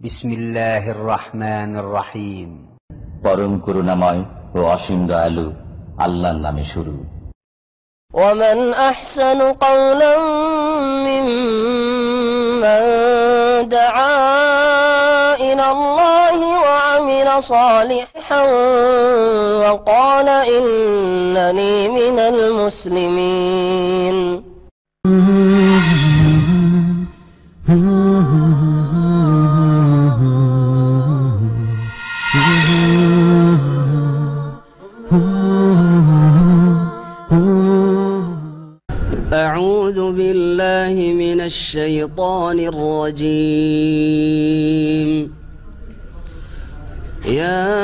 بسم الله الرحمن الرحيم পরম করুণাময় ও অসীম দয়ালু আল্লাহর নামে শুরু ومن أحسن قولا ممن دعا إلى الله وعمل صالحا وقال إنني من المسلمين بالله من الشيطان الرجيم يا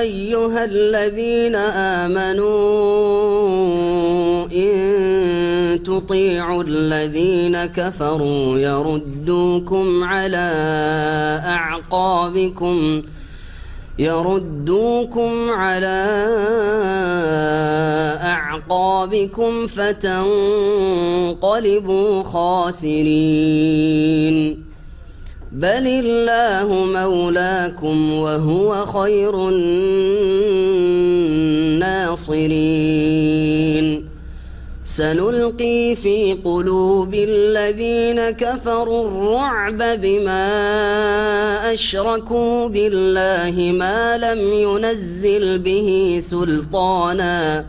أيها الذين آمنوا إن تطيعوا الذين كفروا يردوكم على أعقابكم يردوكم على أعقابكم فتنقلبوا خاسرين بل الله مولاكم وهو خير الناصرين سنلقي في قلوب الذين كفروا الرعب بما أشركوا بالله ما لم ينزل به سلطانا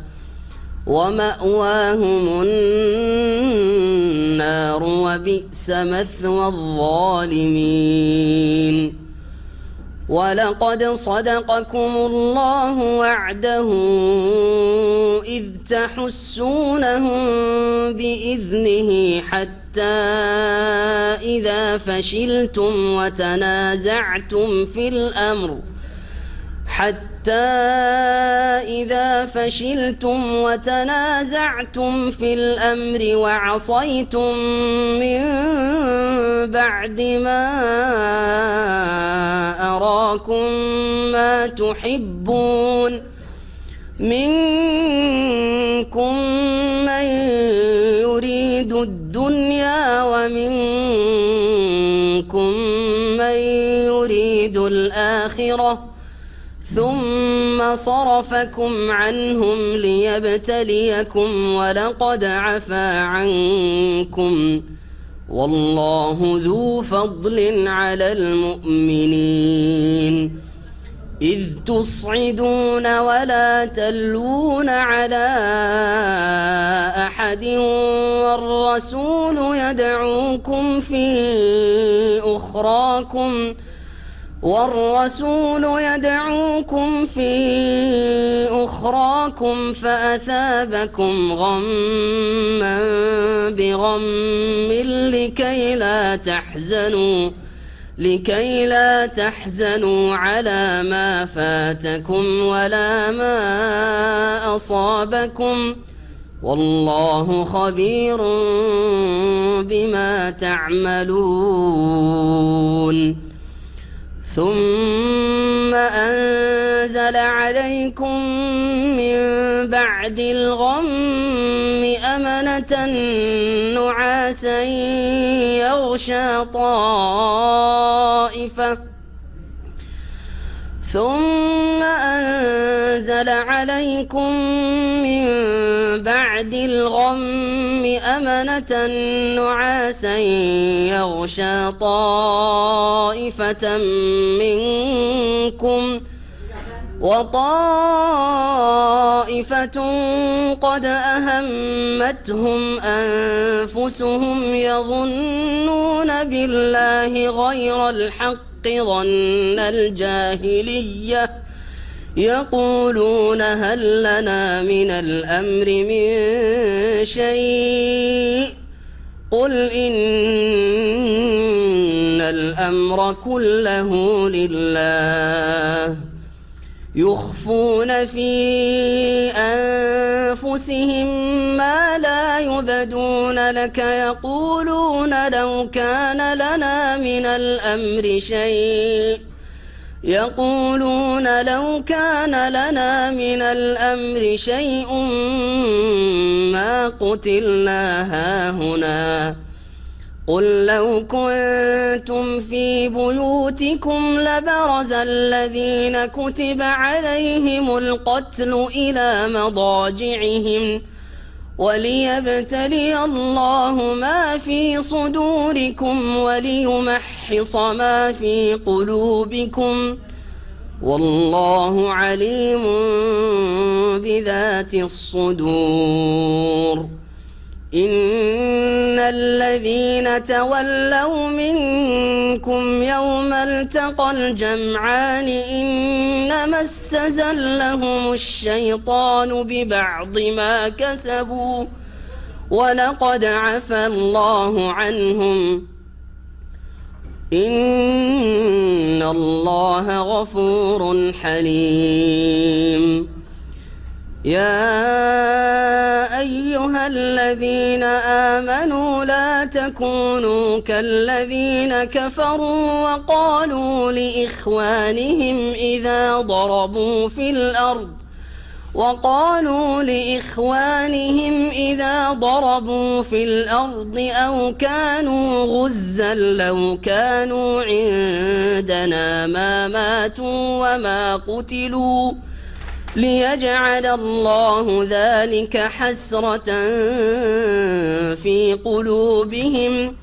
ومأواهم النار وبئس مثوى الظالمين ولقد صدقكم الله وعده إذ تحسونهم بإذنه حتى إذا فشلتم وتنازعتم في الأمر حتى حتى إذا فشلتم وتنازعتم في الأمر وعصيتم من بعد ما أراكم ما تحبون منكم من يريد الدنيا ومنكم من يريد الآخرة ثم صرفكم عنهم ليبتليكم ولقد عفا عنكم والله ذو فضل على المؤمنين إذ تصعدون ولا تلون على أحد والرسول يدعوكم في أخراكم والرسول يدعوكم في أخراكم فأثابكم غما بغم لكي لا تحزنوا لكي لا تحزنوا على ما فاتكم ولا ما أصابكم والله خبير بما تعملون ثم أنزل عليكم من بعد الغم أمنة نعاسا يغشى طائفة ثم نزل عليكم من بعد الغم أمنة نعاسا يغشى طائفة منكم وطائفة قد أهمتهم أنفسهم يظنون بالله غير الحق ظن الجاهليه يقولون هل لنا من الأمر من شيء قل إن الأمر كله لله يخفون في أنفسهم ما لا يبدون لك يقولون لو كان لنا من الأمر شيء يقولون لو كان لنا من الأمر شيء ما قتلنا هاهنا قل لو كنتم في بيوتكم لبرز الذين كتب عليهم القتل إلى مضاجعهم ۖ وليبتلي الله ما في صدوركم وليمحص ما في قلوبكم والله عليم بذات الصدور إن الذين تولوا منكم يوم التقى الجمعان إنما استزلهم الشيطان ببعض ما كسبوا ولقد عفى الله عنهم إن الله غفور حليم يا أيها الذين آمنوا لا تكونوا كالذين كفروا وقالوا لإخوانهم إذا ضربوا في الأرض وقالوا لإخوانهم إذا ضربوا في الأرض أو كانوا غزا لو كانوا عندنا ما ماتوا وما قتلوا ليجعل الله ذلك حسرة في قلوبهم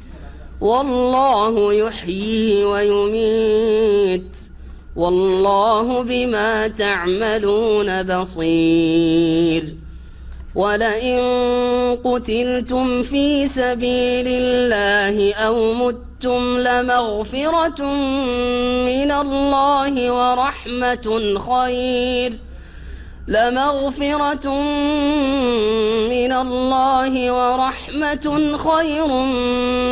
والله يحيي ويميت والله بما تعملون بصير ولئن قتلتم في سبيل الله أو متم لمغفرة من الله ورحمة خير ۖ لمغفرة من الله ورحمة خير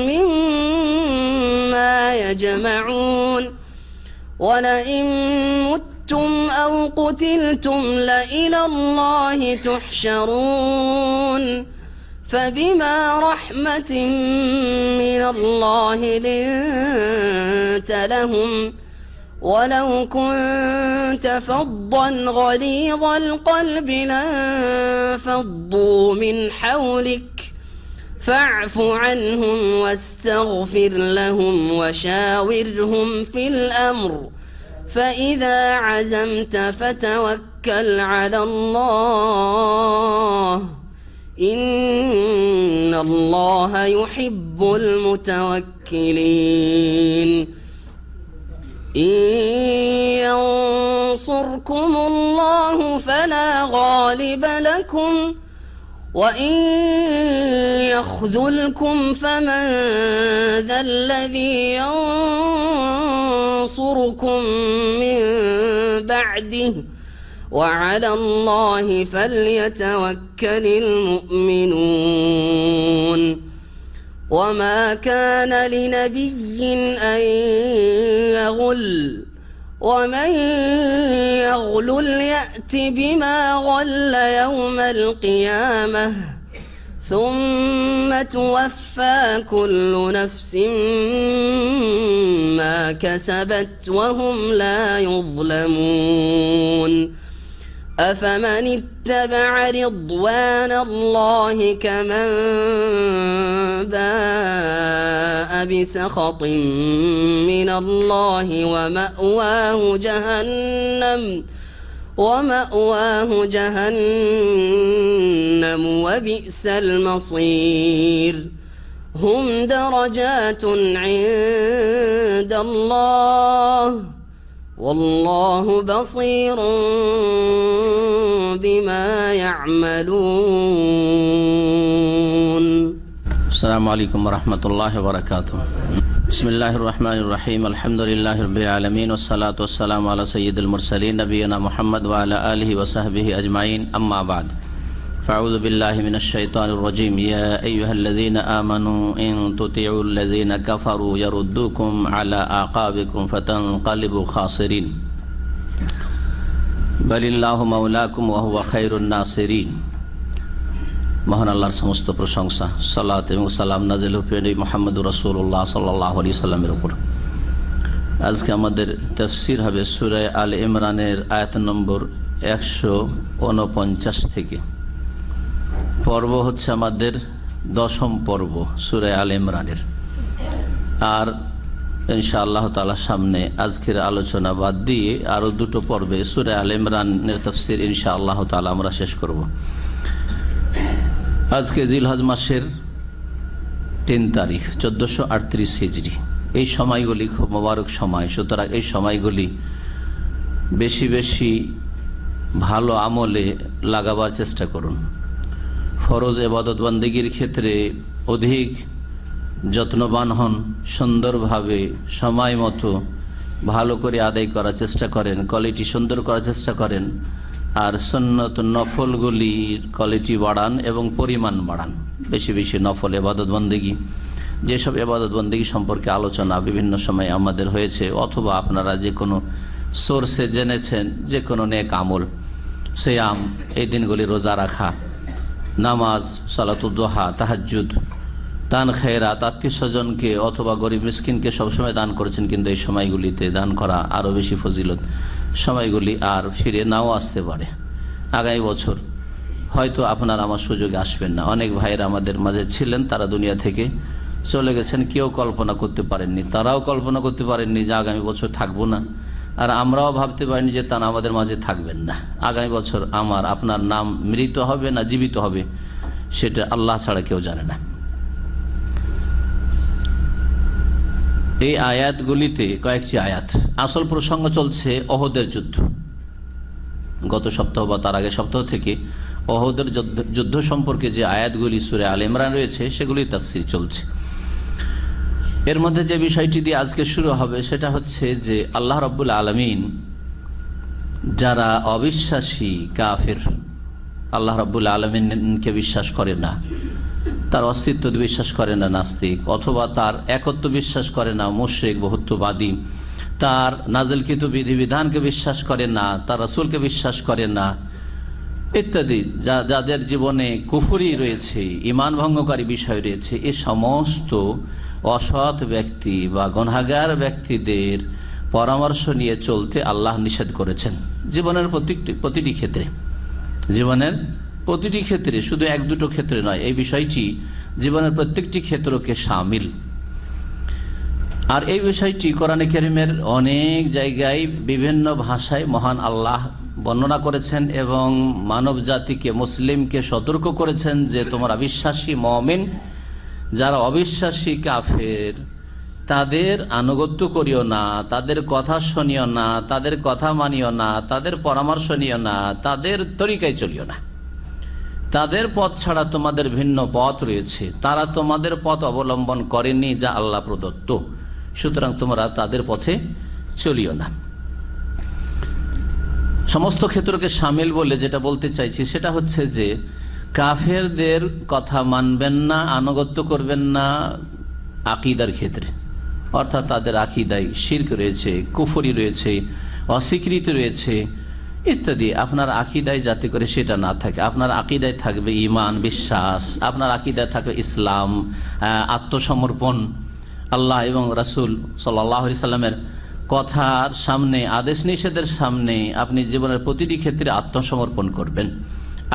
مما يجمعون ولئن متم أو قتلتم لإلى الله تحشرون فبما رحمة من الله لنت لهم ۖ ولو كنت فظا غليظ القلب لانفضوا من حولك فاعف عنهم واستغفر لهم وشاورهم في الأمر فإذا عزمت فتوكل على الله إن الله يحب المتوكلين إن ينصركم الله فلا غالب لكم وإن يخذلكم فمن ذا الذي ينصركم من بعده وعلى الله فليتوكل المؤمنون وما كان لنبي أن يغل ومن يغل يأت بما غل يوم القيامة ثم توفى كل نفس ما كسبت وهم لا يظلمون أفمن اتبع رضوان الله كمن باء بسخط من الله ومأواه جهنم ومأواه جهنم وبئس المصير هم درجات عند الله والله بصير بما يعملون السلام عليكم ورحمة الله وبركاته بسم الله الرحمن الرحيم الحمد لله رب العالمين والصلاة والسلام على سيد المرسلين نبينا محمد وعلى آله وصحبه أجمعين أما بعد أعوذ بالله من الشيطان الرجيم يا أيها الذين آمنوا إن تطيعوا الذين كفروا يردوكم على أعقابكم فتنقلبوا خاسرين بل الله مولاكم وهو خير الناصرين মহান আল্লাহর সমস্ত প্রশংসা সালাত এবং সালাম নাজিল হুফেনী মোহাম্মদ রসুল্লাহ সাল্লাহ আলি সাল্লামের উপর আজকে আমাদের তফসির হবে সুরায় আল ইমরানের আয়াত নম্বর একশো থেকে পর্ব হচ্ছে আমাদের দশম পর্ব সুরে আল ইমরানের আর ইনশা আল্লাহ তালার সামনে আজকের আলোচনা বাদ দিয়ে আরও দুটো পর্বে সুরে আল ইমরানের তফসির ইনশা আল্লাহ তালা আমরা শেষ করব আজকে জিলহজ মাসের তিন তারিখ চোদ্দোশো আটত্রিশ হিজড়ি এই সময়গুলি খুব মোবারক সময় সুতরাং এই সময়গুলি বেশি বেশি ভালো আমলে লাগাবার চেষ্টা করুন ফরজ এবাদত বান্দিগির ক্ষেত্রে অধিক যত্নবান হন সুন্দরভাবে সময় মতো ভালো করে আদায় করার চেষ্টা করেন কোয়ালিটি সুন্দর করার চেষ্টা করেন আর সন্ন্যত নফলগুলির কোয়ালিটি বাড়ান এবং পরিমাণ বাড়ান বেশি বেশি নফল এবাদত বন্দেগী যেসব এবাদত বন্দেগী সম্পর্কে আলোচনা বিভিন্ন সময় আমাদের হয়েছে অথবা আপনারা যে কোনো সোর্সে জেনেছেন যে কোনো নেক আমল সে আম এই দিনগুলি রোজা রাখা নামাজ সালাতুদ্দোহা তাহাজুদ দান খেরাত আত্মীয় স্বজনকে অথবা গরিব মিসকিনকে সবসময় দান করেছেন কিন্তু এই সময়গুলিতে দান করা আরও বেশি ফজিলত সময়গুলি আর ফিরে নাও আসতে পারে আগামী বছর হয়তো আপনার আমার সুযোগে আসবেন না অনেক ভাইয়েরা আমাদের মাঝে ছিলেন তারা দুনিয়া থেকে চলে গেছেন কেউ কল্পনা করতে পারেননি তারাও কল্পনা করতে পারেননি যে আগামী বছর থাকবো না আর আমরাও ভাবতে পারিনি যে তারা আমাদের মাঝে থাকবেন না আগামী বছর আমার আপনার নাম মৃত হবে না জীবিত হবে সেটা আল্লাহ ছাড়া কেউ জানে না এই আয়াতগুলিতে কয়েকটি আয়াত আসল প্রসঙ্গ চলছে অহদের যুদ্ধ গত সপ্তাহ বা তার আগের সপ্তাহ থেকে অহদের যুদ্ধ সম্পর্কে যে আয়াতগুলি সুরে আল ইমরান রয়েছে সেগুলি তাফসির চলছে এর মধ্যে যে বিষয়টি দিয়ে আজকে শুরু হবে সেটা হচ্ছে যে আল্লাহ রব্বুল আলমিন যারা অবিশ্বাসী কাফের আল্লাহ রব্বুল আলমিনকে বিশ্বাস করে না তার অস্তিত্ব বিশ্বাস করে না নাস্তিক অথবা তার একত্ব বিশ্বাস করে না মুশ্রিক বহুত্ববাদী তার নাজলকৃত বিধিবিধানকে বিশ্বাস করে না তার রসুলকে বিশ্বাস করে না ইত্যাদি যা যাদের জীবনে কুফুরি রয়েছে ইমান ভঙ্গকারী বিষয় রয়েছে এ সমস্ত অসৎ ব্যক্তি বা গণাগার ব্যক্তিদের পরামর্শ নিয়ে চলতে আল্লাহ নিষেধ করেছেন জীবনের প্রতিটি প্রতিটি ক্ষেত্রে জীবনের প্রতিটি ক্ষেত্রে শুধু এক দুটো ক্ষেত্রে নয় এই বিষয়টি জীবনের প্রত্যেকটি ক্ষেত্রকে সামিল আর এই বিষয়টি কোরআনে কেরিমের অনেক জায়গায় বিভিন্ন ভাষায় মহান আল্লাহ বর্ণনা করেছেন এবং মানব জাতিকে মুসলিমকে সতর্ক করেছেন যে তোমরা বিশ্বাসী মমিন যারা অবিশ্বাসী কাফের তাদের আনুগত্য করিও না তাদের কথা শুনিও না তাদের কথা মানিও না তাদের পরামর্শ নিও না তাদের তরিকায় চলিও না তাদের পথ ছাড়া তোমাদের ভিন্ন পথ রয়েছে তারা তোমাদের পথ অবলম্বন করেনি যা আল্লাহ প্রদত্ত সুতরাং তোমরা তাদের পথে চলিও না সমস্ত ক্ষেত্রকে সামিল বলে যেটা বলতে চাইছি সেটা হচ্ছে যে কাফেরদের কথা মানবেন না আনুগত্য করবেন না আকিদার ক্ষেত্রে অর্থাৎ তাদের আকিদায় শির্ক রয়েছে কুফরি রয়েছে অস্বীকৃতি রয়েছে ইত্যাদি আপনার আকিদায় যাতে করে সেটা না থাকে আপনার আকিদায় থাকবে ইমান বিশ্বাস আপনার আকিদায় থাকবে ইসলাম আত্মসমর্পণ আল্লাহ এবং রাসুল সাল্লাহ সাল্লামের কথার সামনে আদেশ নিষেধের সামনে আপনি জীবনের প্রতিটি ক্ষেত্রে আত্মসমর্পণ করবেন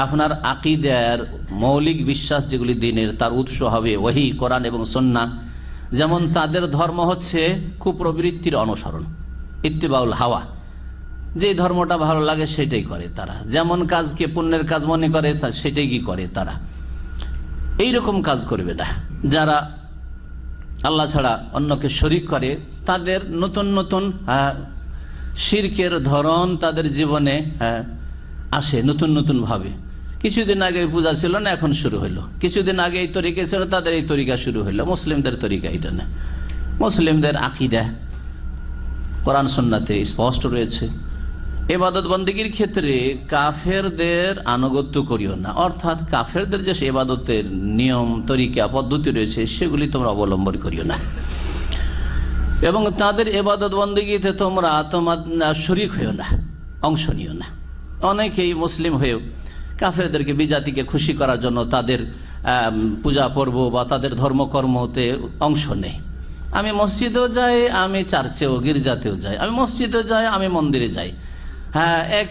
আপনার আকিদার মৌলিক বিশ্বাস যেগুলি দিনের তার উৎস হবে ওহি কোরআন এবং সন্না যেমন তাদের ধর্ম হচ্ছে কুপ্রবৃত্তির অনুসরণ ইত্তিবাউল হাওয়া যে ধর্মটা ভালো লাগে সেটাই করে তারা যেমন কাজকে পুণ্যের কাজ মনে করে তা সেটাই কি করে তারা এই রকম কাজ করবে না যারা আল্লাহ ছাড়া অন্যকে শরিক করে তাদের নতুন নতুন শির্কের ধরন তাদের জীবনে আসে নতুন নতুনভাবে কিছুদিন আগে পূজা ছিল না এখন শুরু হলো কিছুদিন আগে এই তরিকা ছিল তাদের এই তরিকা শুরু হলো মুসলিমদের তরিকা এটা না মুসলিমদের আকিদা কোরআন সন্নাতে স্পষ্ট রয়েছে এ বন্দীগীর ক্ষেত্রে কাফেরদের আনুগত্য করিও না অর্থাৎ কাফেরদের যে এবাদতের নিয়ম তরিকা পদ্ধতি রয়েছে সেগুলি তোমরা অবলম্বন করিও না এবং তাদের এবাদত বন্দীগীতে তোমরা তোমার শরিক হইও না অংশ নিও না অনেকেই মুসলিম হয়েও কাফেরদেরকে বিজাতিকে খুশি করার জন্য তাদের পূজা পর্ব বা তাদের ধর্মকর্মতে অংশ নেই আমি মসজিদেও যাই আমি চার্চেও গির্জাতেও যাই আমি মসজিদেও যাই আমি মন্দিরে যাই হ্যাঁ এক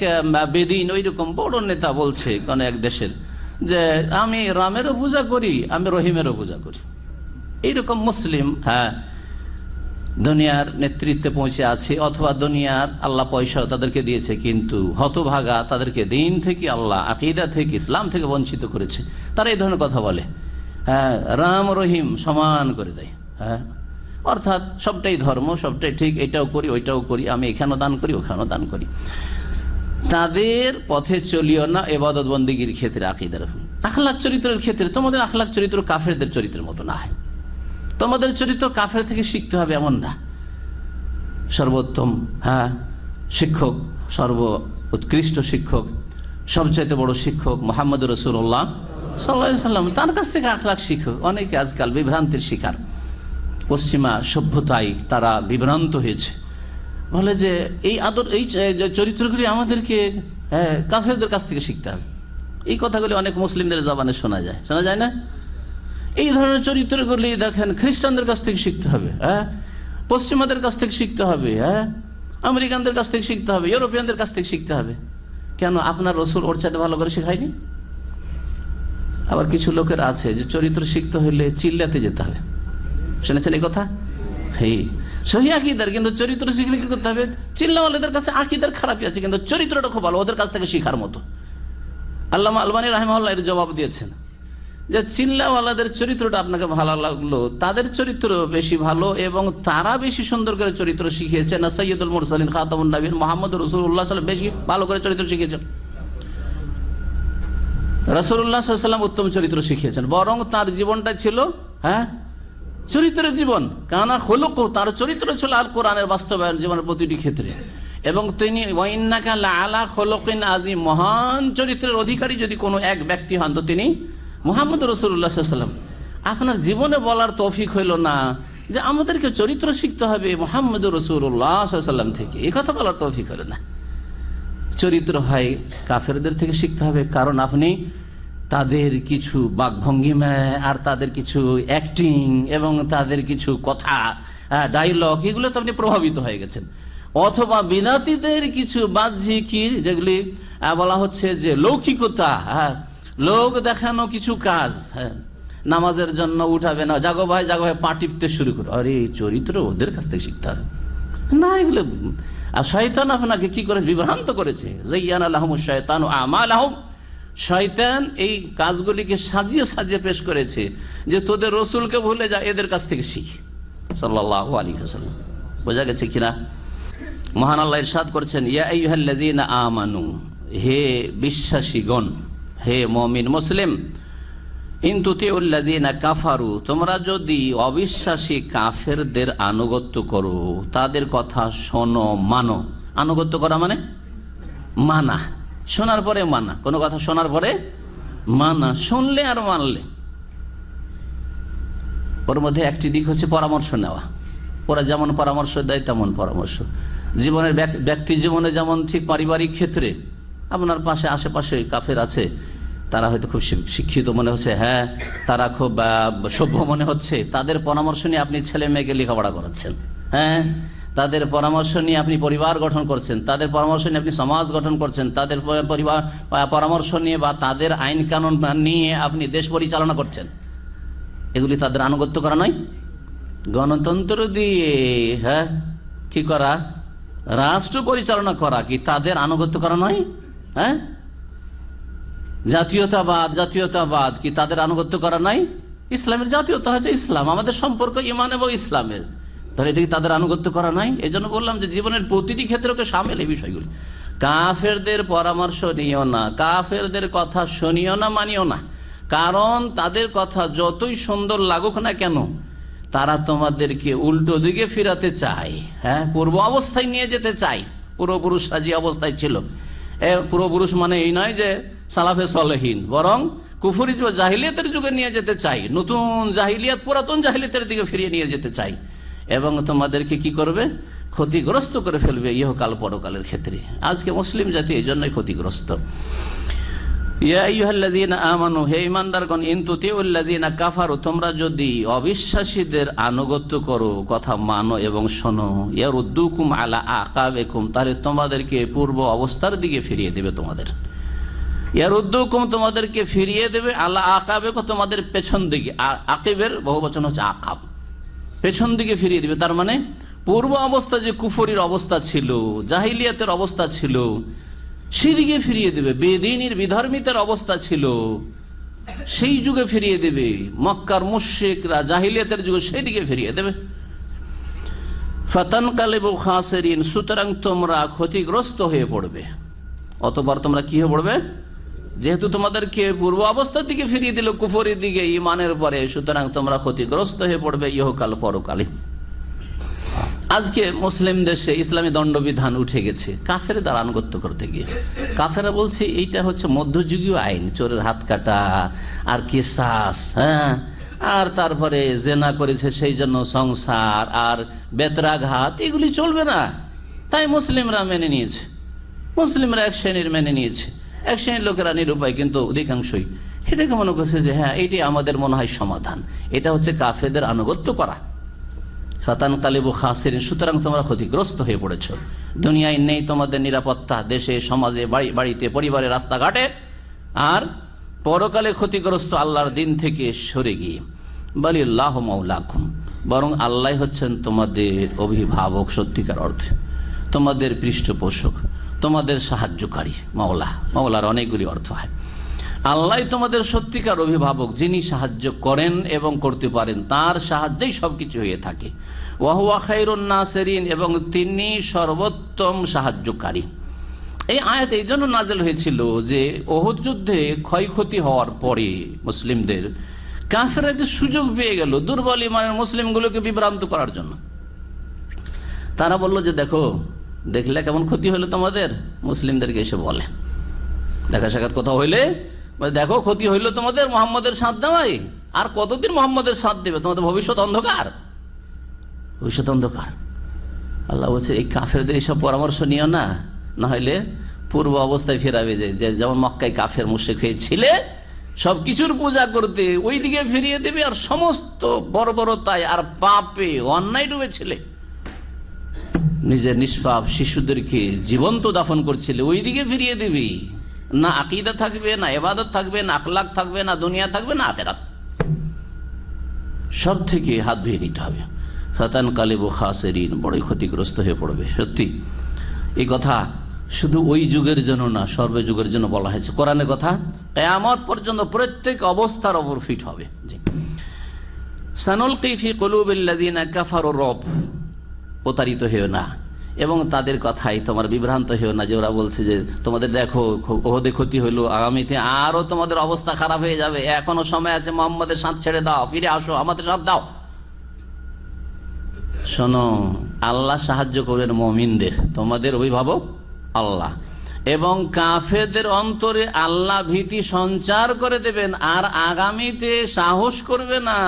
বেদিন ওই রকম বড় নেতা বলছে কোনো এক দেশের যে আমি রামেরও পূজা করি আমি রহিমেরও পূজা করি এইরকম মুসলিম হ্যাঁ দুনিয়ার নেতৃত্বে পৌঁছে আছে অথবা দুনিয়ার আল্লাহ পয়সা তাদেরকে দিয়েছে কিন্তু হতভাগা তাদেরকে দিন থেকে আল্লাহ আকিদা থেকে ইসলাম থেকে বঞ্চিত করেছে তারা এই ধরনের কথা বলে হ্যাঁ রাম রহিম সমান করে দেয় হ্যাঁ অর্থাৎ সবটাই ধর্ম সবটাই ঠিক এটাও করি ওইটাও করি আমি এখানেও দান করি ওখানেও দান করি তাদের পথে চলিও না এবাদত বন্দীগীর ক্ষেত্রে আকিদার আখলাখ চরিত্রের ক্ষেত্রে তোমাদের আখলাখ চরিত্র কাফেরদের চরিত্রের মতো না হয় তোমাদের চরিত্র কাফের থেকে শিখতে হবে এমন না সর্বোত্তম হ্যাঁ শিক্ষক সর্ব উৎকৃষ্ট শিক্ষক সবচাইতে বড় শিক্ষক মোহাম্মদ রসুল্লাহ সাল্লাম তার কাছ থেকে আখলাখ শিক্ষক অনেকে আজকাল বিভ্রান্তির শিকার পশ্চিমা সভ্যতায় তারা বিভ্রান্ত হয়েছে বলে যে এই আদর এই চরিত্রগুলি আমাদেরকে হ্যাঁ, কাফেরদের কাছ থেকে শিখতে হবে এই কথাগুলি অনেক মুসলিমদের জবানে শোনা যায় শোনা যায় না এই ধরনের চরিত্রগুলি দেখেন খ্রিস্টানদের কাছ থেকে শিখতে হবে হ্যাঁ পশ্চিমাদের কাছ থেকে শিখতে হবে হ্যাঁ আমেরিকানদের কাছ থেকে শিখতে হবে ইউরোপিয়ানদের কাছ থেকে শিখতে হবে কেন আপনার রসুল ওর চাইতে ভালো করে শেখায়নি আবার কিছু লোকের আছে যে চরিত্র শিখতে হলে চিল্লাতে যেতে হবে শুনেছেন এই কথা হেই সহি আকিদার কিন্তু চরিত্র শিখলে কি করতে হবে চিল্লাওয়ালাদের কাছে আকিদার খারাপই আছে কিন্তু চরিত্রটা খুব ভালো ওদের কাছ থেকে শিখার মতো আল্লাহ আলবানী রাহেমাল্লাহ এর জবাব দিয়েছেন যে চিল্লাওয়ালাদের চরিত্রটা আপনাকে ভালো লাগলো তাদের চরিত্র বেশি ভালো এবং তারা বেশি সুন্দর করে চরিত্র শিখিয়েছে না সৈয়দুল মুরসালিন খাতামুল নাবিন মোহাম্মদ রসুল্লাহ সাল্লাম বেশি ভালো করে চরিত্র শিখিয়েছেন রসুল্লাহ সাল্লাম উত্তম চরিত্র শিখিয়েছেন বরং তার জীবনটা ছিল হ্যাঁ চরিত্রের জীবন কানা হলুক তার চরিত্র ছিল আল কোরআনের বাস্তবায়ন জীবনের প্রতিটি ক্ষেত্রে এবং তিনি ওয়াইন্নাকা আলা হলকিন আজি মহান চরিত্রের অধিকারী যদি কোনো এক ব্যক্তি হন তো তিনি মোহাম্মদ রসুল্লাহ সাল্লাম আপনার জীবনে বলার তৌফিক হইল না যে আমাদেরকে চরিত্র শিখতে হবে মোহাম্মদ রসুল্লাহাম থেকে এ কথা বলার তৌফিক হলো না চরিত্র হয় কাফেরদের থেকে শিখতে হবে কারণ আপনি তাদের কিছু বাকভঙ্গিমা আর তাদের কিছু অ্যাক্টিং এবং তাদের কিছু কথা ডায়লগ এগুলো তো আপনি প্রভাবিত হয়ে গেছেন অথবা বিনাতিদের কিছু বাহ্যিক যেগুলি বলা হচ্ছে যে লৌকিকতা হ্যাঁ লোক দেখানো কিছু কাজ হ্যাঁ নামাজের জন্য উঠাবে না জাগো ভাই জাগো ভাই পা টিপতে শুরু করো আরে চরিত্র ওদের কাছ থেকে শিখতে হবে না এগুলো আর শয়তান আপনাকে কি করে বিভ্রান্ত করেছে জৈয়ান আলহম শয়তান আমাল আহম শয়তান এই কাজগুলিকে সাজিয়ে সাজিয়ে পেশ করেছে যে তোদের রসুলকে ভুলে যা এদের কাছ থেকে শিখ সাল্লাহ আলী হাসান বোঝা গেছে কিনা মহান আল্লাহ ইরশাদ করছেন ইয়া আমানু হে বিশ্বাসীগণ হে মমিন মুসলিম ইন্তুতিউল্লাদিনা কাফারু তোমরা যদি অবিশ্বাসী কাফেরদের আনুগত্য করো তাদের কথা শোনো মানো আনুগত্য করা মানে মানা শোনার পরে মানা কোনো কথা শোনার পরে মানা শুনলে আর মানলে ওর মধ্যে একটি দিক হচ্ছে পরামর্শ নেওয়া ওরা যেমন পরামর্শ দেয় তেমন পরামর্শ জীবনের ব্যক্তি জীবনে যেমন ঠিক পারিবারিক ক্ষেত্রে আপনার পাশে আশেপাশে কাফের আছে তারা হয়তো খুব শিক্ষিত মনে হচ্ছে হ্যাঁ তারা খুব সভ্য মনে হচ্ছে তাদের পরামর্শ নিয়ে আপনি ছেলে মেয়েকে লেখাপড়া করাচ্ছেন হ্যাঁ তাদের পরামর্শ নিয়ে আপনি পরিবার গঠন করছেন তাদের পরামর্শ নিয়ে আপনি সমাজ গঠন করছেন তাদের পরিবার পরামর্শ নিয়ে বা তাদের আইন কানুন নিয়ে আপনি দেশ পরিচালনা করছেন এগুলি তাদের আনুগত্য করা নয় গণতন্ত্র দিয়ে হ্যাঁ কি করা রাষ্ট্র পরিচালনা করা কি তাদের আনুগত্য করা নয় হ্যাঁ জাতীয়তাবাদ জাতীয়তাবাদ কি তাদের আনুগত্য করা নাই ইসলামের জাতীয়তা হয়েছে ইসলাম আমাদের সম্পর্ক ইমান এবং ইসলামের তাহলে এটা কি তাদের আনুগত্য করা নাই এই জন্য বললাম যে জীবনের প্রতিটি ক্ষেত্রকে সামিল এই বিষয়গুলি কাফেরদের পরামর্শ নিও না কাফেরদের কথা শুনিও না মানিও না কারণ তাদের কথা যতই সুন্দর লাগুক না কেন তারা তোমাদেরকে উল্টো দিকে ফিরাতে চায় হ্যাঁ পূর্ব অবস্থায় নিয়ে যেতে চায় পূর্বপুরুষরা যে অবস্থায় ছিল পূর্বপুরুষ মানে এই নয় যে সালাফে সলেহীন বরং কুফুরি যুগ জাহিলিয়াতের যুগে নিয়ে যেতে চাই নতুন জাহিলিয়াত পুরাতন জাহিলিয়াতের দিকে ফিরিয়ে নিয়ে যেতে চাই এবং তোমাদেরকে কি করবে ক্ষতিগ্রস্ত করে ফেলবে ইহকাল পরকালের ক্ষেত্রে আজকে মুসলিম জাতি এই জন্যই ক্ষতিগ্রস্ত হে ইমানদারগণ তোমরা যদি অবিশ্বাসীদের আনুগত্য করো কথা মানো এবং শোনো ইয়ার উদ্দুকুম আলা আকাবেকুম তাহলে তোমাদেরকে পূর্ব অবস্থার দিকে ফিরিয়ে দেবে তোমাদের ইয়ারুদ্দুকুম তোমাদেরকে ফিরিয়ে দেবে আল্লাহ আকাবে তোমাদের পেছন দিকে আকিবের বহু বচন হচ্ছে আকাব পেছন দিকে ফিরিয়ে দেবে তার মানে পূর্ব অবস্থা যে কুফরির অবস্থা ছিল জাহিলিয়াতের অবস্থা ছিল সেদিকে ফিরিয়ে দেবে বেদিনীর বিধর্মিতের অবস্থা ছিল সেই যুগে ফিরিয়ে দেবে মক্কার মুশ্রিকরা জাহিলিয়াতের যুগে সেই দিকে ফিরিয়ে দেবে ফাতান কালেবু খাসেরিন সুতরাং তোমরা ক্ষতিগ্রস্ত হয়ে পড়বে অতবার তোমরা কি হয়ে পড়বে যেহেতু তোমাদেরকে পূর্ব অবস্থার দিকে ফিরিয়ে দিল কুফরের দিকে ইমানের পরে সুতরাং তোমরা ক্ষতিগ্রস্ত হয়ে পড়বে ইহকাল পরকালে আজকে মুসলিম দেশে ইসলামী দণ্ডবিধান উঠে গেছে কাফের দ্বারা আনুগত্য করতে গিয়ে কাফেরা বলছে এইটা হচ্ছে মধ্যযুগীয় আইন চোরের হাত কাটা আর কেসাস হ্যাঁ আর তারপরে জেনা করেছে সেই জন্য সংসার আর বেতরাঘাত এগুলি চলবে না তাই মুসলিমরা মেনে নিয়েছে মুসলিমরা এক শ্রেণীর মেনে নিয়েছে এক শ্রেণীর লোকেরা নিরুপায় কিন্তু অধিকাংশই সেটাকে মনে করছে যে হ্যাঁ এটি আমাদের মনে হয় সমাধান এটা হচ্ছে কাফেদের আনুগত্য করা সাতান কালিবু খাসির সুতরাং তোমরা ক্ষতিগ্রস্ত হয়ে পড়েছ দুনিয়ায় নেই তোমাদের নিরাপত্তা দেশে সমাজে বাড়ি বাড়িতে পরিবারে রাস্তাঘাটে আর পরকালে ক্ষতিগ্রস্ত আল্লাহর দিন থেকে সরে গিয়ে বলি বালিল্লাহ মাউলাকুম বরং আল্লাহ হচ্ছেন তোমাদের অভিভাবক সত্যিকার অর্থে তোমাদের পৃষ্ঠপোষক তোমাদের সাহায্যকারী মাওলা মাওলার অনেকগুলি অর্থ হয় আল্লাহ তোমাদের সত্যিকার অভিভাবক যিনি সাহায্য করেন এবং করতে পারেন তার সাহায্যেই সব কিছু হয়ে থাকে ওয়াহুয়া খাইরুন্না এবং তিনি সর্বোত্তম সাহায্যকারী এই আয়াত এই জন্য নাজেল হয়েছিল যে ওহদ যুদ্ধে ক্ষয়ক্ষতি হওয়ার পরে মুসলিমদের কাফেরা যে সুযোগ পেয়ে গেল দুর্বল ইমানের মুসলিমগুলোকে বিভ্রান্ত করার জন্য তারা বলল যে দেখো দেখলে কেমন ক্ষতি হলো তোমাদের মুসলিমদেরকে এসে বলে দেখা সাক্ষাৎ কোথাও হইলে দেখো ক্ষতি হইলো তোমাদের মোহাম্মদের সাথ দেওয়াই আর কতদিন মোহাম্মদের সাথ দেবে তোমাদের ভবিষ্যৎ অন্ধকার ভবিষ্যৎ অন্ধকার আল্লাহ বলছে এই কাফেরদের এইসব পরামর্শ নিও না না হলে পূর্ব অবস্থায় ফেরাবে যে যেমন মক্কায় কাফের মুশেক হয়েছিলে সব কিছুর পূজা করতে ওই দিকে ফিরিয়ে দেবে আর সমস্ত বর্বরতায় আর পাপে অন্যায় ডুবেছিলে ছিলে নিজের নিষ্পাপ শিশুদেরকে জীবন্ত দাফন করছিল ওই দিকে ফিরিয়ে দিবি না আকিদা থাকবে না এবাদত থাকবে না আখলাক থাকবে না দুনিয়া থাকবে না আখেরাত সব থেকে হাত ধুয়ে নিতে হবে ফাতান কালেবু খাসেরিন বড়ই ক্ষতিগ্রস্ত হয়ে পড়বে সত্যি এই কথা শুধু ওই যুগের জন্য না সর্বযুগের জন্য বলা হয়েছে কোরআনের কথা কেয়ামত পর্যন্ত প্রত্যেক অবস্থার ওপর ফিট হবে সানুল কিফি কলুবিল্লাদিনা কাফার রব প্রতারিত হয়েও না এবং তাদের কথাই তোমার বিভ্রান্ত হয়েও না যে ওরা বলছে যে তোমাদের দেখো ওহদে ক্ষতি হলো আগামীতে আরও তোমাদের অবস্থা খারাপ হয়ে যাবে এখনো সময় আছে মোহাম্মদের সাঁত ছেড়ে দাও ফিরে আসো আমাদের সাঁত দাও শোনো আল্লাহ সাহায্য করবেন মমিনদের তোমাদের অভিভাবক আল্লাহ এবং কাফেদের অন্তরে আল্লাহ ভীতি সঞ্চার করে দেবেন আর আগামীতে সাহস করবে না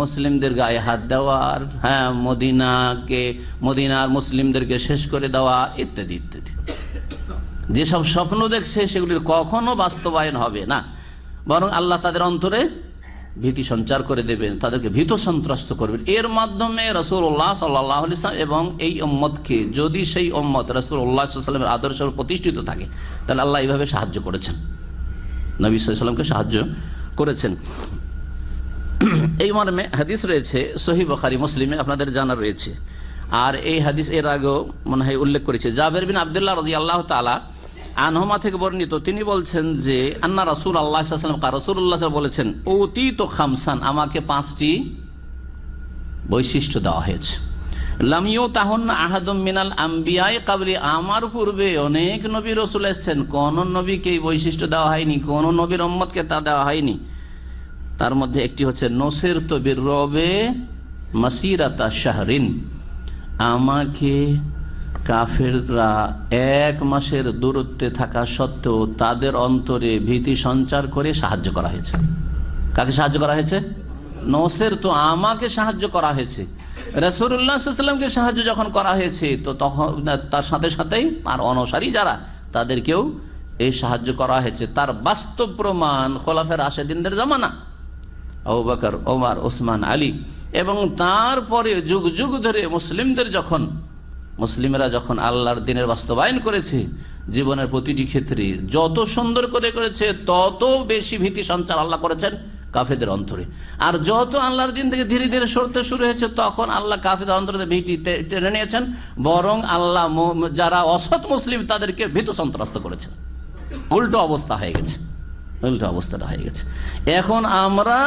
মুসলিমদের গায়ে হাত দেওয়ার হ্যাঁ মদিনাকে মদিনার মুসলিমদেরকে শেষ করে দেওয়া ইত্যাদি ইত্যাদি যেসব স্বপ্ন দেখছে সেগুলির কখনো বাস্তবায়ন হবে না বরং আল্লাহ তাদের অন্তরে ভীতি সঞ্চার করে দেবেন তাদেরকে ভীত সন্ত্রস্ত করবেন এর মাধ্যমে রসুল্লাহ সাল্লাহ ইসলাম এবং এই ওম্মদকে যদি সেই ওম্মদ উল্লাহ সাল্লামের আদর্শ প্রতিষ্ঠিত থাকে তাহলে আল্লাহ এইভাবে সাহায্য করেছেন নবী সাল্লামকে সাহায্য করেছেন এই মর্মে হাদিস রয়েছে সহি বখারি মুসলিমে আপনাদের জানা রয়েছে আর এই হাদিস এর আগেও মনে হয় উল্লেখ করেছে জাভের বিন আবদুল্লাহ রাজি আল্লাহ তালা আনহমা থেকে বর্ণিত তিনি বলছেন যে আন্না রাসুল আল্লাহ সাল্লাম কা রসুল্লাহ বলেছেন অতি তো খামসান আমাকে পাঁচটি বৈশিষ্ট্য দেওয়া হয়েছে লামিও তাহন আহাদম মিনাল আম্বিয়ায় কাবলি আমার পূর্বে অনেক নবী রসুল এসছেন কোন নবীকে এই বৈশিষ্ট্য দেওয়া হয়নি কোন নবীর অম্মতকে তা দেওয়া হয়নি তার মধ্যে একটি হচ্ছে নসের তবির রবে মাসিরাতা শাহরিন আমাকে কাফেররা এক মাসের দূরত্বে থাকা সত্ত্বেও তাদের অন্তরে ভীতি সঞ্চার করে সাহায্য করা হয়েছে কাকে সাহায্য করা হয়েছে নসের তো আমাকে সাহায্য করা হয়েছে রসুল্লাহামকে সাহায্য যখন করা হয়েছে তো তখন তার সাথে সাথেই তার অনসারী যারা তাদেরকেও এই সাহায্য করা হয়েছে তার বাস্তব প্রমাণ খোলাফের আশেদিনদের জমানা আবাকার ওমার ওসমান আলী এবং তারপরে যুগ যুগ ধরে মুসলিমদের যখন মুসলিমরা যখন আল্লাহর দিনের বাস্তবায়ন করেছে জীবনের প্রতিটি ক্ষেত্রে যত সুন্দর করে করেছে তত বেশি ভীতি সঞ্চার আল্লাহ করেছেন কাফেদের অন্তরে আর যত আল্লাহর দিন থেকে ধীরে ধীরে সরতে শুরু হয়েছে তখন আল্লাহ কাফেদের অন্তরে ভীতি টেনে নিয়েছেন বরং আল্লাহ যারা অসৎ মুসলিম তাদেরকে ভীত সন্ত্রাস্ত করেছেন উল্টো অবস্থা হয়ে গেছে উল্টো অবস্থাটা হয়ে গেছে এখন আমরা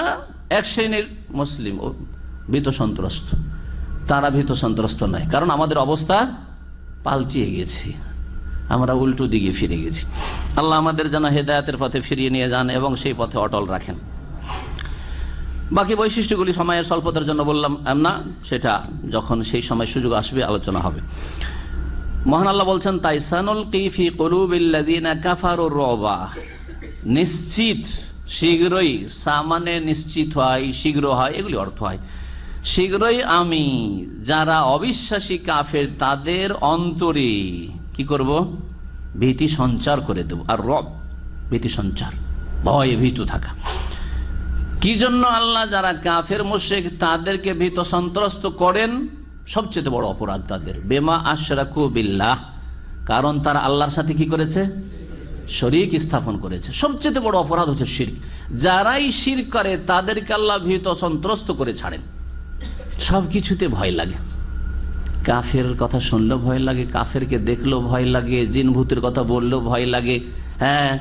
এক শ্রেণীর মুসলিম ভীত সন্ত্রস্ত তারা ভীত সন্ত্রস্ত নয় কারণ আমাদের অবস্থা পাল্টিয়ে গেছে আমরা উল্টো দিকে ফিরে গেছি আল্লাহ আমাদের যেন হেদায়তের পথে ফিরিয়ে নিয়ে যান এবং সেই পথে অটল রাখেন বাকি বৈশিষ্ট্যগুলি সময়ের স্বল্পতার জন্য বললাম না সেটা যখন সেই সময় সুযোগ আসবে আলোচনা হবে মহান আল্লাহ বলছেন তাইসানুল কিফি কাফার কাফারুর রবা নিশ্চিত শীঘ্রই সামানে নিশ্চিত হয় শীঘ্র হয় এগুলি অর্থ হয় শীঘ্রই আমি যারা অবিশ্বাসী কাফের তাদের অন্তরে কি করব ভীতি সঞ্চার করে দেব আর রব ভীতি সঞ্চার ভয়ে ভীত থাকা কি জন্য আল্লাহ যারা কাফের মোশেক তাদেরকে ভীত সন্ত্রস্ত করেন সবচেয়ে বড় অপরাধ তাদের বেমা আশরাকু বিল্লাহ কারণ তারা আল্লাহর সাথে কি করেছে শরিক স্থাপন করেছে সবচেয়ে বড় অপরাধ হচ্ছে শির্ক যারাই শির করে তাদেরকে আল্লাহ ভীত সন্ত্রস্ত করে ছাড়েন সব কিছুতে ভয় লাগে কাফের কথা শুনলেও ভয় লাগে কাফেরকে দেখলেও ভয় লাগে জিন ভূতের কথা বললেও ভয় লাগে হ্যাঁ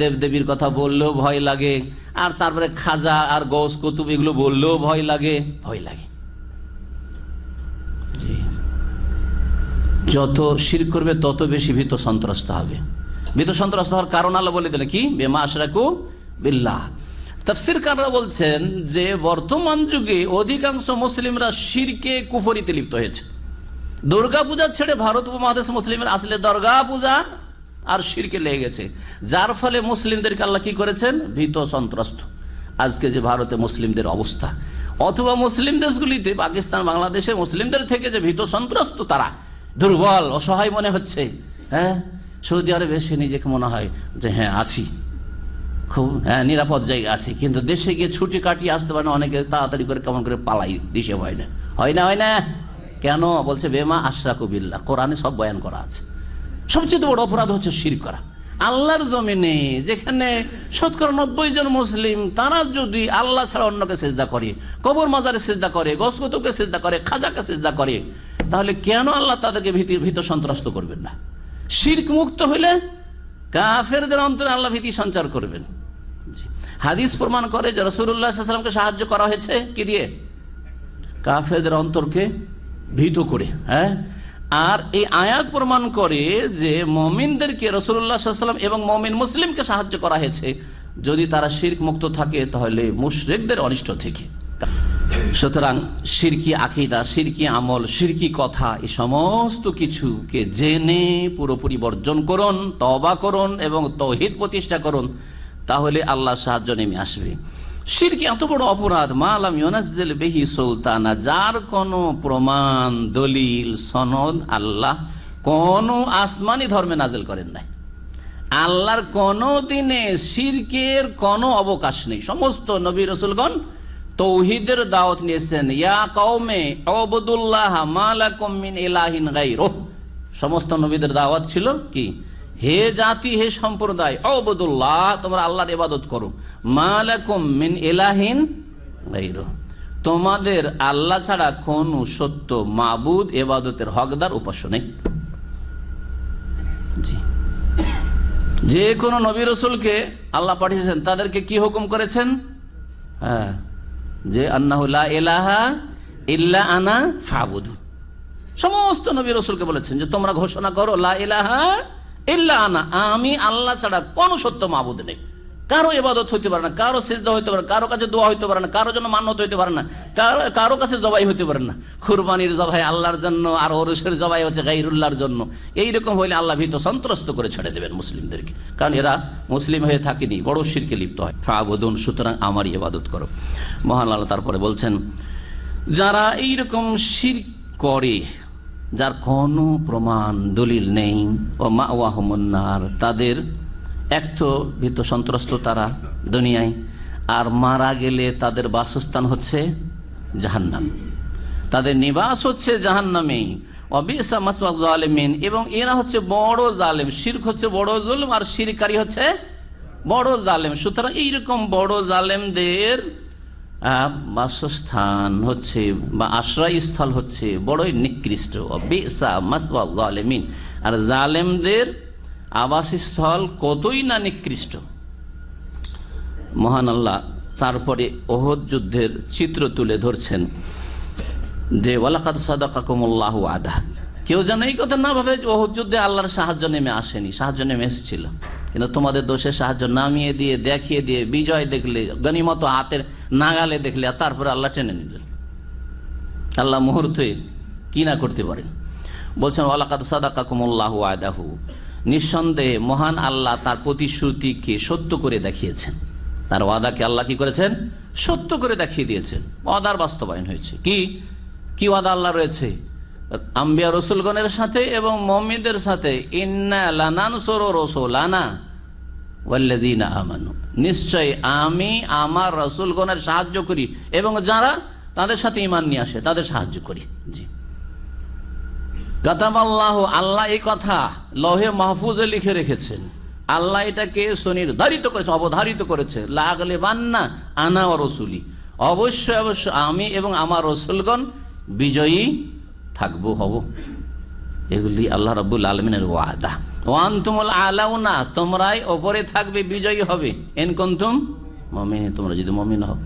দেবদেবীর কথা বললেও ভয় লাগে আর তারপরে খাজা আর গস কুতুব এগুলো বললেও ভয় লাগে ভয় লাগে যত শির করবে তত বেশি ভীত সন্ত্রস্ত হবে ভীত সন্ত্রস্ত হওয়ার কারণ আল্লাহ বলে দিলে কি বেমা আশরাকু বিল্লাহ তফসির কাররা বলছেন যে বর্তমান যুগে অধিকাংশ মুসলিমরা শিরকে কুফরিতে লিপ্ত হয়েছে দুর্গা পূজা ছেড়ে ভারত উপমহাদেশ মুসলিমের আসলে দর্গা পূজা আর শিরকে লেগে গেছে যার ফলে মুসলিমদেরকে আল্লাহ কি করেছেন ভীত সন্ত্রস্ত আজকে যে ভারতে মুসলিমদের অবস্থা অথবা মুসলিম দেশগুলিতে পাকিস্তান বাংলাদেশে মুসলিমদের থেকে যে ভীত সন্ত্রস্ত তারা দুর্বল অসহায় মনে হচ্ছে হ্যাঁ সৌদি আরবে সে নিজেকে মনে হয় যে হ্যাঁ আছি খুব হ্যাঁ নিরাপদ জায়গা আছে কিন্তু দেশে গিয়ে ছুটি কাটিয়ে আসতে পারে না অনেকে তাড়াতাড়ি করে কেমন করে পালাই দিশে হয় না হয় না হয় না কেন বলছে বেমা আশরা বিল্লা কোরআনে সব বয়ান করা আছে সবচেয়ে বড় অপরাধ হচ্ছে শির করা আল্লাহর জমিনে যেখানে শতকরা নব্বই জন মুসলিম তারা যদি আল্লাহ ছাড়া অন্যকে সেজদা করে কবর মাজারে সেজদা করে গসগতকে সেজদা করে খাজাকে সেজদা করে তাহলে কেন আল্লাহ তাদেরকে ভীত সন্ত্রস্ত করবেন না শির্ক মুক্ত হইলে কাফেরদের অন্তরে আল্লাহ ভীতি সঞ্চার করবেন হাদিস প্রমাণ করে যে রসুল্লাহামকে সাহায্য করা হয়েছে কি দিয়ে কাফেরদের অন্তরকে ভীত করে হ্যাঁ আর এই আয়াত প্রমাণ করে যে মমিনদেরকে রসুল্লাহাম এবং মমিন মুসলিমকে সাহায্য করা হয়েছে যদি তারা শির্ক মুক্ত থাকে তাহলে মুশরেকদের অনিষ্ট থেকে সুতরাং সিরকি আকিদা সিরকি আমল সিরকি কথা এই সমস্ত কিছুকে জেনে পুরোপুরি বর্জন করুন তবা করুন এবং তহিদ প্রতিষ্ঠা করুন তাহলে আল্লাহ সাহায্য নেমে আসবে সিরকি এত বড় অপরাধ মা আলাম ইউনাজ্জেল বেহি সুলতানা যার কোনো প্রমাণ দলিল সনদ আল্লাহ কোনো আসমানি ধর্মে নাজেল করেন নাই আল্লাহর কোনো দিনে সিরকের কোনো অবকাশ নেই সমস্ত নবী রসুলগণ তৌহিদের দাওয়াত নিয়েছেন ইয়া কওমে অবদুল্লাহ মালাকুম মিন ইলাহিন গাইরো সমস্ত নবীদের দাওয়াত ছিল কি হে জাতি হে সম্প্রদায় অবদুল্লাহ তোমরা আল্লাহর ইবাদত করো মালাকুম মিন ইলাহিন গাইরো তোমাদের আল্লাহ ছাড়া কোন সত্য মাবুদ এবাদতের হকদার উপাস্য নেই যে কোনো নবী রসুলকে আল্লাহ পাঠিয়েছেন তাদেরকে কি হুকুম করেছেন হ্যাঁ যে এলাহা ইল্লা আনা ফাবুদ সমস্ত নবী রসুলকে বলেছেন যে তোমরা ঘোষণা করো লা ইল্লা আনা আমি আল্লাহ ছাড়া কোন সত্য মাবুদ নেই কারো এবাদত হইতে পারে না কারো সেজদা হইতে পারে না কারো কাছে দোয়া হইতে পারে না কারো জন্য মান্যত হইতে পারে না কারো কারো কাছে জবাই হইতে পারে না কুরবানির জবাই আল্লাহর জন্য আর অরুষের জবাই হচ্ছে গাইরুল্লাহর জন্য এইরকম হইলে আল্লাহ ভীত সন্ত্রস্ত করে ছেড়ে দেবেন মুসলিমদেরকে কারণ এরা মুসলিম হয়ে থাকেনি বড় শিরকে লিপ্ত হয় ফাবদুন সুতরাং আমারই এবাদত করো মহান আল্লাহ তারপরে বলছেন যারা এইরকম শির করে যার কোনো প্রমাণ দলিল নেই ও মা ওয়াহমন্নার তাদের এক তো ভীত সন্ত্রস্ত তারা দুনিয়ায় আর মারা গেলে তাদের বাসস্থান হচ্ছে জাহান্নাম তাদের নিবাস হচ্ছে জাহান্নামেই অবিসা এবং এরা হচ্ছে বড় জালেম শির্ক হচ্ছে বড় জুলম আর শিরকারি হচ্ছে বড় জালেম সুতরাং এইরকম বড় জালেমদের বাসস্থান হচ্ছে বা আশ্রয়স্থল হচ্ছে বড়ই নিকৃষ্ট অবিসা মাসওয়াক আর জালেমদের আবাসস্থল কতই না নিকৃষ্ট মহান আল্লাহ তারপরে ওহদ যুদ্ধের চিত্র তুলে ধরছেন যে ওয়ালাকাত সাদা কাকুমুল্লাহ আদা কেউ যেন এই কথা না ভাবে ওহদ যুদ্ধে আল্লাহর সাহায্য নেমে আসেনি সাহায্য নেমে এসেছিল কিন্তু তোমাদের দোষে সাহায্য নামিয়ে দিয়ে দেখিয়ে দিয়ে বিজয় দেখলে গণিমত হাতের নাগালে দেখলে আর তারপরে আল্লাহ টেনে নিলেন আল্লাহ মুহূর্তে কি না করতে পারেন বলছেন ওয়ালাকাত সাদা কাকুমুল্লাহ আদাহু নিঃসন্দেহে মহান আল্লাহ তার প্রতিশ্রুতিকে সত্য করে দেখিয়েছেন তার ওয়াদাকে আল্লাহ কি করেছেন সত্য করে দেখিয়ে দিয়েছেন ওয়াদার বাস্তবায়ন হয়েছে কি কি ওয়াদা আল্লাহ রয়েছে আম্বিয়া রসুলগণের সাথে এবং মহম্মিদের সাথে নিশ্চয় আমি আমার রসুলগণের সাহায্য করি এবং যারা তাদের সাথে ইমান নিয়ে আসে তাদের সাহায্য করি জি কাতাবাল্লাহ আল্লাহ এই কথা লহে মাহফুজে লিখে রেখেছেন আল্লাহ এটাকে সুনির্ধারিত করেছে অবধারিত করেছে লাগলে বান্না আনা ও রসুলি অবশ্যই অবশ্যই আমি এবং আমার রসুলগণ বিজয়ী থাকব হব এগুলি আল্লাহ রাবুল আলমিনের ওয়াদা ওয়ান তুমল আলাও না তোমরাই ওপরে থাকবে বিজয়ী হবে এনকন্তুম মমিনী তোমরা যদি মমিন হবে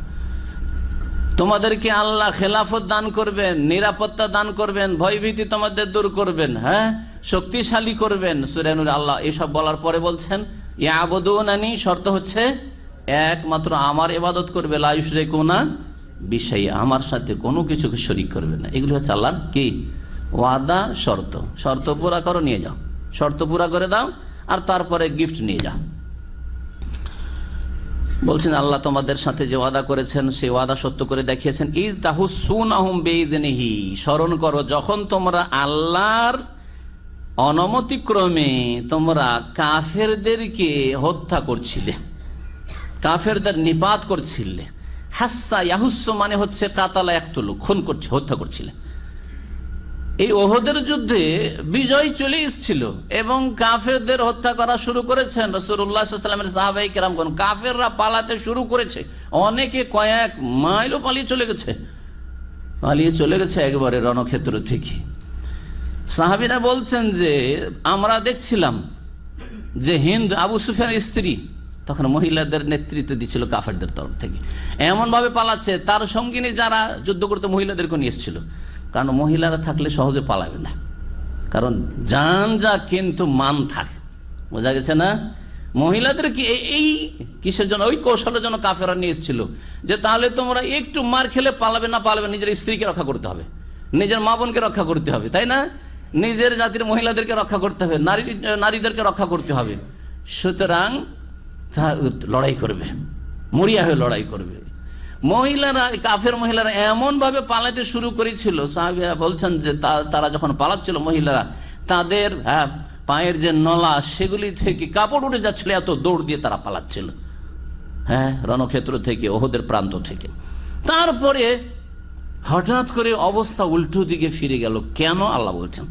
তোমাদেরকে আল্লাহ খেলাফত দান করবেন নিরাপত্তা দান করবেন ভয়ভীতি তোমাদের দূর করবেন হ্যাঁ শক্তিশালী করবেন সুরেনুর আল্লাহ এসব বলার পরে বলছেন ইয়াবদানি শর্ত হচ্ছে একমাত্র আমার এবাদত করবে লায়ুস রেকুনা বিষয় আমার সাথে কোনো কিছুকে শরিক করবে না এগুলো হচ্ছে আল্লাহ কি ওয়াদা শর্ত শর্ত পুরা করো নিয়ে যাও শর্ত পুরা করে দাও আর তারপরে গিফট নিয়ে যাও বলছেন আল্লাহ তোমাদের সাথে যে ওয়াদা করেছেন সেই ওয়াদা সত্য করে দেখিয়েছেন ইজ তাহু সুন আহম বেইজনেহি স্মরণ করো যখন তোমরা আল্লাহর অনমতিক্রমে তোমরা কাফেরদেরকে হত্যা করছিলে কাফেরদের নিপাত করছিলে হাসা ইয়াহুস মানে হচ্ছে কাতালা একতুল খুন করছে হত্যা করছিলে এই ওহদের যুদ্ধে বিজয় চলে এসেছিল এবং কাফেরদের হত্যা করা শুরু করেছেন রসুল্লাহামের সাহাবাই কেরামগণ কাফেররা পালাতে শুরু করেছে অনেকে কয়েক মাইলও পালিয়ে চলে গেছে পালিয়ে চলে গেছে একবারে রণক্ষেত্র থেকে সাহাবিরা বলছেন যে আমরা দেখছিলাম যে হিন্দ আবু সুফিয়ানের স্ত্রী তখন মহিলাদের নেতৃত্ব দিচ্ছিল কাফেরদের তরফ থেকে এমনভাবে পালাচ্ছে তার সঙ্গিনী যারা যুদ্ধ করতে মহিলাদেরকে নিয়ে এসেছিল কারণ মহিলারা থাকলে সহজে পালাবে না কারণ যান যা কিন্তু মান থাকে বোঝা গেছে না মহিলাদের কি এই কিসের জন্য ওই কৌশলের জন্য কাফেরা নিয়ে এসেছিল যে তাহলে তোমরা একটু মার খেলে পালাবে না পালাবে নিজের স্ত্রীকে রক্ষা করতে হবে নিজের মা বোনকে রক্ষা করতে হবে তাই না নিজের জাতির মহিলাদেরকে রক্ষা করতে হবে নারী নারীদেরকে রক্ষা করতে হবে সুতরাং লড়াই করবে মরিয়া হয়ে লড়াই করবে মহিলারা কাফের মহিলারা এমন ভাবে পালাতে শুরু করেছিল সাহাবিরা বলছেন যে তারা যখন পালাচ্ছিল মহিলারা তাদের হ্যাঁ পায়ের যে নলা সেগুলি থেকে কাপড় উঠে যাচ্ছিল এত দৌড় দিয়ে তারা পালাচ্ছিল হ্যাঁ রণক্ষেত্র থেকে ওহদের প্রান্ত থেকে তারপরে হঠাৎ করে অবস্থা উল্টো দিকে ফিরে গেল কেন আল্লাহ বলছেন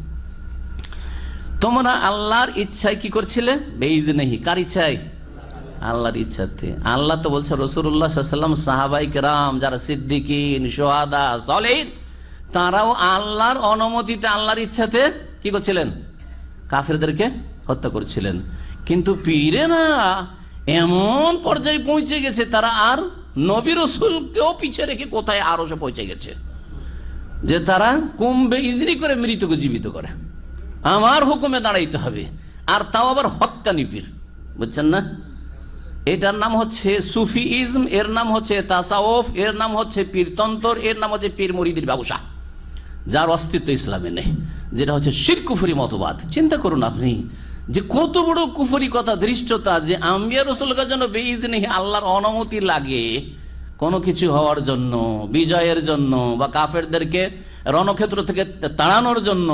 তোমরা আল্লাহর ইচ্ছায় কি করছিলে বেইজ নেহি কার ইচ্ছায় আল্লাহর ইচ্ছাতে আল্লাহ তো বলছে রসুল্লাহ সাল্লাম সাহাবাইক রাম যারা সিদ্দিকিন সোহাদা সলেন তারাও আল্লাহর অনুমতিতে আল্লাহর ইচ্ছাতে কি করছিলেন কাফেরদেরকে হত্যা করছিলেন কিন্তু না এমন পর্যায়ে পৌঁছে গেছে তারা আর নবী রসুলকেও পিছিয়ে রেখে কোথায় আরো সে পৌঁছে গেছে যে তারা কুম্ভে ইজরি করে মৃতকে জীবিত করে আমার হুকুমে দাঁড়াইতে হবে আর তাও আবার হত্যা নিপীর বুঝছেন না এটার নাম হচ্ছে সুফিইজম এর নাম হচ্ছে তাসাওফ এর নাম হচ্ছে পীরতন্ত্র এর নাম হচ্ছে পীর মরিদির ব্যবসা যার অস্তিত্ব ইসলামে নেই যেটা হচ্ছে শির কুফুরি মতবাদ চিন্তা করুন আপনি যে কত বড় কুফুরি কথা দৃষ্টতা যে আম্বিয়া রসুলকার জন্য বেইজ নেই আল্লাহর অনুমতি লাগে কোনো কিছু হওয়ার জন্য বিজয়ের জন্য বা কাফেরদেরকে রণক্ষেত্র থেকে তাড়ানোর জন্য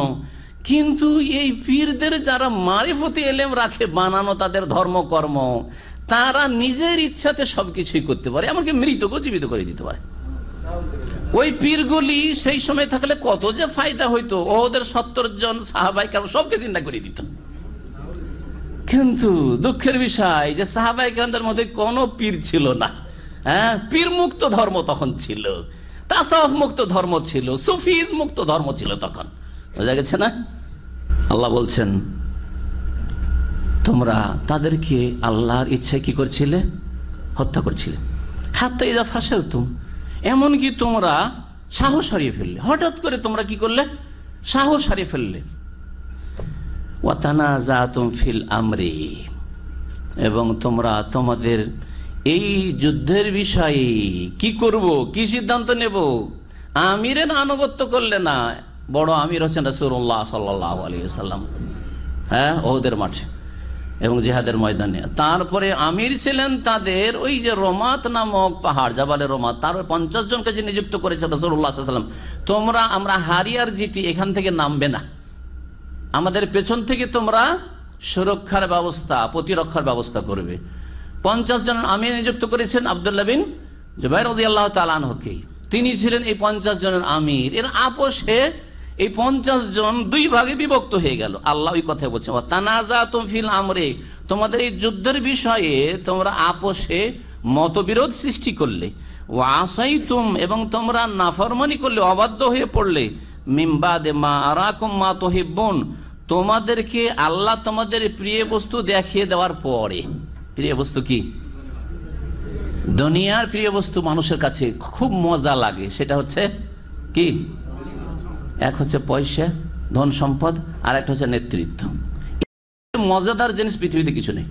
কিন্তু এই পীরদের যারা মারিফতি এলেম রাখে বানানো তাদের ধর্মকর্ম তারা নিজের ইচ্ছাতে সবকিছুই করতে পারে এমনকি মৃতকেও জীবিত করে দিতে পারে ওই পীরগুলি সেই সময় থাকলে কত যে ফায়দা হইতো ওদের সত্তর জন সাহাবাই কেন সবকে চিন্তা করে দিত কিন্তু দুঃখের বিষয় যে সাহাবাই কেন্দ্রের মধ্যে কোনো পীর ছিল না হ্যাঁ পীর মুক্ত ধর্ম তখন ছিল তাসাহ মুক্ত ধর্ম ছিল সুফিজ মুক্ত ধর্ম ছিল তখন বোঝা গেছে না আল্লাহ বলছেন তোমরা তাদেরকে আল্লাহর ইচ্ছায় কি করছিলে হত্যা করছিলে হাত্তা ইজা ফাঁসেল তুম এমনকি তোমরা সাহস হারিয়ে ফেললে হঠাৎ করে তোমরা কি করলে সাহস হারিয়ে ফেললে ওয়াতানা জাতুম ফিল আমরি এবং তোমরা তোমাদের এই যুদ্ধের বিষয়ে কি করব কি সিদ্ধান্ত নেব আমিরে না আনুগত্য করলে না বড় আমির হচ্ছেন রাসুল্লাহ সাল্লাহ আলিয়া সাল্লাম হ্যাঁ ওদের মাঠে এবং জেহাদের ময়দানে তারপরে আমির ছিলেন তাদের ওই যে রোমাত নামক পাহাড় জাবালে রোমাত তার পঞ্চাশ জনকে যে নিযুক্ত করেছে রসুল্লাহাম তোমরা আমরা হারিয়ার জিতি এখান থেকে নামবে না আমাদের পেছন থেকে তোমরা সুরক্ষার ব্যবস্থা প্রতিরক্ষার ব্যবস্থা করবে পঞ্চাশ জন আমি নিযুক্ত করেছেন আবদুল্লা বিন জুবাই রাহ হকি তিনি ছিলেন এই পঞ্চাশ জনের আমির এর আপোষে এই পঞ্চাশ জন দুই ভাগে বিভক্ত হয়ে গেল আল্লাহ ওই কথা বলছে তানাজা তুমফিল আমরে তোমাদের এই যুদ্ধের বিষয়ে তোমরা আপোষে মতবিরোধ সৃষ্টি করলে ও আসাই তুম এবং তোমরা নাফরমানি করলে অবাধ্য হয়ে পড়লে মিম্বাদে মা আরাকুম মা তহিবন তোমাদেরকে আল্লাহ তোমাদের প্রিয় বস্তু দেখিয়ে দেওয়ার পরে প্রিয় বস্তু কি দুনিয়ার প্রিয় বস্তু মানুষের কাছে খুব মজা লাগে সেটা হচ্ছে কি এক হচ্ছে পয়সা ধন সম্পদ আর একটা হচ্ছে নেতৃত্ব মজাদার জিনিস পৃথিবীতে কিছু নেই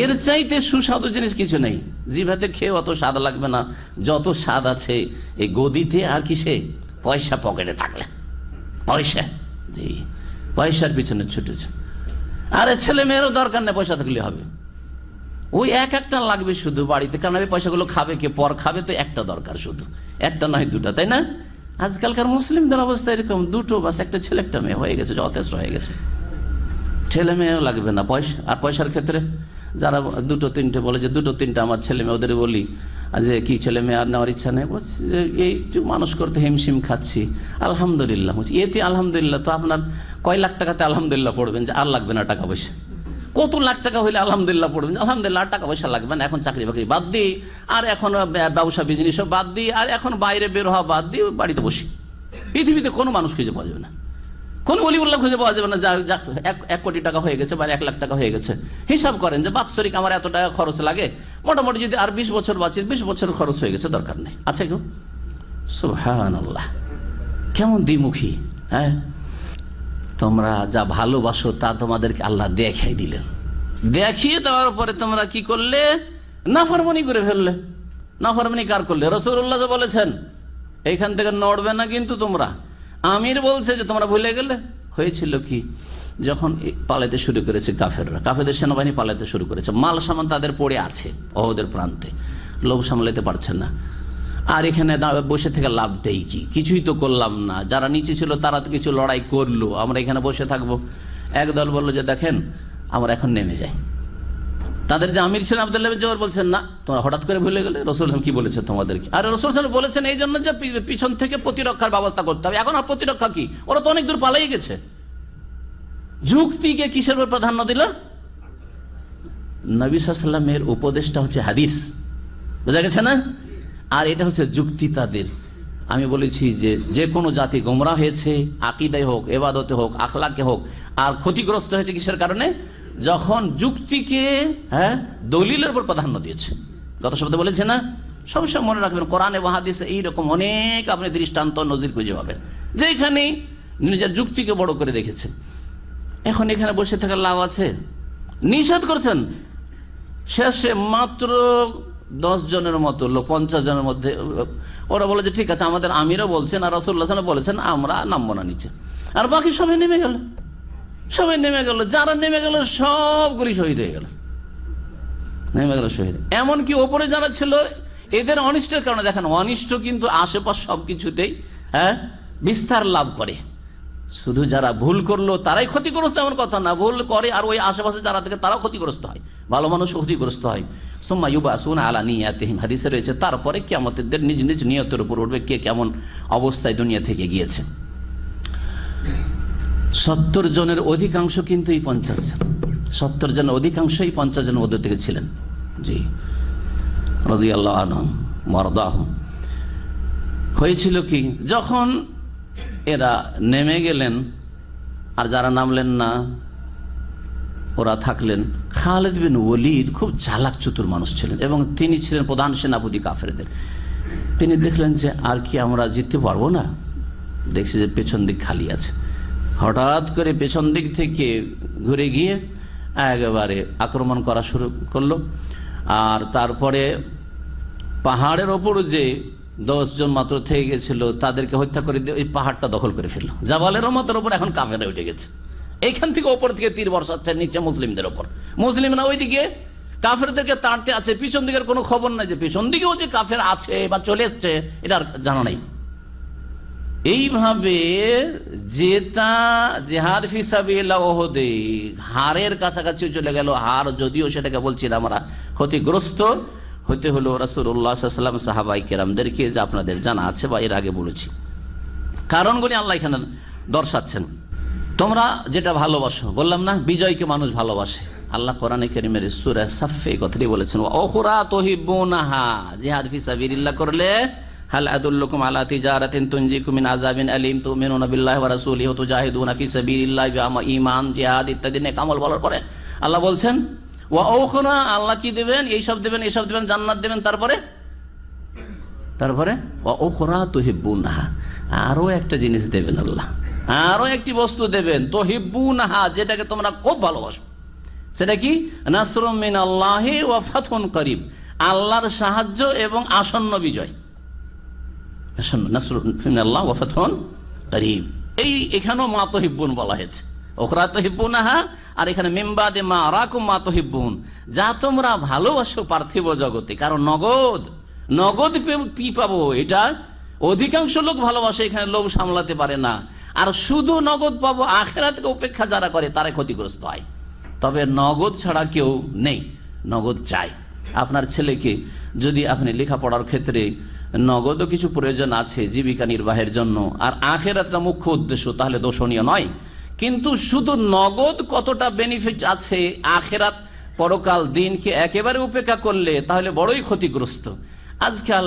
এর চাইতে সুস্বাদু জিনিস কিছু নেই জিভাতে খেয়ে অত স্বাদ লাগবে না যত স্বাদ আছে এই গদিতে আর কিসে পয়সা পকেটে থাকলে পয়সা জি পয়সার পিছনে ছুটেছে আরে ছেলে মেয়েরও দরকার নেই পয়সা থাকলে হবে ওই এক একটা লাগবে শুধু বাড়িতে কারণ পয়সাগুলো খাবে কে পর খাবে তো একটা দরকার শুধু একটা নয় দুটা তাই না আজকালকার মুসলিমদের অবস্থা এরকম দুটো বাস একটা ছেলে একটা মেয়ে হয়ে গেছে যথেষ্ট হয়ে গেছে ছেলে মেয়েও লাগবে না পয়সা আর পয়সার ক্ষেত্রে যারা দুটো তিনটে বলে যে দুটো তিনটে আমার ছেলে মেয়ে ওদের বলি যে কি ছেলে মেয়ে আর নেওয়ার ইচ্ছা নেই বলছি যে এইটু মানুষ করতে হিমশিম খাচ্ছি আলহামদুলিল্লাহ বলছি এতে আলহামদুলিল্লাহ তো আপনার কয় লাখ টাকাতে আলহামদুলিল্লাহ পড়বেন যে আর লাগবে না টাকা পয়সা কত লাখ টাকা হইলে আলহামদুলিল্লাহ পড়বেন আলহামদুলিল্লাহ টাকা পয়সা লাগবে না এখন চাকরি বাকরি বাদ দিই আর এখন ব্যবসা বিজনেসও বাদ দিই আর এখন বাইরে বের হওয়া বাদ দিই বাড়িতে বসি পৃথিবীতে কোনো মানুষ খুঁজে পাওয়া যাবে না কোনো অলিউল্লাহ খুঁজে পাওয়া যাবে না যা যা এক কোটি টাকা হয়ে গেছে বা এক লাখ টাকা হয়ে গেছে হিসাব করেন যে বাৎসরিক আমার এত টাকা খরচ লাগে মোটামুটি যদি আর বিশ বছর বাঁচি বিশ বছর খরচ হয়ে গেছে দরকার নেই আচ্ছা কেউ সব হ্যাঁ আল্লাহ কেমন দ্বিমুখী হ্যাঁ তোমরা যা ভালোবাসো তা তোমাদেরকে আল্লাহ দেখাই দিলেন দেখিয়ে দেওয়ার পরে তোমরা কি করলে নাফরমনি করে ফেললে নাফরমনি কার করলে রসুল্লাহ যে বলেছেন এইখান থেকে নড়বে না কিন্তু তোমরা আমির বলছে যে তোমরা ভুলে গেলে হয়েছিল কি যখন পালাতে শুরু করেছে কাফেররা কাফেরদের সেনাবাহিনী পালাতে শুরু করেছে মাল সামান তাদের পড়ে আছে অহদের প্রান্তে লোভ সামলাইতে পারছে না আর এখানে বসে থেকে দেই কি কিছুই তো করলাম না যারা নিচে ছিল তারা তো কিছু লড়াই করলো আমরা এখানে বসে থাকবো একদল বললো যে দেখেন আমরা এখন নেমে যাই তাদের যে আমির ছিলেন আবদুল্লাহ জোহর বলছেন না তোমরা হঠাৎ করে ভুলে গেলে রসুল কি বলেছে তোমাদেরকে আর রসুল বলেছেন এই জন্য যে পিছন থেকে প্রতিরক্ষার ব্যবস্থা করতে হবে এখন আর প্রতিরক্ষা কি ওরা তো অনেক দূর পালাই গেছে যুক্তিকে কিসের উপর প্রাধান্য দিল নবী সাল্লামের উপদেশটা হচ্ছে হাদিস বোঝা গেছে না আর এটা হচ্ছে যুক্তি তাদের আমি বলেছি যে যে কোনো জাতি গোমরা হয়েছে আকিদায় হোক এবাদতে হোক আখলাকে হোক আর ক্ষতিগ্রস্ত হয়েছে কিসের কারণে যখন যুক্তিকে হ্যাঁ দলিলের উপর প্রাধান্য দিয়েছে গত শব্দে বলেছে না সবসময় মনে রাখবেন কোরআনে বাহাদিসে এইরকম অনেক আপনি দৃষ্টান্ত নজির খুঁজে পাবেন যেখানে নিজের যুক্তিকে বড় করে দেখেছে এখন এখানে বসে থাকার লাভ আছে নিষেধ করছেন শেষে মাত্র দশ জনের মতো লোক পঞ্চাশ জনের মধ্যে ওরা বলে যে ঠিক আছে আমাদের আমিরও বলছেন আর রসুল্লাহ বলেছেন আমরা নামবো না নিচে আর বাকি সবাই নেমে গেল সবাই নেমে গেল যারা নেমে গেল সবগুলি শহীদ হয়ে গেল নেমে গেল শহীদ এমনকি ওপরে যারা ছিল এদের অনিষ্টের কারণে দেখেন অনিষ্ট কিন্তু আশেপাশ সব কিছুতেই হ্যাঁ বিস্তার লাভ করে শুধু যারা ভুল করলো তারাই ক্ষতিগ্রস্ত এমন কথা না ভুল করে আর ওই আশেপাশে যারা থাকে তারাও ক্ষতিগ্রস্ত হয় ভালো মানুষও ক্ষতিগ্রস্ত হয় সোম্মা ইউবা সুন আলা নিয়াতিহিম হাদিসে রয়েছে তারপরে কে আমাদের নিজ নিজ নিয়তের উপর উঠবে কে কেমন অবস্থায় দুনিয়া থেকে গিয়েছে সত্তর জনের অধিকাংশ কিন্তু এই পঞ্চাশ জন সত্তর জনের অধিকাংশই পঞ্চাশ জনের মধ্যে থেকে ছিলেন জি রাজি আল্লাহ আনহম মরদাহ হয়েছিল কি যখন এরা নেমে গেলেন আর যারা নামলেন না ওরা থাকলেন খালেদ বিন ওলিদ খুব চালাক চতুর মানুষ ছিলেন এবং তিনি ছিলেন প্রধান সেনাপতি কাফেরদের তিনি দেখলেন যে আর কি আমরা জিততে পারবো না দেখছি যে পেছন দিক খালি আছে হঠাৎ করে পেছন দিক থেকে ঘুরে গিয়ে একেবারে আক্রমণ করা শুরু করলো আর তারপরে পাহাড়ের ওপর যে দশজন মাত্র থেকে গেছিল তাদেরকে হত্যা করে দিয়ে ওই পাহাড়টা দখল করে ফেললো জাবালের মাতার ওপর এখন কাফেরা উঠে গেছে এইখান থেকে ওপর থেকে তীর বর্ষাচ্ছে নিচে মুসলিমদের ওপর মুসলিমরা ওইদিকে কাফেরদেরকে তাড়তে আছে পিছন দিকের কোনো খবর নাই যে পিছন দিকেও যে কাফের আছে বা চলে এসছে এটা আর জানা নাই এইভাবে জেতা জেহাদ ফিসাবিহদে হারের কাছাকাছি চলে গেল হার যদিও সেটাকে বলছিলাম আমরা ক্ষতিগ্রস্ত হতে হলো রাসুল্লাহ সাল্লাম সাহাবাই কেরামদেরকে যা আপনাদের জানা আছে বা এর আগে বলেছি কারণগুলি আল্লাহ এখানে দর্শাচ্ছেন তোমরা যেটা ভালোবাসো বললাম না বিজয়কে মানুষ ভালোবাসে আল্লাহ কোরআনে কেরিমের সুরা সাফে এই কথাটি বলেছেন অহুরা তহিবুনাহা জিহাদ ফিসাবিল্লা করলে হাল আদুল্লুকুম আলা তিজারাতিন কুমিন আযাবিন আলিম তুমিনুনা বিল্লাহি ওয়া রাসূলিহি ওয়া তুজাহিদুনা ফি সাবিলিল্লাহি বিআমা ঈমান জিহাদ ইত্যাদি নেক আমল বলার পরে আল্লাহ বলছেন ওয়া ওখরা আল্লাহ কি দেবেন এইসব দেবেন এইসব দেবেন জান্নাত দেবেন তারপরে তারপরে ওয়া ওখরা তো নাহা আরও একটা জিনিস দেবেন আল্লাহ আরও একটি বস্তু দেবেন তো হিব্বুনাহা যেটাকে তোমরা খুব ভালোবাসো সেটা কি নাসরমিন আল্লাহি ওয়া ফাতুন করিম আল্লাহর সাহায্য এবং আসন্ন বিজয় আসন্ন নাসরমিন আল্লাহ ওয়া ফাতুন করিম এই এখানেও মা মাতহিব্বুন বলা হয়েছে ওখরা আহা হ্যাঁ? আর এখানে মেম্বাদে মা রাকু মা তহিবুন যা তোমরা ভালোবাসো পার্থিব জগতে কারণ নগদ নগদ পি পাবো এটা অধিকাংশ লোক ভালোবাসে এখানে লোভ সামলাতে পারে না আর শুধু নগদ পাবো আখেরাতকে উপেক্ষা যারা করে তারা ক্ষতিগ্রস্ত হয় তবে নগদ ছাড়া কেউ নেই নগদ চাই আপনার ছেলেকে যদি আপনি লেখাপড়ার ক্ষেত্রে নগদও কিছু প্রয়োজন আছে জীবিকা নির্বাহের জন্য আর আখেরাতটা মুখ্য উদ্দেশ্য তাহলে দোষণীয় নয় কিন্তু শুধু নগদ কতটা বেনিফিট আছে আখেরাত পরকাল দিনকে একেবারে উপেক্ষা করলে তাহলে বড়ই ক্ষতিগ্রস্ত আজকাল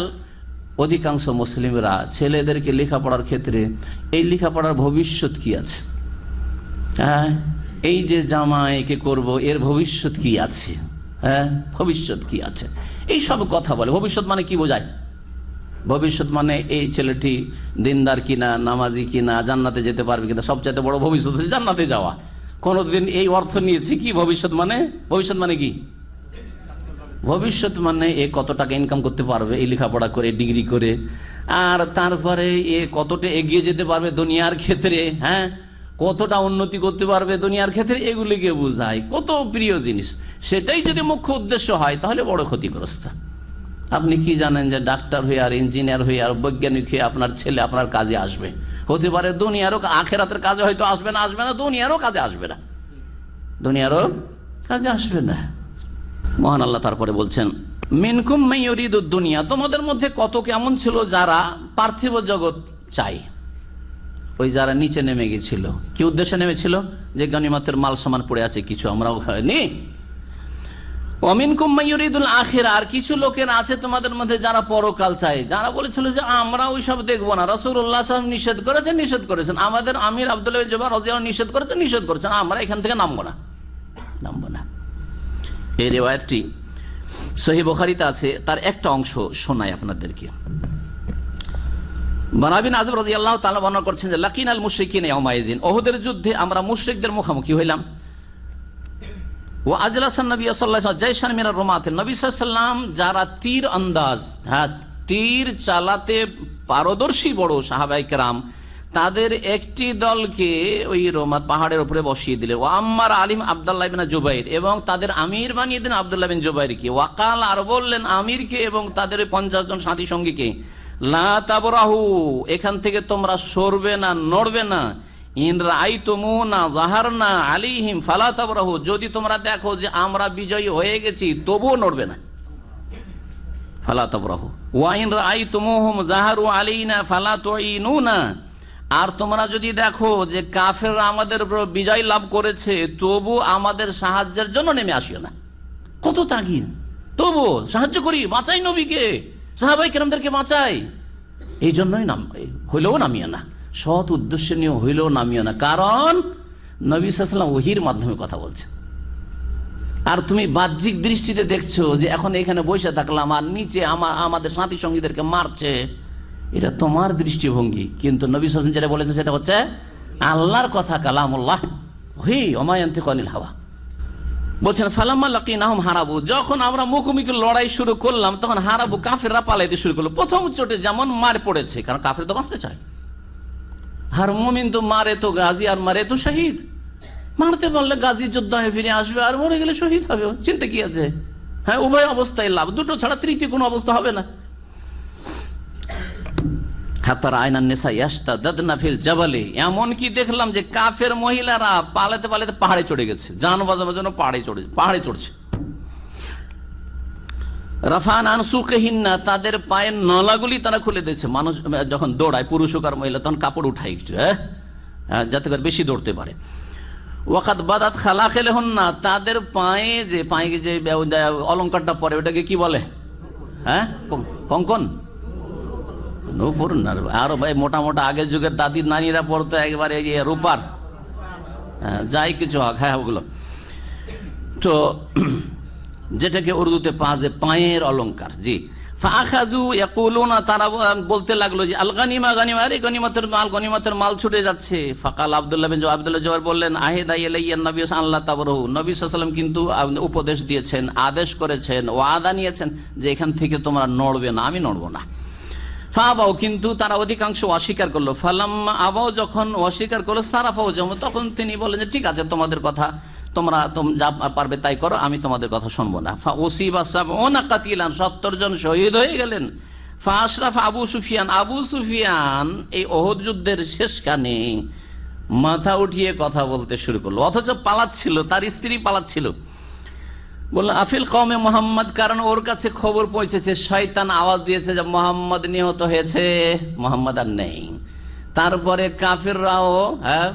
অধিকাংশ মুসলিমরা ছেলেদেরকে লেখাপড়ার ক্ষেত্রে এই লেখাপড়ার ভবিষ্যৎ কি আছে হ্যাঁ এই যে জামাইকে করব এর ভবিষ্যৎ কি আছে হ্যাঁ ভবিষ্যৎ কি আছে এই সব কথা বলে ভবিষ্যৎ মানে কি বোঝায় ভবিষ্যৎ মানে এই ছেলেটি দিনদার কিনা নামাজি কিনা জান্নাতে যেতে পারবে কিনা সবচাইতে বড় ভবিষ্যৎ হচ্ছে জান্নাতে যাওয়া কোনোদিন এই অর্থ নিয়েছি কি ভবিষ্যৎ মানে ভবিষ্যৎ মানে কি ভবিষ্যৎ মানে এ কত টাকা ইনকাম করতে পারবে এই লেখাপড়া করে ডিগ্রি করে আর তারপরে এ কতটা এগিয়ে যেতে পারবে দুনিয়ার ক্ষেত্রে হ্যাঁ কতটা উন্নতি করতে পারবে দুনিয়ার ক্ষেত্রে এগুলিকে বোঝায় কত প্রিয় জিনিস সেটাই যদি মুখ্য উদ্দেশ্য হয় তাহলে বড় ক্ষতিগ্রস্ত আপনি কি জানেন যে ডাক্তার হয়ে আর ইঞ্জিনিয়ার হয়ে আর বৈজ্ঞানিক হয়ে আপনার ছেলে আপনার কাজে আসবে হতে পারে দুনিয়ারও আখেরাতের কাজে হয়তো আসবে না আসবে না দুনিয়ারও কাজে আসবে না দুনিয়ারও কাজে আসবে না মহান আল্লাহ তারপরে বলছেন মিনকুম মেয়রিদ দুনিয়া তোমাদের মধ্যে কত কেমন ছিল যারা পার্থিব জগৎ চাই ওই যারা নিচে নেমে গেছিল কি উদ্দেশ্যে নেমেছিল যে গণিমাতের মাল সামান পড়ে আছে কিছু আমরাও নি অমিন আখের আর কিছু আছে তোমাদের মধ্যে যারা পরকাল যারা যে আমরা ওই সব না নিষেধ নিষেধ করেছেন আমাদের আমির নিষেধ নিষেধ করেছেন আমরা এখান থেকে না এই আছে তার একটা অংশ শোনায় আপনাদেরকে বানাবিন আজম রাজি আল্লাহ তালা করছেন যে লাকিন আল ওহুদের যুদ্ধে আমরা মুশ্রিকদের মুখামুখি হইলাম ও আজলাসান নবী সাল্লাহ জয়সান মিনা রোমাতে নবী সাল্লাম যারা তীর আন্দাজ হ্যাঁ তীর চালাতে পারদর্শী বড় সাহাবাইকরাম তাদের একটি দলকে ওই রোমা পাহাড়ের উপরে বসিয়ে দিলেন ও আম্মার আলিম আবদুল্লাহ বিন জুবাইর এবং তাদের আমির বানিয়ে দিলেন আবদুল্লাহ বিন জুবাইরকে ওয়াকাল আর বললেন আমিরকে এবং তাদের ওই পঞ্চাশ জন সাথী সঙ্গীকে লাহু এখান থেকে তোমরা সরবে না নড়বে না আলিহিম যদি তোমরা দেখো যে আমরা বিজয়ী হয়ে গেছি তবুও নড়বে না না আর তোমরা যদি দেখো যে কাফের আমাদের বিজয় লাভ করেছে তবু আমাদের সাহায্যের জন্য নেমে আসিও না কত তাগিন তবু সাহায্য করি বাঁচাই নবীকে সাহাবাই কেরামদেরকে বাঁচাই এই জন্যই নাম হইলেও নামিয়ে না সৎ উদ্দেশ্য নিয়ে হইলেও নামিও না কারণ নবী সাল্লাম ওহির মাধ্যমে কথা বলছে আর তুমি বাহ্যিক দৃষ্টিতে দেখছো যে এখন এখানে বসে থাকলাম আর নিচে আমার আমাদের সাথী সঙ্গীদেরকে মারছে এটা তোমার দৃষ্টিভঙ্গি কিন্তু নবী হাসান যেটা বলেছে সেটা হচ্ছে আল্লাহর কথা কালামুল্লাহ হি অমায়ন্তি কনিল হাওয়া বলছেন ফালাম্মা লাকিন আহম হারাবু যখন আমরা মুখোমুখি লড়াই শুরু করলাম তখন হারাবু কাফেররা পালাইতে শুরু করলো প্রথম চোটে যেমন মার পড়েছে কারণ কাফের তো বাঁচতে চায় আর মুমিন তো মারে তো গাজী আর মারে তো শহীদ মারতে পারলে গাজী যোদ্ধায় ফিরে আসবে আর মরে গেলে শহীদ হবে চিন্তা কি আছে হ্যাঁ উভয় অবস্থায় লাভ দুটো ছাড়া তৃতীয় কোনো অবস্থা হবে না হাতার আয়নার নেশা ইয়াস্তা দাদনা ফিল জাবালে এমন কি দেখলাম যে কাফের মহিলারা পালাতে পালাতে পাহাড়ে চড়ে গেছে জান বাজাবার জন্য পাহাড়ে চড়ে পাহাড়ে চড়ছে রাফান আনসুকেহিন্না তাদের পায়ের নলাগুলি তারা খুলে দিয়েছে মানুষ যখন দৌড়ায় পুরুষ হোক আর মহিলা তখন কাপড় উঠায় একটু হ্যাঁ, হ্যাঁ যাতে করে বেশি দৌড়তে পারে ওয়াকাত বাদাত খালা খেলে হন না তাদের পায়ে যে পায়ে যে অলঙ্কারটা পরে ওটাকে কি বলে হ্যাঁ কঙ্কন না আরো ভাই মোটা মোটা আগের যুগের দাদি নানিরা পড়তো একবারে রূপার হ্যাঁ, যাই কিছু হ্যাঁ ওগুলো তো যেটাকে উর্দুতে পাঁচে পায়ের অলঙ্কার জি ফাখাজু ইয়াকুলুনা তারা বলতে লাগলো যে আলগানিমা গানিমা আরে গনিমতের মাল গনিমতের মাল ছুটে যাচ্ছে ফাকাল আব্দুল্লাহ বিন আব্দুল্লাহ জোহর বললেন আহেদা ইলাইয়া নবী আল্লাহ তাবরহু নবী সাল্লাম কিন্তু উপদেশ দিয়েছেন আদেশ করেছেন ওয়াদা নিয়েছেন যে এখান থেকে তোমরা নড়বে না আমি নড়বো না ফাবাও কিন্তু তারা অধিকাংশ অস্বীকার করলো ফালাম্মা আবাও যখন অস্বীকার করলো সারাফাও যেমন তখন তিনি বলেন যে ঠিক আছে তোমাদের কথা তোমরা যা পারবে তাই করো আমি তোমাদের কথা শুনবো না ওসি বাসাব ওনা কাতিলান সত্তর জন শহীদ হয়ে গেলেন ফা আশরাফ আবু সুফিয়ান আবু সুফিয়ান এই অহদ যুদ্ধের শেষখানে মাথা উঠিয়ে কথা বলতে শুরু করলো অথচ পালাচ্ছিল তার স্ত্রী পালাচ্ছিল বললো আফিল কমে মোহাম্মদ কারণ ওর কাছে খবর পৌঁছেছে শয়তান আওয়াজ দিয়েছে যে মোহাম্মদ নিহত হয়েছে মোহাম্মদ আর নেই তারপরে কাফিররাও হ্যাঁ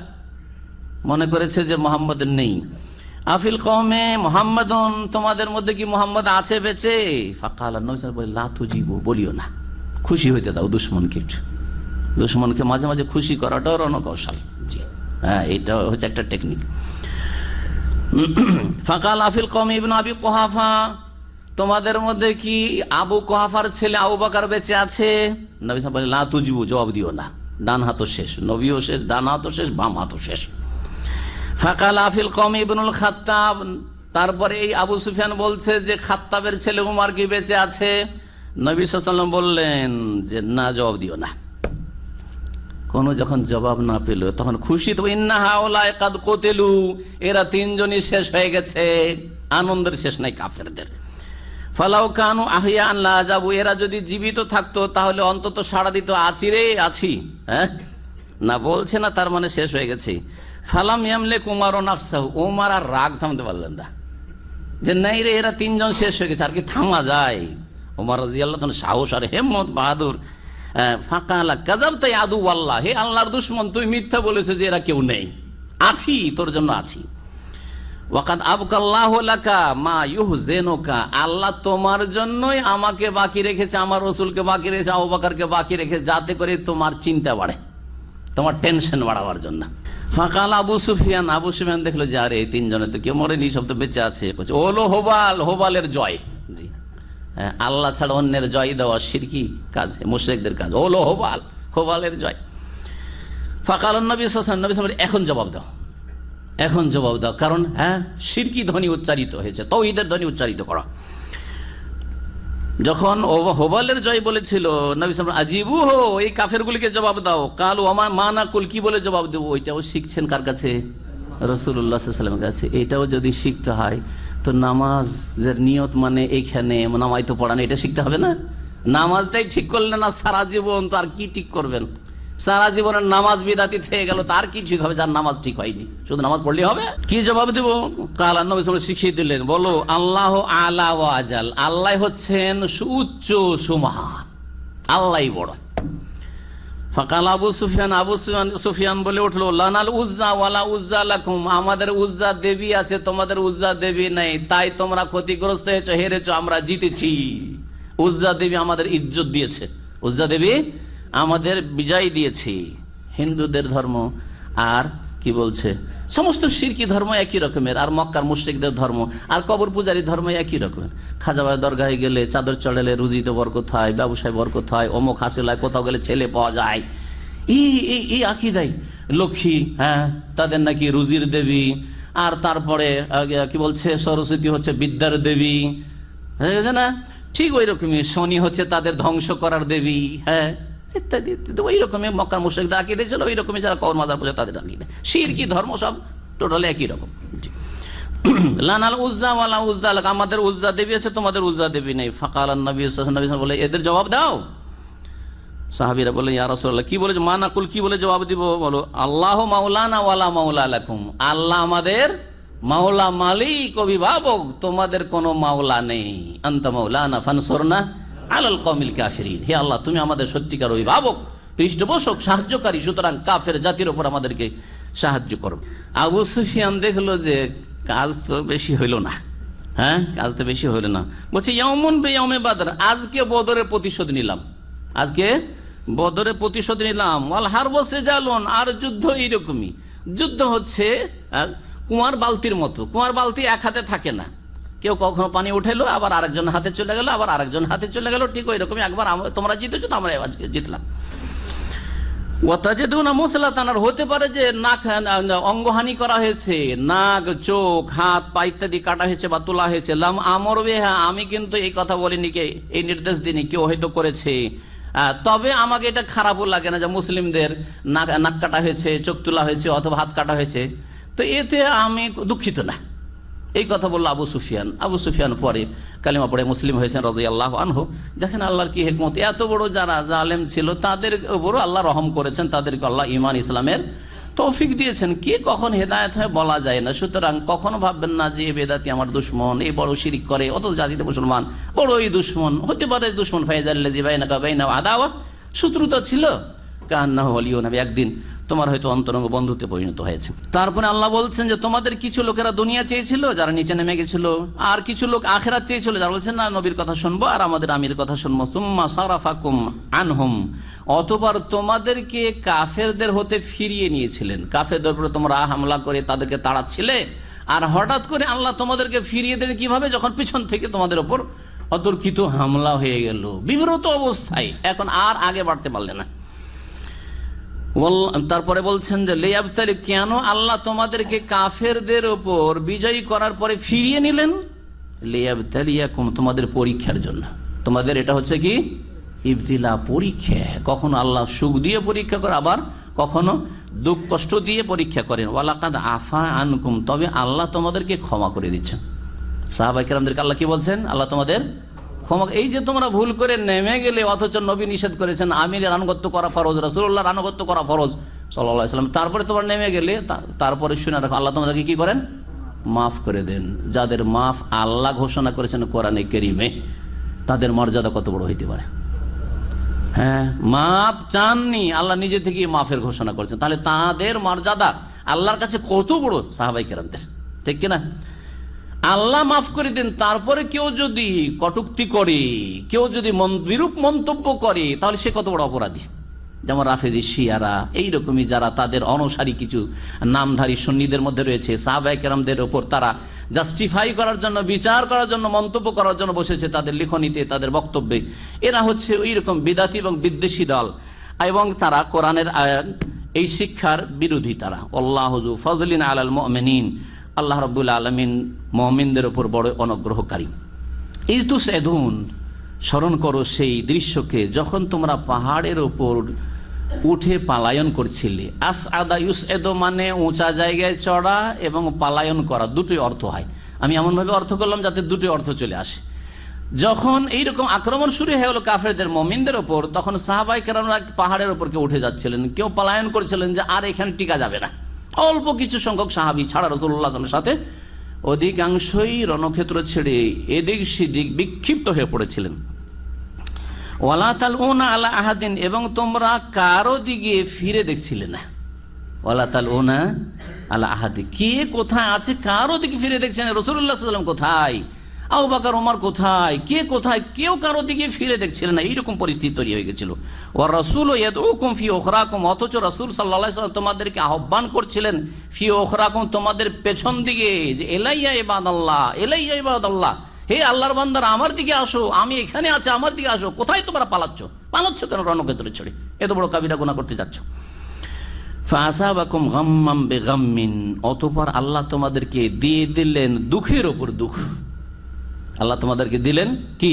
মনে করেছে যে মোহাম্মদ নেই আফিল কমে মোহাম্মদন তোমাদের মধ্যে কি মোহাম্মদ আছে বেঁচে ফাঁকা আল্লাহ নবী বলে লাতুজিব বলিও না খুশি হইতে দাও দুশ্মনকে দুশ্মনকে মাঝে মাঝে খুশি করাটাও রণকৌশল জি হ্যাঁ এটা হচ্ছে একটা টেকনিক ফাঁকাল আফিল কম ইবন আবি কোহাফা তোমাদের মধ্যে কি আবু কোহাফার ছেলে আবু বাকার বেঁচে আছে নবী সাহেব বলে লাতুজিবু জবাব দিও না ডান হাতও শেষ নবীও শেষ ডান হাতও শেষ বাম হাতও শেষ ফাকাল আফিল কম ইবনুল খাত্তাব তারপরে এই আবু সুফিয়ান বলছে যে খাত্তাবের ছেলে উমার কি বেঁচে আছে নবী সাল্লাম বললেন যে না জবাব দিও না কোনো যখন জবাব না পেল তখন খুশি তো ইন্না হাওলায় কাদ কোতেলু এরা তিনজনই শেষ হয়ে গেছে আনন্দের শেষ নাই কাফেরদের ফালাও কানু আহিয়া আল্লাহ যাবু এরা যদি জীবিত থাকতো তাহলে অন্তত সাড়া দিত আছি রে আছি হ্যাঁ না বলছে না তার মানে শেষ হয়ে গেছে ফালাম ইয়ামলে কুমার ও নাফসাহ ওমার আর রাগ থামতে পারলেন না যে নাই রে এরা তিনজন শেষ হয়ে গেছে আর কি থামা যায় ওমার রাজি আল্লাহ সাহস আর হেম্মত বাহাদুর ফাঁকা আল্লাহ কাজাব তাই আদু আল্লাহ হে আল্লাহর দুশ্মন তুই মিথ্যা বলেছো যে এরা কেউ নেই আছি তোর জন্য আছি ওয়াকাদ আবকাল্লাহ লাকা মা ইউহ জেনোকা আল্লাহ তোমার জন্যই আমাকে বাকি রেখেছে আমার রসুলকে বাকি রেখেছে আবু বাকারকে বাকি রেখেছে যাতে করে তোমার চিন্তা বাড়ে তোমার টেনশন বাড়াবার জন্য ফাঁকাল আবু সুফিয়ান আবু সুফিয়ান দেখলো যে আরে এই তিনজনে তো কেউ মরেনি সব তো বেঁচে আছে বলছে ওলো হোবাল হোবালের জয় জি হ্যাঁ, আল্লাহ ছাড়া অন্যের জয় দেওয়া সিরকি কাজ মুশ্রেকদের কাজ ওলো হোবাল হোবালের জয় ফাঁকাল নবী হাসান নবী এখন জবাব দাও এখন জবাব দাও কারণ হ্যাঁ সিরকি ধ্বনি উচ্চারিত হয়েছে তৌহিদের ধ্বনি উচ্চারিত করা যখন হোবালের জয় বলেছিল নবীম আজিবু হো এই কাফেরগুলিকে জবাব দাও কাল আমার মা না কুল কি বলে জবাব দেবো ওইটাও শিখছেন কার কাছে রসুল্লাহামের কাছে এটাও যদি শিখতে হয় তো নামাজের নিয়ত মানে এইখানে নামাই তো পড়ানো এটা শিখতে হবে না নামাজটাই ঠিক করলেন না সারা জীবন তো আর কি ঠিক করবেন সারা জীবনের নামাজ বিদাতি থেকে গেল তার কি ঠিক হবে যার নামাজ ঠিক হয়নি শুধু নামাজ পড়লে হবে কি জবাব দিব কাল আল্লাহ শিখিয়ে দিলেন বলো আল্লাহ আলা আজাল আল্লাহ হচ্ছেন সুচ্চ সুমহান আল্লাহ বড় আবু সুফিয়ান আবু সুফিয়ান সুফিয়ান বলে উঠলো লানাল উজ্জা ওয়ালা উজ্জা লাকুম আমাদের উজ্জা দেবী আছে তোমাদের উজ্জা দেবী নেই তাই তোমরা ক্ষতিগ্রস্ত হয়েছো হেরেছো আমরা জিতেছি উজ্জা দেবী আমাদের ইজ্জত দিয়েছে উজ্জা দেবী আমাদের বিজয় দিয়েছি হিন্দুদের ধর্ম আর কি বলছে সমস্ত সিরকি ধর্ম একই রকমের আর মক্কার মুশ্রিকদের ধর্ম আর কবর পূজারী ধর্ম একই রকমের খাজাবাই দরগাহে গেলে চাদর চড়ালে রুজিতে বরকত হয় ব্যবসায় বরকত হয় অমুক হাসিল হয় কোথাও গেলে ছেলে পাওয়া যায় ই আঁকি দেয় লক্ষ্মী হ্যাঁ তাদের নাকি রুজির দেবী আর তারপরে কি বলছে সরস্বতী হচ্ছে বিদ্যার দেবী হ্যাঁ না ঠিক ওই রকমই শনি হচ্ছে তাদের ধ্বংস করার দেবী হ্যাঁ ইত্যাদি ইত্যাদি ওই রকমই মক্কার মুশ্রিকদের আঁকিয়ে দিয়েছিল ওই রকমই যারা কবর মাজার পূজা তাদের আঁকিয়ে দেয় শির কি ধর্ম সব টোটালি একই রকম লানাল উজ্জা ওয়ালা উজ্জা আমাদের উজ্জা দেবী আছে তোমাদের উজ্জা দেবী নেই ফাঁকা নবী নবী বলে এদের জবাব দাও সাহাবিরা বলে ইয়া রাসূলুল্লাহ কি বলে মানাকুল কি বলে জবাব দিব বলো আল্লাহ মাওলানা ওয়ালা মাওলা লাকুম আল্লাহ আমাদের মাওলা মালিক অভিভাবক তোমাদের কোনো মাওলা নেই আন্ত মাওলানা ফানসুরনা আলাল কমিল কাফেরিন হে আল্লাহ তুমি আমাদের সত্যিকার অভিভাবক পৃষ্ঠপোষক সাহায্যকারী সুতরাং কাফের জাতির ওপর আমাদেরকে সাহায্য করো আবু সুফিয়ান দেখলো যে কাজ তো বেশি হইল না হ্যাঁ কাজ তো বেশি হইল না বলছে ইয়মন বে ইয়মে বাদার আজকে বদরের প্রতিশোধ নিলাম আজকে বদরে প্রতিশোধ নিলাম ওয়াল হার বসে জালন আর যুদ্ধ এইরকমই যুদ্ধ হচ্ছে কুমার বালতির মতো কুমার বালতি এক হাতে থাকে না কেউ কখনো পানি উঠেলো আবার আরেকজন হাতে চলে গেল আবার আরেকজন হাতে চলে গেল ঠিক ওই রকমই একবার তোমরা জিতেছো তো আমরা আজকে জিতলাম ওয়াতাজেদুনা মুসলাতান আর হতে পারে যে নাক অঙ্গহানি করা হয়েছে নাক চোখ হাত পা ইত্যাদি কাটা হয়েছে বা তোলা হয়েছে লাম আমর বেহা আমি কিন্তু এই কথা বলিনি কে এই নির্দেশ দিনি কেউ হয়তো করেছে তবে আমাকে এটা খারাপও লাগে না যে মুসলিমদের নাক নাক কাটা হয়েছে চোখ তোলা হয়েছে অথবা হাত কাটা হয়েছে তো এতে আমি দুঃখিত না এই কথা বলল আবু সুফিয়ান আবু সুফিয়ান পরে কালিমা পড়ে মুসলিম হয়েছেন রাজি আল্লাহ আনহু দেখেন আল্লাহর কি হেকমত এত বড় যারা জালেম ছিল তাদের উপরও আল্লাহ রহম করেছেন তাদেরকে আল্লাহ ইমান ইসলামের তৌফিক দিয়েছেন কে কখন হেদায়ত হয় বলা যায় না সুতরাং কখনো ভাববেন না যে বেদাতি আমার দুশ্মন এই বড় শিরিক করে অত জাতিতে মুসলমান বড়ই দুশ্মন হতে পারে দুশ্মন ফাইজাল্লে ভাই না ভাই না আদাওয়া শত্রুতা ছিল কান্না হলিও না একদিন তোমার হয়তো অন্তরঙ্গ বন্ধুতে পরিণত হয়েছে তারপরে আল্লাহ বলছেন যে তোমাদের কিছু লোকেরা দুনিয়া চেয়েছিল যারা নিচে নেমে গেছিল আর কিছু লোক আখেরা চেয়েছিল যারা বলছেন না নবীর কথা শুনবো আর আমাদের আমির কথা শুনবো সুম্মা সারাফাকুম আনহুম অতবার তোমাদেরকে কাফেরদের হতে ফিরিয়ে নিয়েছিলেন কাফেরদের উপরে তোমরা হামলা করে তাদেরকে তাড়াচ্ছিলে আর হঠাৎ করে আল্লাহ তোমাদেরকে ফিরিয়ে দেন কিভাবে যখন পিছন থেকে তোমাদের ওপর অতর্কিত হামলা হয়ে গেল বিব্রত অবস্থায় এখন আর আগে বাড়তে পারলে না তারপরে বলছেন যে লেয়াবতালি কেন আল্লাহ তোমাদেরকে কাফেরদের ওপর বিজয়ী করার পরে ফিরিয়ে নিলেন লেয়াবতালিয়া তোমাদের পরীক্ষার জন্য তোমাদের এটা হচ্ছে কি ইবদিলা পরীক্ষা কখনো আল্লাহ সুখ দিয়ে পরীক্ষা করে আবার কখনো দুঃখ কষ্ট দিয়ে পরীক্ষা করেন ওয়ালাকাদ আফা আনকুম তবে আল্লাহ তোমাদেরকে ক্ষমা করে দিচ্ছেন সাহাবাইকার আল্লাহ কি বলছেন আল্লাহ তোমাদের ক্ষমা এই যে তোমরা ভুল করে নেমে গেলে অথচ নবী নিষেধ করেছেন আমিরের আনুগত্য করা ফরজ রাসুল্লাহ আনুগত্য করা ফরজ সাল্লাহ সাল্লাম তারপরে তোমরা নেমে গেলে তারপরে শুনে রাখো আল্লাহ তোমাদেরকে কি করেন মাফ করে দেন যাদের মাফ আল্লাহ ঘোষণা করেছেন কোরআনে কেরিমে তাদের মর্যাদা কত বড় হইতে পারে হ্যাঁ মাফ চাননি আল্লাহ নিজে থেকে মাফের ঘোষণা করেছেন তাহলে তাদের মর্যাদা আল্লাহর কাছে কত বড় সাহাবাই কেরামদের ঠিক কিনা আল্লাহ মাফ করে দেন তারপরে কেউ যদি কটুক্তি করে কেউ যদি বিরূপ মন্তব্য করে তাহলে সে কত বড় অপরাধী যেমন রাফেজি শিয়ারা এইরকমই যারা তাদের অনুসারী কিছু নামধারী সন্নিদের মধ্যে রয়েছে সাহবাইকেরামদের ওপর তারা জাস্টিফাই করার জন্য বিচার করার জন্য মন্তব্য করার জন্য বসেছে তাদের লিখনীতে তাদের বক্তব্যে এরা হচ্ছে ওই রকম বিদাতি এবং বিদ্বেষী দল এবং তারা কোরআনের এই শিক্ষার বিরোধী তারা আল্লাহ ফজলিন আলাল মমিন আল্লাহ রব্বুল আলমিন মহমিনদের ওপর বড় অনগ্রহকারী ইজতুস এদুন স্মরণ করো সেই দৃশ্যকে যখন তোমরা পাহাড়ের ওপর উঠে পালায়ন করছিলে আস আদা ইউস এদো মানে উঁচা জায়গায় চড়া এবং পালায়ন করা দুটোই অর্থ হয় আমি এমনভাবে অর্থ করলাম যাতে দুটোই অর্থ চলে আসে যখন এইরকম আক্রমণ শুরু হয়ে গেল কাফেরদের মমিনদের ওপর তখন সাহাবাই কেন পাহাড়ের ওপর কেউ উঠে যাচ্ছিলেন কেউ পালায়ন করছিলেন যে আর এখানে টিকা যাবে না অল্প কিছু সংখ্যক সাহাবি ছাড়া রসুল্লাহামের সাথে অধিকাংশই রণক্ষেত্র ছেড়ে এদিক সেদিক বিক্ষিপ্ত হয়ে পড়েছিলেন ওয়ালা তাল ওনা আলা আহাদিন এবং তোমরা কারো দিকে ফিরে দেখছিলে না ওয়ালা তাল ওনা আলা আহাদি কে কোথায় আছে কারো দিকে ফিরে দেখছেন রসুল্লাহ সাল্লাম কোথায় আউ বাকার ওমার কোথায় কে কোথায় কেউ কারো দিকে ফিরে দেখছিলেন না এইরকম পরিস্থিতি তৈরি হয়ে গেছিল ও রসুল ওয়েদুকুম ফি ওখরাকুম অথচ রসুল সাল্লাহ সাল্লাম তোমাদেরকে আহ্বান করছিলেন ফি ওখরাকুম তোমাদের পেছন দিকে যে এলাইয়া এবাদ আল্লাহ এলাইয়া ইবাদ আল্লাহ হে আল্লাহর বান্দার আমার দিকে আসো আমি এখানে আছি আমার দিকে আসো কোথায় তোমরা পালাচ্ছ পালাচ্ছ কেন রণক্ষেত্রে ছড়ে এত বড় কাবিরা গোনা করতে যাচ্ছ ফাসাবাকুম গাম্মাম বেগাম্মিন অতপর আল্লাহ তোমাদেরকে দিয়ে দিলেন দুঃখের ওপর দুঃখ আল্লাহ তোমাদেরকে দিলেন কি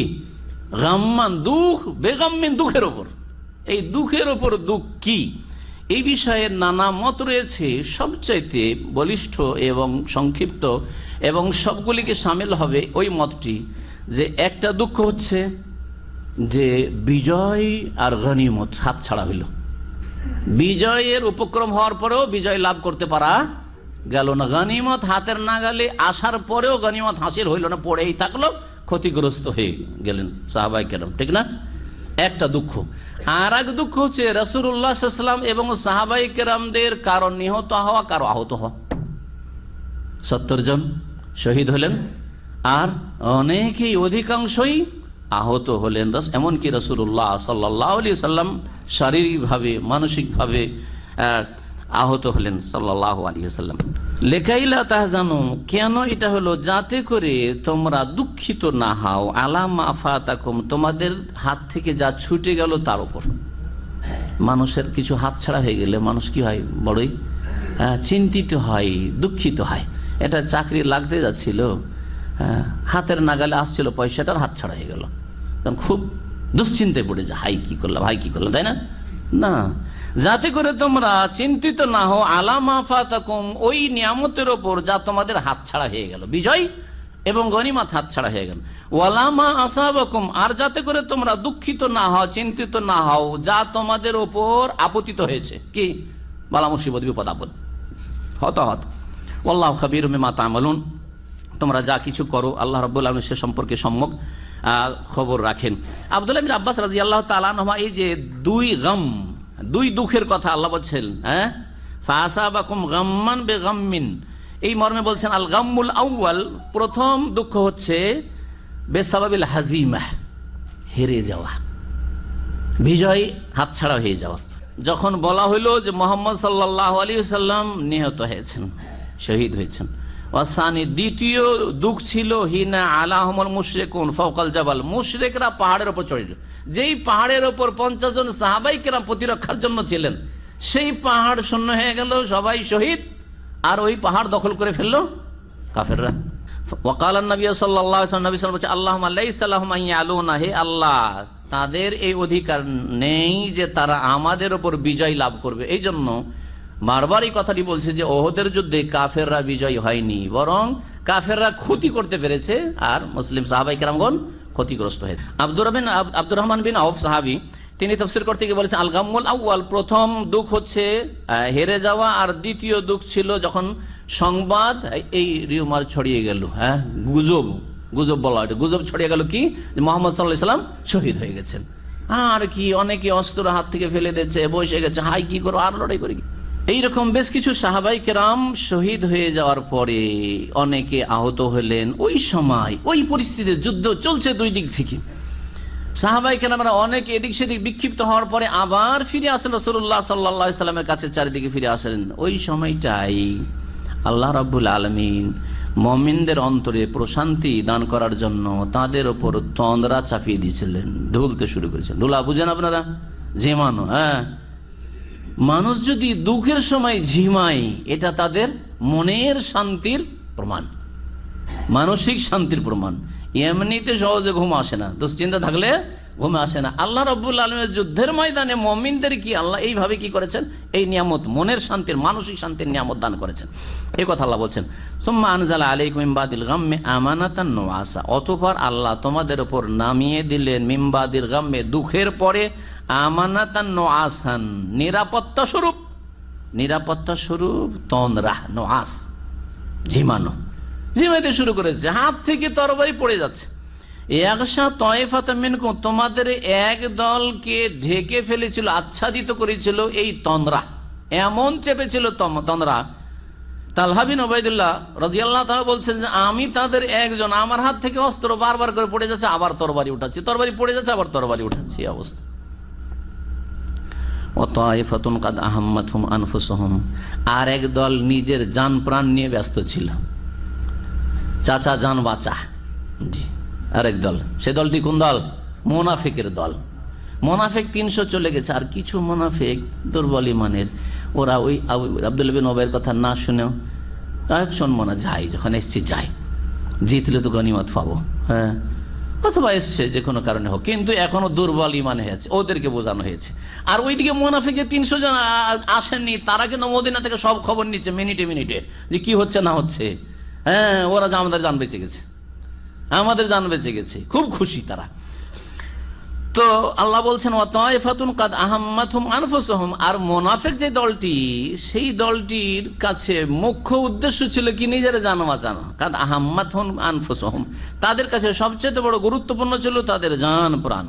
গাম্মান দুঃখ বেগাম্মিন দুঃখের ওপর এই দুঃখের ওপর দুঃখ কি এই বিষয়ে নানা মত রয়েছে সবচাইতে বলিষ্ঠ এবং সংক্ষিপ্ত এবং সবগুলিকে সামিল হবে ওই মতটি যে একটা দুঃখ হচ্ছে যে বিজয় আর গণিমত হাত ছাড়া হইল বিজয়ের উপক্রম হওয়ার পরেও বিজয় লাভ করতে পারা গেল না গনিমত হাতের না গেলে আসার পরেও গনিমত হাসিল হইল না পড়েই থাকলো ক্ষতিগ্রস্ত হয়ে গেলেন সাহাবাই কেরাম ঠিক না একটা দুঃখ আর এক দুঃখ হচ্ছে রসুল্লাহাম এবং সাহাবাই কেরামদের কারো নিহত হওয়া কারো আহত হওয়া সত্তর জন শহীদ হলেন আর অনেকেই অধিকাংশই আহত হলেন এমনকি রসুল্লাহ সাল্লাহ আলি সাল্লাম শারীরিকভাবে মানসিকভাবে আহত হলেন সাল্লাহ আলী সাল্লাম লেখাইলা তাহজানু কেন এটা হলো যাতে করে তোমরা দুঃখিত না হাও আলাম আফা তাকুম তোমাদের হাত থেকে যা ছুটে গেল তার উপর মানুষের কিছু হাত ছাড়া হয়ে গেলে মানুষ কি হয় বড়ই হ্যাঁ, চিন্তিত হয় দুঃখিত হয় এটা চাকরি লাগতে যাচ্ছিল হ্যাঁ, হাতের নাগালে আসছিল পয়সাটার হাত ছাড়া হয়ে গেল খুব দুশ্চিন্তায় পড়ে যায় হাই কি করলাম হাই কি করলাম তাই না না যাতে করে তোমরা চিন্তিত না হো আলামাফা তাকুম ওই নিয়ামতের ওপর যা তোমাদের হাতছাড়া হয়ে গেল বিজয় এবং গনিমাত হাতছাড়া হয়ে গেল ওয়ালামা আসাবাকুম আর যাতে করে তোমরা দুঃখিত না হও চিন্তিত না হও যা তোমাদের ওপর আপতিত হয়েছে কি বালা মুসিবত বিপদ আপদ হতহত আল্লাহ খাবির মা তামলুন তোমরা যা কিছু করো আল্লাহ রব্বুল আলম সে সম্পর্কে সম্মুখ খবর রাখেন আবদুল্লাহ আব্বাস রাজি আল্লাহ তালানহমা এই যে দুই গম দুই দুঃখের কথা আল্লাহ বলছেন হ্যাঁ ফাসা বা কুম গাম্মান বে গাম্মিন এই মর্মে বলছেন আল গাম্মুল আউয়াল প্রথম দুঃখ হচ্ছে বেসাবিল হাজিমা হেরে যাওয়া বিজয় হাতছাড়া হয়ে যাওয়া যখন বলা হইল যে মোহাম্মদ সাল্লাহ আলী সাল্লাম নিহত হয়েছেন শহীদ হয়েছেন ওয়াসানি দ্বিতীয় দুঃখ ছিল হিনা আলাহমল মুশরেকুন ফৌকাল জাবাল মুশরেকরা পাহাড়ের ওপর চড়িল যেই পাহাড়ের ওপর পঞ্চাশ জন সাহাবাইকেরা প্রতিরক্ষার জন্য ছিলেন সেই পাহাড় শূন্য হয়ে গেল সবাই শহীদ আর ওই পাহাড় দখল করে ফেললো কাফেররা ওকালান নবী সাল্লাহ নবী সাল বলছে আল্লাহ আল্লাহ আলো না হে আল্লাহ তাদের এই অধিকার নেই যে তারা আমাদের ওপর বিজয় লাভ করবে এই জন্য মারবার এই কথাটি বলছে যে ওহদের যুদ্ধে কাফেররা বিজয় হয়নি বরং কাফেররা ক্ষতি করতে পেরেছে আর মুসলিম সাহাবাই কেরামগণ ক্ষতিগ্রস্ত হয়েছে আব্দুর রহমান আব্দুর রহমান বিন আউফ সাহাবি তিনি তফসির করতে গিয়ে বলেছেন আলগামুল আউ্য়াল প্রথম দুঃখ হচ্ছে হেরে যাওয়া আর দ্বিতীয় দুঃখ ছিল যখন সংবাদ এই রিউমার ছড়িয়ে গেল হ্যাঁ গুজব গুজব বলা হয় গুজব ছড়িয়ে গেল কি মোহাম্মদ সাল্লাহ সাল্লাম শহীদ হয়ে গেছেন আর কি অনেকে অস্ত্র হাত থেকে ফেলে দিচ্ছে বসে গেছে হাই কি করো আর লড়াই করে কি এইরকম বেশ কিছু সাহাবাই কেরাম শহীদ হয়ে যাওয়ার পরে অনেকে আহত হলেন ওই সময় ওই পরিস্থিতিতে যুদ্ধ চলছে দুই দিক থেকে সাহাবাই কেরামরা অনেক এদিক সেদিক বিক্ষিপ্ত হওয়ার পরে আবার ফিরে আসেন রসুল্লাহ সাল্লা সাল্লামের কাছে চারিদিকে ফিরে আসেন ওই সময়টাই আল্লাহ রাবুল আলমিন মমিনদের অন্তরে প্রশান্তি দান করার জন্য তাদের ওপর তন্দ্রা চাপিয়ে দিয়েছিলেন ঢুলতে শুরু করেছিলেন ঢুলা বুঝেন আপনারা জেমানো হ্যাঁ মানুষ যদি দুঃখের সময় ঝিমায় এটা তাদের মনের শান্তির প্রমাণ মানসিক শান্তির প্রমাণ এমনিতে সহজে ঘুম আসে না দুশ্চিন্তা থাকলে ঘুম আসে না আল্লাহ রব্বুল আলমের যুদ্ধের ময়দানে মমিনদের কি আল্লাহ এইভাবে কি করেছেন এই নিয়ামত মনের শান্তির মানসিক শান্তির নিয়ামত দান করেছেন এই কথা আল্লাহ বলছেন সোম্মা আনজালা আলিক মিম্বাদিল গাম্মে আমানাতান নোয়াসা অতপর আল্লাহ তোমাদের ওপর নামিয়ে দিলেন মিম্বাদিল গাম্মে দুঃখের পরে আমানাতান নোয়াসান নিরাপত্তা স্বরূপ নিরাপত্তা স্বরূপ তনরাহ নোয়াস ঝিমানো ঝিমাইতে শুরু করেছে হাত থেকে তরবারি পড়ে যাচ্ছে একসা তয়েফাতমিনকুম তোমাদের এক দলকে ঢেকে ফেলেছিল আচ্ছাদিত করেছিল এই তন্দ্রা এমন চেপেছিল তন্দ্রা তালহাবিন ওবায়দুল্লাহ রাজিয়াল্লাহ তারা বলছেন যে আমি তাদের একজন আমার হাত থেকে অস্ত্র বারবার করে পড়ে যাচ্ছে আবার তরবারি উঠাচ্ছি তরবারি পড়ে যাচ্ছে আবার তরবারি উঠাচ্ছি এই অবস্থা অতএফতুন কাদ আহম্মদ হুম আনফুসহম আর এক দল নিজের যান প্রাণ নিয়ে ব্যস্ত ছিল চাচা যান বাঁচা জি আরেক দল সে দলটি কোন দল মোনাফেকের দল মোনাফেক তিনশো চলে গেছে আর কিছু মোনাফেক দুর্বল ইমানের ওরা ওই আব্দুল বিন কথা না শুনেও শুনবো না যাই যখন এসছি যাই জিতলে তো গনিমত পাবো হ্যাঁ অথবা এসছে যে কোনো কারণে হোক কিন্তু এখনো দুর্বল ইমান হয়েছে ওদেরকে বোঝানো হয়েছে আর ওইদিকে মোনাফিক যে তিনশো জন আসেননি তারা কিন্তু মদিনা থেকে সব খবর নিচ্ছে মিনিটে মিনিটে যে কি হচ্ছে না হচ্ছে হ্যাঁ ওরা যে আমাদের জান বেঁচে গেছে আমাদের জান বেঁচে গেছে খুব খুশি তারা তো আল্লাহ বলছেন অতফাতুন কাদ আহম্মাথুম আনফুসহম আর মোনাফেক যে দলটি সেই দলটির কাছে মুখ্য উদ্দেশ্য ছিল কি নিজেরা জান বাঁচানো কাদ আহম্মাথুম আনফুসহম তাদের কাছে সবচেয়ে বড় গুরুত্বপূর্ণ ছিল তাদের জান প্রাণ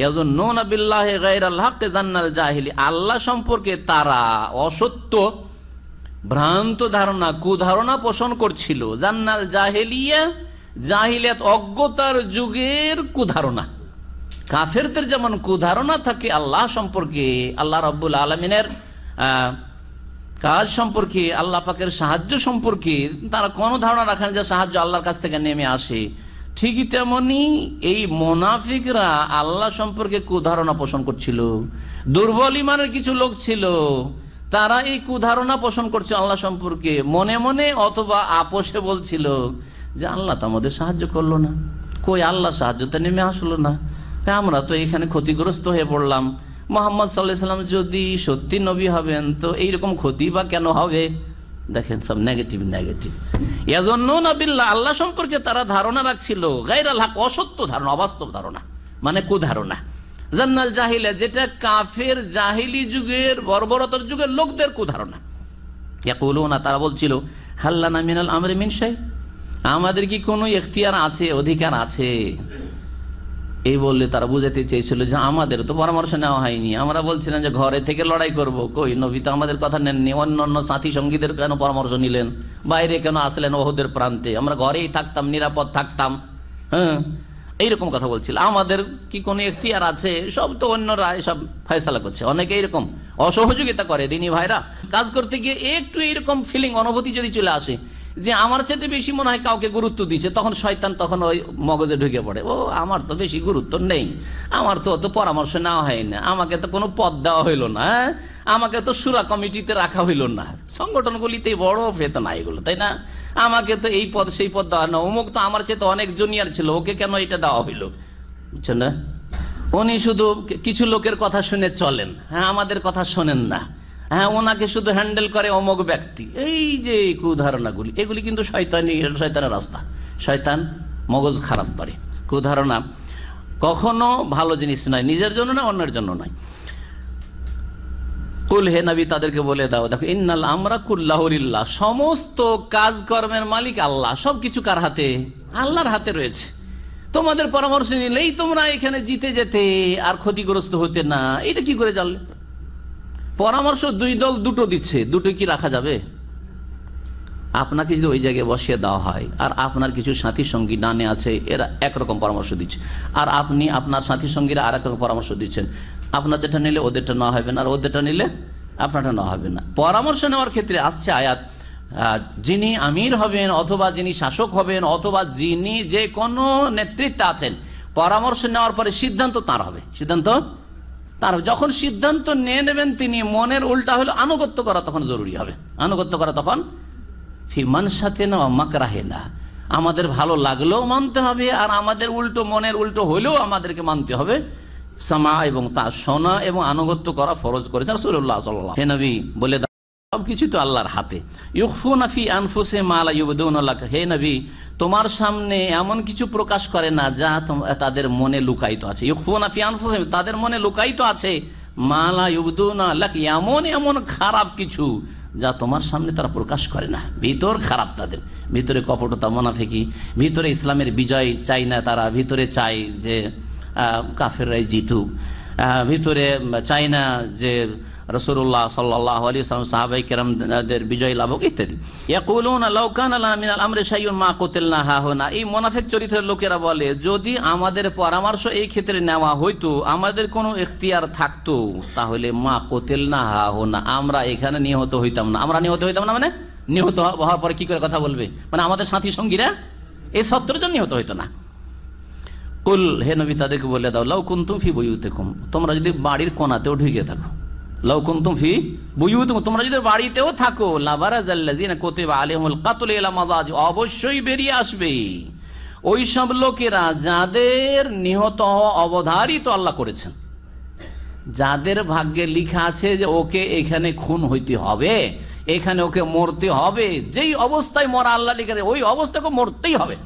ইয়াজন নোন আবিল্লাহ গাইর আল্লাহকে জান্নাল জাহিলি আল্লাহ সম্পর্কে তারা অসত্য ভ্রান্ত ধারণা কুধারণা পোষণ করছিল জান্নাল জাহেলিয়া জাহিলিয়াত অজ্ঞতার যুগের কুধারণা কাফেরদের যেমন কুধারণা থাকে আল্লাহ সম্পর্কে আল্লাহ রব্বুল আলমিনের কাজ সম্পর্কে আল্লাহ পাকের সাহায্য সম্পর্কে তারা কোনো ধারণা রাখেন যে সাহায্য আল্লাহর কাছ থেকে নেমে আসে ঠিকই তেমনি এই মোনাফিকরা আল্লাহ সম্পর্কে কুধারণা পোষণ করছিল দুর্বল ইমানের কিছু লোক ছিল তারা এই কুধারণা পোষণ করছে আল্লাহ সম্পর্কে মনে মনে অথবা আপোষে বলছিল যে আল্লাহ তো আমাদের সাহায্য করলো না কই আল্লাহ সাহায্য তো নেমে আসলো না হ্যাঁ, আমরা তো এখানে ক্ষতিগ্রস্ত হয়ে পড়লাম মোহাম্মদ সাল্লাহ সাল্লাম যদি সত্যি নবী হবেন তো এইরকম ক্ষতি বা কেন হবে দেখেন সব নেগেটিভ নেগেটিভ এজন্য নাবিল্লা আল্লাহ সম্পর্কে তারা ধারণা রাখছিল গাইর আল্লাহ অসত্য ধারণা অবাস্তব ধারণা মানে কু ধারণা জান্নাল জাহিলা যেটা কাফের জাহিলি যুগের বর্বরতার যুগের লোকদের কুধারণা না তারা বলছিল হাল্লা মিনাল আমরে মিনসাই আমাদের কি কোনো এখতিয়ার আছে অধিকার আছে এই বললে তারা বুঝাতে চেয়েছিল যে আমাদের তো পরামর্শ নেওয়া হয়নি আমরা বলছিলাম যে ঘরে থেকে লড়াই করব কই নবী তো আমাদের কথা নেননি অন্য অন্য সাথী সঙ্গীদের কেন পরামর্শ নিলেন বাইরে কেন আসলেন ওহদের প্রান্তে আমরা ঘরেই থাকতাম নিরাপদ থাকতাম হ্যাঁ এইরকম কথা বলছিল আমাদের কি কোনো এখতিয়ার আছে সব তো অন্যরা সব ফয়সালা করছে অনেকে এরকম অসহযোগিতা করে দিনী ভাইরা কাজ করতে গিয়ে একটু এইরকম ফিলিং অনুভূতি যদি চলে আসে যে আমার চেয়ে বেশি মনে হয় কাউকে গুরুত্ব দিচ্ছে তখন শয়তান তখন ওই মগজে ঢুকে পড়ে ও আমার তো বেশি গুরুত্ব নেই আমার তো অত পরামর্শ নেওয়া হয় না আমাকে তো কোনো পদ দেওয়া হইলো না হ্যাঁ? আমাকে তো সুরা কমিটিতে রাখা হইল না সংগঠনগুলিতে বড় ফেতনা এগুলো তাই না আমাকে তো এই পদ সেই পদ দেওয়া না অমুক তো আমার চেয়ে তো অনেক জুনিয়র ছিল ওকে কেন এটা দেওয়া হইলো বুঝছেন না উনি শুধু কিছু লোকের কথা শুনে চলেন হ্যাঁ আমাদের কথা শোনেন না হ্যাঁ ওনাকে শুধু হ্যান্ডেল করে অমক ব্যক্তি এই যে কুধারণাগুলি এগুলি কিন্তু শয়তানি শয়তানের রাস্তা শয়তান মগজ খারাপ করে কুধারণা কখনো ভালো জিনিস নয় নিজের জন্য না অন্যের জন্য নয় কুল হে নবী তাদেরকে বলে দাও দেখো ইন্নাল আমরা কুল্লাহুলিল্লাহ সমস্ত কাজকর্মের মালিক আল্লাহ সব কিছু কার হাতে আল্লাহর হাতে রয়েছে তোমাদের পরামর্শ নিলেই তোমরা এখানে জিতে যেতে আর ক্ষতিগ্রস্ত হতে না এটা কি করে জানলে পরামর্শ দুই দল দুটো দিচ্ছে দুটো কি রাখা যাবে আপনাকে যদি ওই জায়গায় বসিয়ে দেওয়া হয় আর আপনার কিছু সাথী সঙ্গী ডানে আছে এরা একরকম পরামর্শ দিচ্ছে আর আপনি আপনার সাথী সঙ্গীরা আর একরকম পরামর্শ দিচ্ছেন আপনাদেরটা নিলে ওদেরটা নেওয়া হবে না আর ওদেরটা নিলে আপনারটা নেওয়া হবে না পরামর্শ নেওয়ার ক্ষেত্রে আসছে আয়াত যিনি আমির হবেন অথবা যিনি শাসক হবেন অথবা যিনি যে কোনো নেতৃত্বে আছেন পরামর্শ নেওয়ার পরে সিদ্ধান্ত তার হবে সিদ্ধান্ত তার যখন সিদ্ধান্ত নিয়ে নেবেন তিনি মনের উল্টা হলো আনুগত্য করা তখন জরুরি হবে আনুগত্য করা তখন ফিমান সাথে না মাকরাহে না আমাদের ভালো লাগলেও মানতে হবে আর আমাদের উল্টো মনের উল্টো হলেও আমাদেরকে মানতে হবে সামা এবং তা শোনা এবং আনুগত্য করা ফরজ করেছে সুরুল্লাহ সাল্লাহ হে বলে সবকিছু তো আল্লাহর হাতে ইউফুনাফি আনফুসে মালা ইউবদৌনাল্লাহ হে নবী তোমার সামনে এমন কিছু প্রকাশ করে না যা তাদের মনে লুকায়িত আছে ইউফুনাফি আনফুসে তাদের মনে লুকায়িত আছে মালা ইউবদৌনাল্লাহ এমন এমন খারাপ কিছু যা তোমার সামনে তারা প্রকাশ করে না ভিতর খারাপ তাদের ভিতরে কপটতা মোনাফিকি ভিতরে ইসলামের বিজয় চাই না তারা ভিতরে চাই যে কাফেররাই জিতুক ভিতরে চাই না যে রসুল্লাহ সাল্লাহ আলী সালাম সাহাবাই কেরামদের বিজয় লাভক ইত্যাদি এই মোনাফেক চরিত্রের লোকেরা বলে যদি আমাদের পরামর্শ এই ক্ষেত্রে নেওয়া হইতো আমাদের কোনো এখতিয়ার থাকতো তাহলে মা কোতেল না হা হো না আমরা এখানে নিহত হইতাম না আমরা নিহত হইতাম না মানে নিহত হওয়ার পরে কি করে কথা বলবে মানে আমাদের সাথী সঙ্গীরা এই সত্তর জন নিহত হইতো না কুল হে নবী তাদেরকে বলে দাও লাউ কুন্তুম ফি বইউতে তোমরা যদি বাড়ির কোনাতেও ঢুকে থাকো তোমরা যদি বাড়িতেও থাকো অবশ্যই বেরিয়ে আসবে ওই সব লোকেরা যাদের নিহত অবধারিত আল্লাহ করেছেন যাদের ভাগ্যে লিখা আছে যে ওকে এখানে খুন হইতে হবে এখানে ওকে মরতে হবে যেই অবস্থায় মরা আল্লাহ লিখে ওই অবস্থাকে মরতেই হবে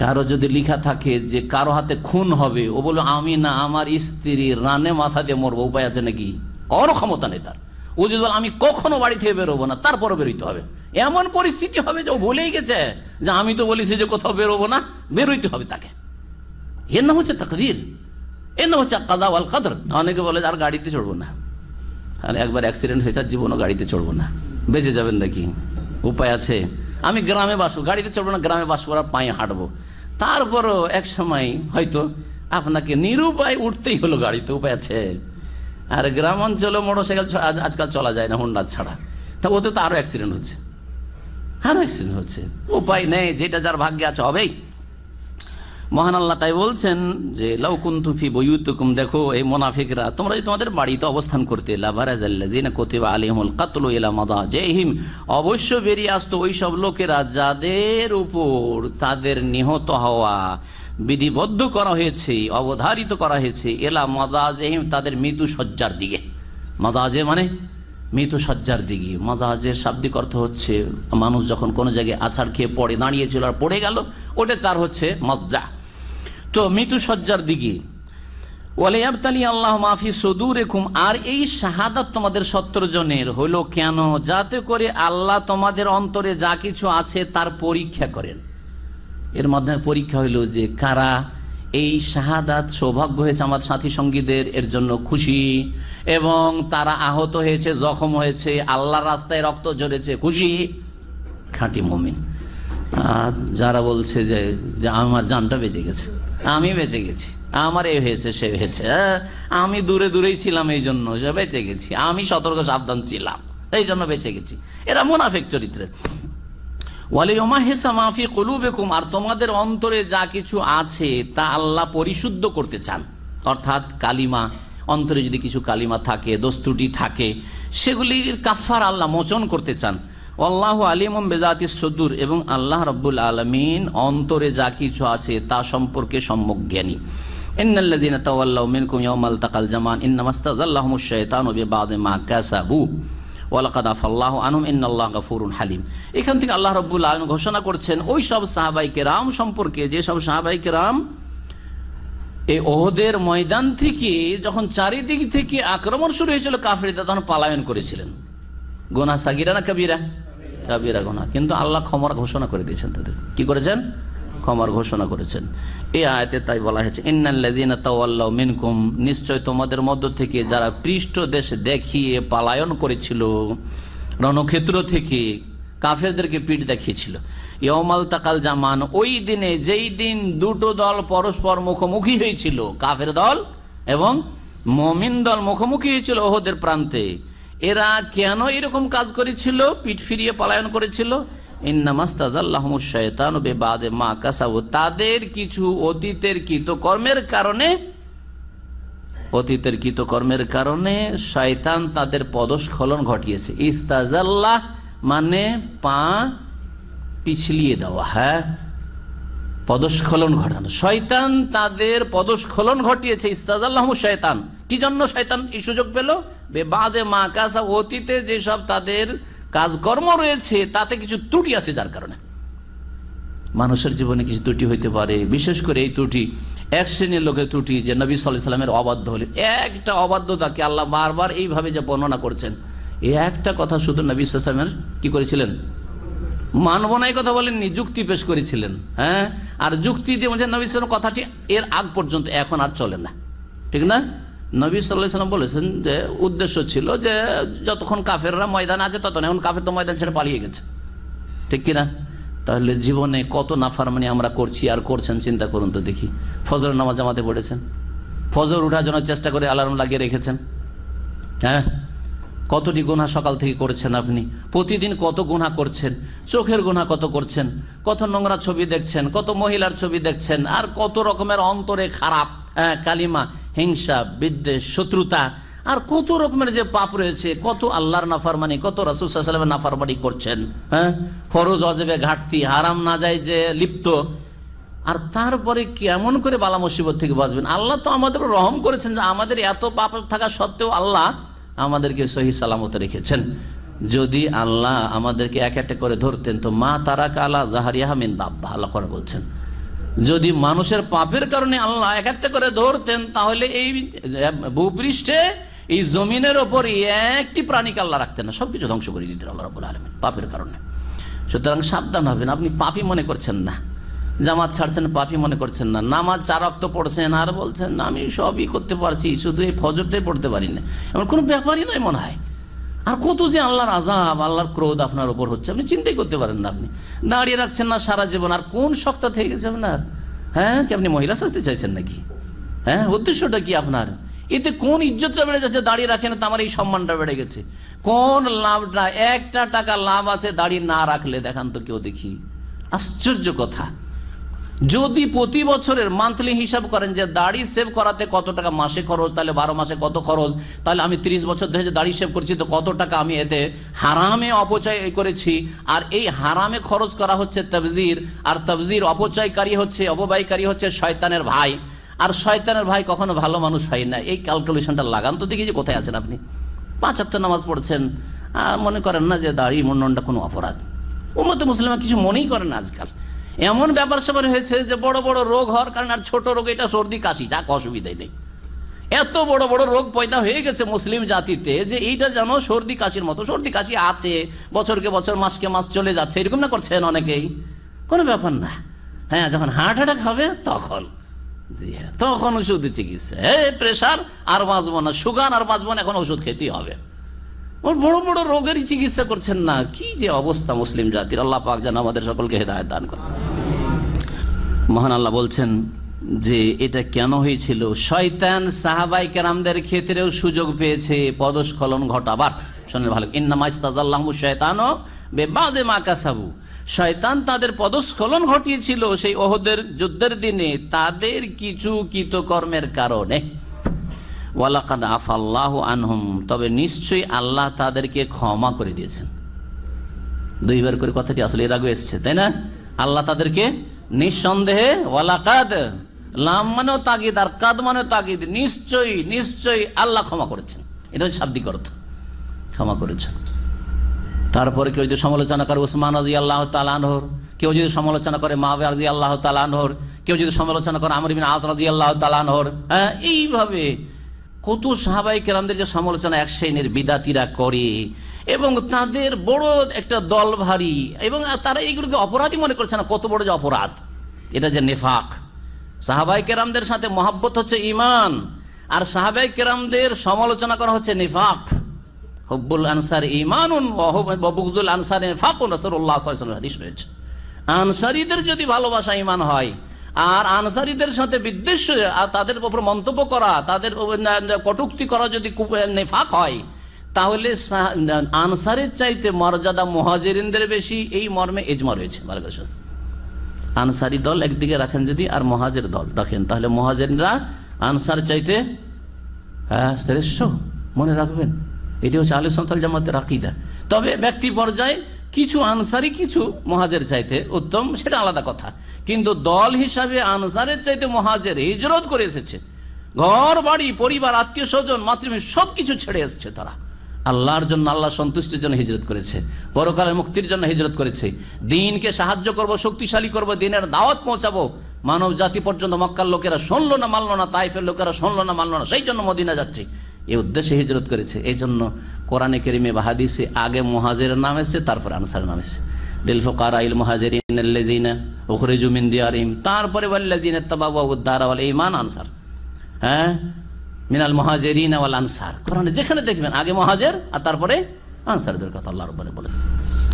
কারো যদি লিখা থাকে যে কারো হাতে খুন হবে ও বলবে আমি না আমার স্ত্রী রানে মাথা দিয়ে মরবো উপায় আছে নাকি কোনো ক্ষমতা নেই তার ও যদি আমি কখনো বাড়ি থেকে বেরোবো না তারপরে বেরোইতে হবে এমন পরিস্থিতি হবে যে ও ভুলেই গেছে যে আমি তো বলেছি যে কোথাও বেরোবো না বেরোইতে হবে তাকে এর নাম হচ্ছে তাকদির এর নাম হচ্ছে কাদা ওয়াল কাদর অনেকে বলে আর গাড়িতে চড়বো না আর একবার অ্যাক্সিডেন্ট হয়েছে আর জীবনও গাড়িতে চড়বো না বেঁচে যাবেন নাকি উপায় আছে আমি গ্রামে বাসবো গাড়িতে চলবো না গ্রামে বাস আর পায়ে হাঁটবো তারপরও এক সময় হয়তো আপনাকে নিরুপায় উঠতেই হলো গাড়িতে উপায় আছে আর গ্রাম অঞ্চলে মোটরসাইকেল আজকাল চলা যায় না হন্ডা ছাড়া তা ওতে তো আরও অ্যাক্সিডেন্ট হচ্ছে আরও অ্যাক্সিডেন্ট হচ্ছে উপায় নেই যেটা যার ভাগ্যে আছে হবেই মহান আল্লাহ তাই বলছেন যে লুফি বইউতুকুম দেখো এই মোনাফিকরা তোমরা যদি তোমাদের বাড়িতে অবস্থান করতে লাভারাজিনা জেহিম অবশ্য বেরিয়ে আসতো ওই সব লোকেরা যাদের উপর তাদের নিহত হওয়া বিধিবদ্ধ করা হয়েছে অবধারিত করা হয়েছে এলা মাদা জেহিম তাদের মৃত্যু সজ্জার দিকে মাদা মানে মৃতসজ্জার দিকে মাজাহাজের শাব্দিক অর্থ হচ্ছে মানুষ যখন কোনো জায়গায় আছাড় খেয়ে পড়ে দাঁড়িয়েছিল আর পড়ে গেল ওটা তার হচ্ছে মজ্জা তো মৃতসজ্জার দিকে ওয়ালিয়াবতালি আল্লাহ মাফি সদুর একুম আর এই শাহাদাত তোমাদের সত্তরজনের জনের হলো কেন যাতে করে আল্লাহ তোমাদের অন্তরে যা কিছু আছে তার পরীক্ষা করেন এর মাধ্যমে পরীক্ষা হইল যে কারা এই শাহাদাত সৌভাগ্য হয়েছে আমার সাথী সঙ্গীদের এর জন্য খুশি এবং তারা আহত হয়েছে জখম হয়েছে আল্লাহর রাস্তায় রক্ত ঝরেছে খুশি খাঁটি মমিন আর যারা বলছে যে আমার জানটা বেঁচে গেছে আমি বেঁচে গেছি আমার এ হয়েছে সে হয়েছে হ্যাঁ? আমি দূরে দূরেই ছিলাম এই জন্য বেঁচে গেছি আমি সতর্ক সাবধান ছিলাম এই জন্য বেঁচে গেছি এরা মুনাফেক চরিত্রের আর তোমাদের অন্তরে যা কিছু আছে তা আল্লাহ পরিশুদ্ধ করতে চান অর্থাৎ কালিমা অন্তরে যদি কিছু কালিমা থাকে দস্তুটি থাকে সেগুলির কাফার আল্লাহ মোচন করতে চান আল্লাহ আলিম বেজাতি সদুর এবং আল্লাহ রব্বুল আলমিন অন্তরে যা কিছু আছে তা সম্পর্কে সম্যক জ্ঞানী ইন্নাল্লাহ মিনকুম তাকাল জামান ইন্নামাস্তাজ আল্লাহ বিবাদি মা কাসাবু ওয়ালাকাদ আফাল্লাহ আনম ইন্নআল্লাহ গফুরুন হালিম এখান থেকে আল্লাহ রব্বুল আলম ঘোষণা করছেন ওই সব সাহাবাইকে রাম সম্পর্কে যেসব সাহাবাইকে রাম এই ওহদের ময়দান থেকে যখন চারিদিক থেকে আক্রমণ শুরু হয়েছিল কাফরিদা তখন পালায়ন করেছিলেন গোনা সাগিরা না কাবিরা কাবিরা গোনা কিন্তু আল্লাহ ক্ষমার ঘোষণা করে দিয়েছেন তাদের কি করেছেন ক্ষমার ঘোষণা করেছেন এই আয়তে তাই বলা হয়েছে ইন্নাল্লাদিনা তাওয়াল্লাহ মিনকুম নিশ্চয় তোমাদের মধ্য থেকে যারা পৃষ্ঠ দেশ দেখিয়ে পালায়ন করেছিল রণক্ষেত্র থেকে কাফেরদেরকে পিঠ দেখিয়েছিল ইয়মাল তাকাল জামান ওই দিনে যেই দিন দুটো দল পরস্পর মুখোমুখি হয়েছিল কাফের দল এবং মমিন দল মুখোমুখি হয়েছিল ওহদের প্রান্তে এরা কেন এরকম কাজ করেছিল পিঠ ফিরিয়ে পালায়ন করেছিল ইন্নামাস্তাজাল্লাহমুশায়তান বেবাদে মা কাসাবু কিছু অতীতের কৃতকর্মের কারণে অতীতের কৃতকর্মের কারণে শয়তান তাদের পদস্খলন ঘটিয়েছে ইস্তাজাল্লাহ মানে পা পিছলিয়ে দেওয়া হ্যাঁ পদস্খলন ঘটানো শয়তান তাদের পদস্খলন ঘটিয়েছে ইস্তাজাল্লাহ শয়তান কি জন্য শয়তান এই সুযোগ পেল বেবাদে মা কাসা অতীতে যেসব তাদের কাজকর্ম রয়েছে তাতে কিছু ত্রুটি আছে যার কারণে মানুষের জীবনে কিছু ত্রুটি হইতে পারে বিশেষ করে এই ত্রুটি এক শ্রেণীর লোকের ত্রুটি যে নবী সাল্লাহ সাল্লামের অবাধ্য হলেন একটা অবাধ্যতাকে আল্লাহ বারবার এইভাবে যে বর্ণনা করছেন এই একটা কথা শুধু নবী সালামের কি করেছিলেন মানবনাই কথা বলেননি যুক্তি পেশ করেছিলেন হ্যাঁ আর যুক্তি দিয়ে বলছেন নবী সালাম কথাটি এর আগ পর্যন্ত এখন আর চলে না ঠিক না নবী সাল্লাহাম বলেছেন যে উদ্দেশ্য ছিল যে যতক্ষণ কাফেররা ময়দান আছে ততক্ষণ এখন কাফের তো ময়দান ছেড়ে পালিয়ে গেছে ঠিক কিনা তাহলে জীবনে কত নাফার মানে আমরা করছি আর করছেন চিন্তা করুন তো দেখি ফজর নামাজ জামাতে পড়েছেন ফজর উঠার জন্য চেষ্টা করে অ্যালার্ম লাগিয়ে রেখেছেন হ্যাঁ কতটি গুণা সকাল থেকে করছেন আপনি প্রতিদিন কত গুণা করছেন চোখের গুণা কত করছেন কত নোংরা ছবি দেখছেন কত মহিলার ছবি দেখছেন আর কত রকমের অন্তরে খারাপ হ্যাঁ, কালিমা হিংসা বিদ্বেষ শত্রুতা আর কত রকমের যে পাপ রয়েছে কত আল্লাহর নাফারমানি কত রাসুলসাল্লামের নাফারমানি করছেন হ্যাঁ ফরজ অজেবে ঘাটতি হারাম না যায় যে লিপ্ত আর তারপরে কেমন করে বালা মুসিবত থেকে বাঁচবেন আল্লাহ তো আমাদের রহম করেছেন যে আমাদের এত পাপ থাকা সত্ত্বেও আল্লাহ আমাদেরকে সহি সালামত রেখেছেন যদি আল্লাহ আমাদেরকে এক একটা করে ধরতেন তো মা তারা কালা জাহারিয়া দাব্বা আল্লাহ করে বলছেন যদি মানুষের পাপের কারণে আল্লাহ একাত্তে করে ধরতেন তাহলে এই ভূপৃষ্ঠে এই জমিনের ওপর একটি প্রাণীকে আল্লাহ রাখতেন না সবকিছু ধ্বংস করে দিতেন আল্লাহ রবুল আলমিন পাপের কারণে সুতরাং সাবধান হবেন আপনি পাপি মনে করছেন না জামাত ছাড়ছেন পাপি মনে করছেন না নামাজ চারক্ত পড়ছেন আর বলছেন আমি সবই করতে পারছি শুধু এই ফজরটাই পড়তে পারি না এমন কোনো ব্যাপারই নয় মনে হয় আর কত যে আল্লাহর আজাব আল্লাহর ক্রোধ আপনার ওপর হচ্ছে আপনি চিন্তাই করতে পারেন না আপনি দাঁড়িয়ে রাখছেন না সারা জীবন আর কোন শখটা থেকে গেছে আপনার হ্যাঁ কি আপনি মহিলা শাস্তি চাইছেন নাকি হ্যাঁ উদ্দেশ্যটা কি আপনার এতে কোন ইজ্জতটা বেড়ে যাচ্ছে দাঁড়িয়ে রাখেন তো আমার এই সম্মানটা বেড়ে গেছে কোন লাভটা একটা টাকা লাভ আছে দাঁড়িয়ে না রাখলে দেখান তো কেউ দেখি আশ্চর্য কথা যদি প্রতি বছরের মান্থলি হিসাব করেন যে দাড়ি সেভ করাতে কত টাকা মাসে খরচ তাহলে বারো মাসে কত খরচ তাহলে আমি তিরিশ বছর ধরে যে দাড়ি সেভ করছি তো কত টাকা আমি এতে হারামে অপচয় করেছি আর এই হারামে খরচ করা হচ্ছে তবজির আর তবজির অপচয়কারী হচ্ছে অপব্যয়কারী হচ্ছে শয়তানের ভাই আর শয়তানের ভাই কখনো ভালো মানুষ হয় না এই ক্যালকুলেশনটা লাগান তো দেখি যে কোথায় আছেন আপনি পাঁচ হপ্তাহ নামাজ পড়ছেন মনে করেন না যে দাড়ি মন্ডনটা কোনো অপরাধ উন্নত মুসলিমরা কিছু মনেই করেন আজকাল এমন ব্যাপার স্যাপার হয়েছে যে বড় বড় রোগ হওয়ার কারণে আর ছোট রোগ এটা সর্দি কাশি যাক অসুবিধাই নেই এত বড় বড় রোগ পয়দা হয়ে গেছে মুসলিম জাতিতে যে এইটা যেন সর্দি কাশির মতো সর্দি কাশি আছে বছরকে বছর মাসকে মাস চলে যাচ্ছে এরকম না করছেন অনেকেই কোনো ব্যাপার না হ্যাঁ যখন হার্ট অ্যাটাক হবে তখন হ্যাঁ, তখন ওষুধ চিকিৎসা হ্যাঁ প্রেশার আর বাঁচবো না সুগার আর বাঁচবো না এখন ওষুধ খেতেই হবে ওর বড় বড় রোগেরই চিকিৎসা করছেন না কি যে অবস্থা মুসলিম জাতির আল্লাহ পাক যেন আমাদের সকলকে হেদায়ত দান করে মহান আল্লাহ বলছেন যে এটা কেন হয়েছিল শয়তান সাহাবাই কেরামদের ক্ষেত্রেও সুযোগ পেয়েছে পদস্খলন ঘটাবার শোনেন ভালো ইন্নামাইস্তাজাল্লাহমু শয়তানও বেবাদে মা কাসাবু শয়তান তাদের পদস্খলন ঘটিয়েছিল সেই ওহদের যুদ্ধের দিনে তাদের কিছু কৃতকর্মের কারণে ওয়ালাকাদ আফাল্লাহ আনহুম তবে নিশ্চয়ই আল্লাহ তাদেরকে ক্ষমা করে দিয়েছেন দুইবার করে কথাটি আসলে এর আগে এসছে তাই না আল্লাহ তাদেরকে নিঃসন্দেহে ওয়ালাকাদ লাম মানেও তাগিদ আর কাদ মানেও তাগিদ নিশ্চয়ই নিশ্চয়ই আল্লাহ ক্ষমা করেছেন এটা হচ্ছে শাব্দিক অর্থ ক্ষমা করেছেন তারপরে কেউ যদি সমালোচনা করে ওসমান আজি আল্লাহ তালানহর কেউ যদি সমালোচনা করে মাহবে আজি আল্লাহ তালানহর কেউ যদি সমালোচনা করে আমরিবিন আজ রাজি আল্লাহ তালানহর হ্যাঁ এইভাবে কত সাহাবাই কেরামদের যে সমালোচনা এক শ্রেণীর বিদাতিরা করে এবং তাদের বড় একটা দল ভারী এবং তারা এইগুলোকে অপরাধী মনে করছে না কত বড় যে অপরাধ এটা যে নেফাক সাহাবাই কেরামদের সাথে মহাব্বত হচ্ছে ইমান আর সাহাবাই কেরামদের সমালোচনা করা হচ্ছে নেফাক হব্বুল আনসার ইমান ববুদুল আনসার নেফাকুন রসুল্লাহ হাদিস রয়েছে আনসারীদের যদি ভালোবাসা ইমান হয় আর আনসারিদের সাথে বিদ্বেষ তাদের উপর মন্তব্য করা তাদের কটুক্তি করা যদি নেফাক হয় তাহলে আনসারের চাইতে মর্যাদা মহাজেরিনদের বেশি এই মর্মে এজমা রয়েছে আনসারি দল একদিকে রাখেন যদি আর মহাজের দল রাখেন তাহলে মহাজেররা আনসার চাইতে হ্যাঁ শ্রেষ্ঠ মনে রাখবেন এটি হচ্ছে আলু সাঁতাল রাখি দেয় তবে ব্যক্তি পর্যায়ে কিছু আনসারি কিছু মহাজের চাইতে উত্তম সেটা আলাদা কথা কিন্তু দল হিসাবে আনসারের চাইতে মহাজের হিজরত করে এসেছে ঘর বাড়ি পরিবার আত্মীয় স্বজন মাতৃভূমি সব কিছু ছেড়ে এসছে তারা আল্লাহর জন্য আল্লাহ সন্তুষ্টির জন্য হিজরত করেছে পরকালের মুক্তির জন্য হিজরত করেছে দিনকে সাহায্য করব শক্তিশালী করব দিনের দাওয়াত পৌঁছাবো মানব জাতি পর্যন্ত মক্কার লোকেরা শুনলো না মানলো না তাইফের লোকেরা শুনলো না মানলো না সেই জন্য মদিনা যাচ্ছে এ উদ্দেশ্যে হিজরত করেছে এই জন্য কোরআনে কেরিমে বাহাদিসে আগে মহাজেরের নাম এসছে তারপরে আনসারের নাম এসছে লিলফকার আইল মহাজেরিনা ওখরেজুমিন দিয়ারিম তারপরে ওয়াল্লাদিন তাবাবু উদ্দার ইমান আনসার হ্যাঁ মিনাল মহাজেরিন আওয়াল আনসার কোরআনে যেখানে দেখবেন আগে মহাজের আর তারপরে আনসারদের কথা আল্লাহ রব্বানে বলেন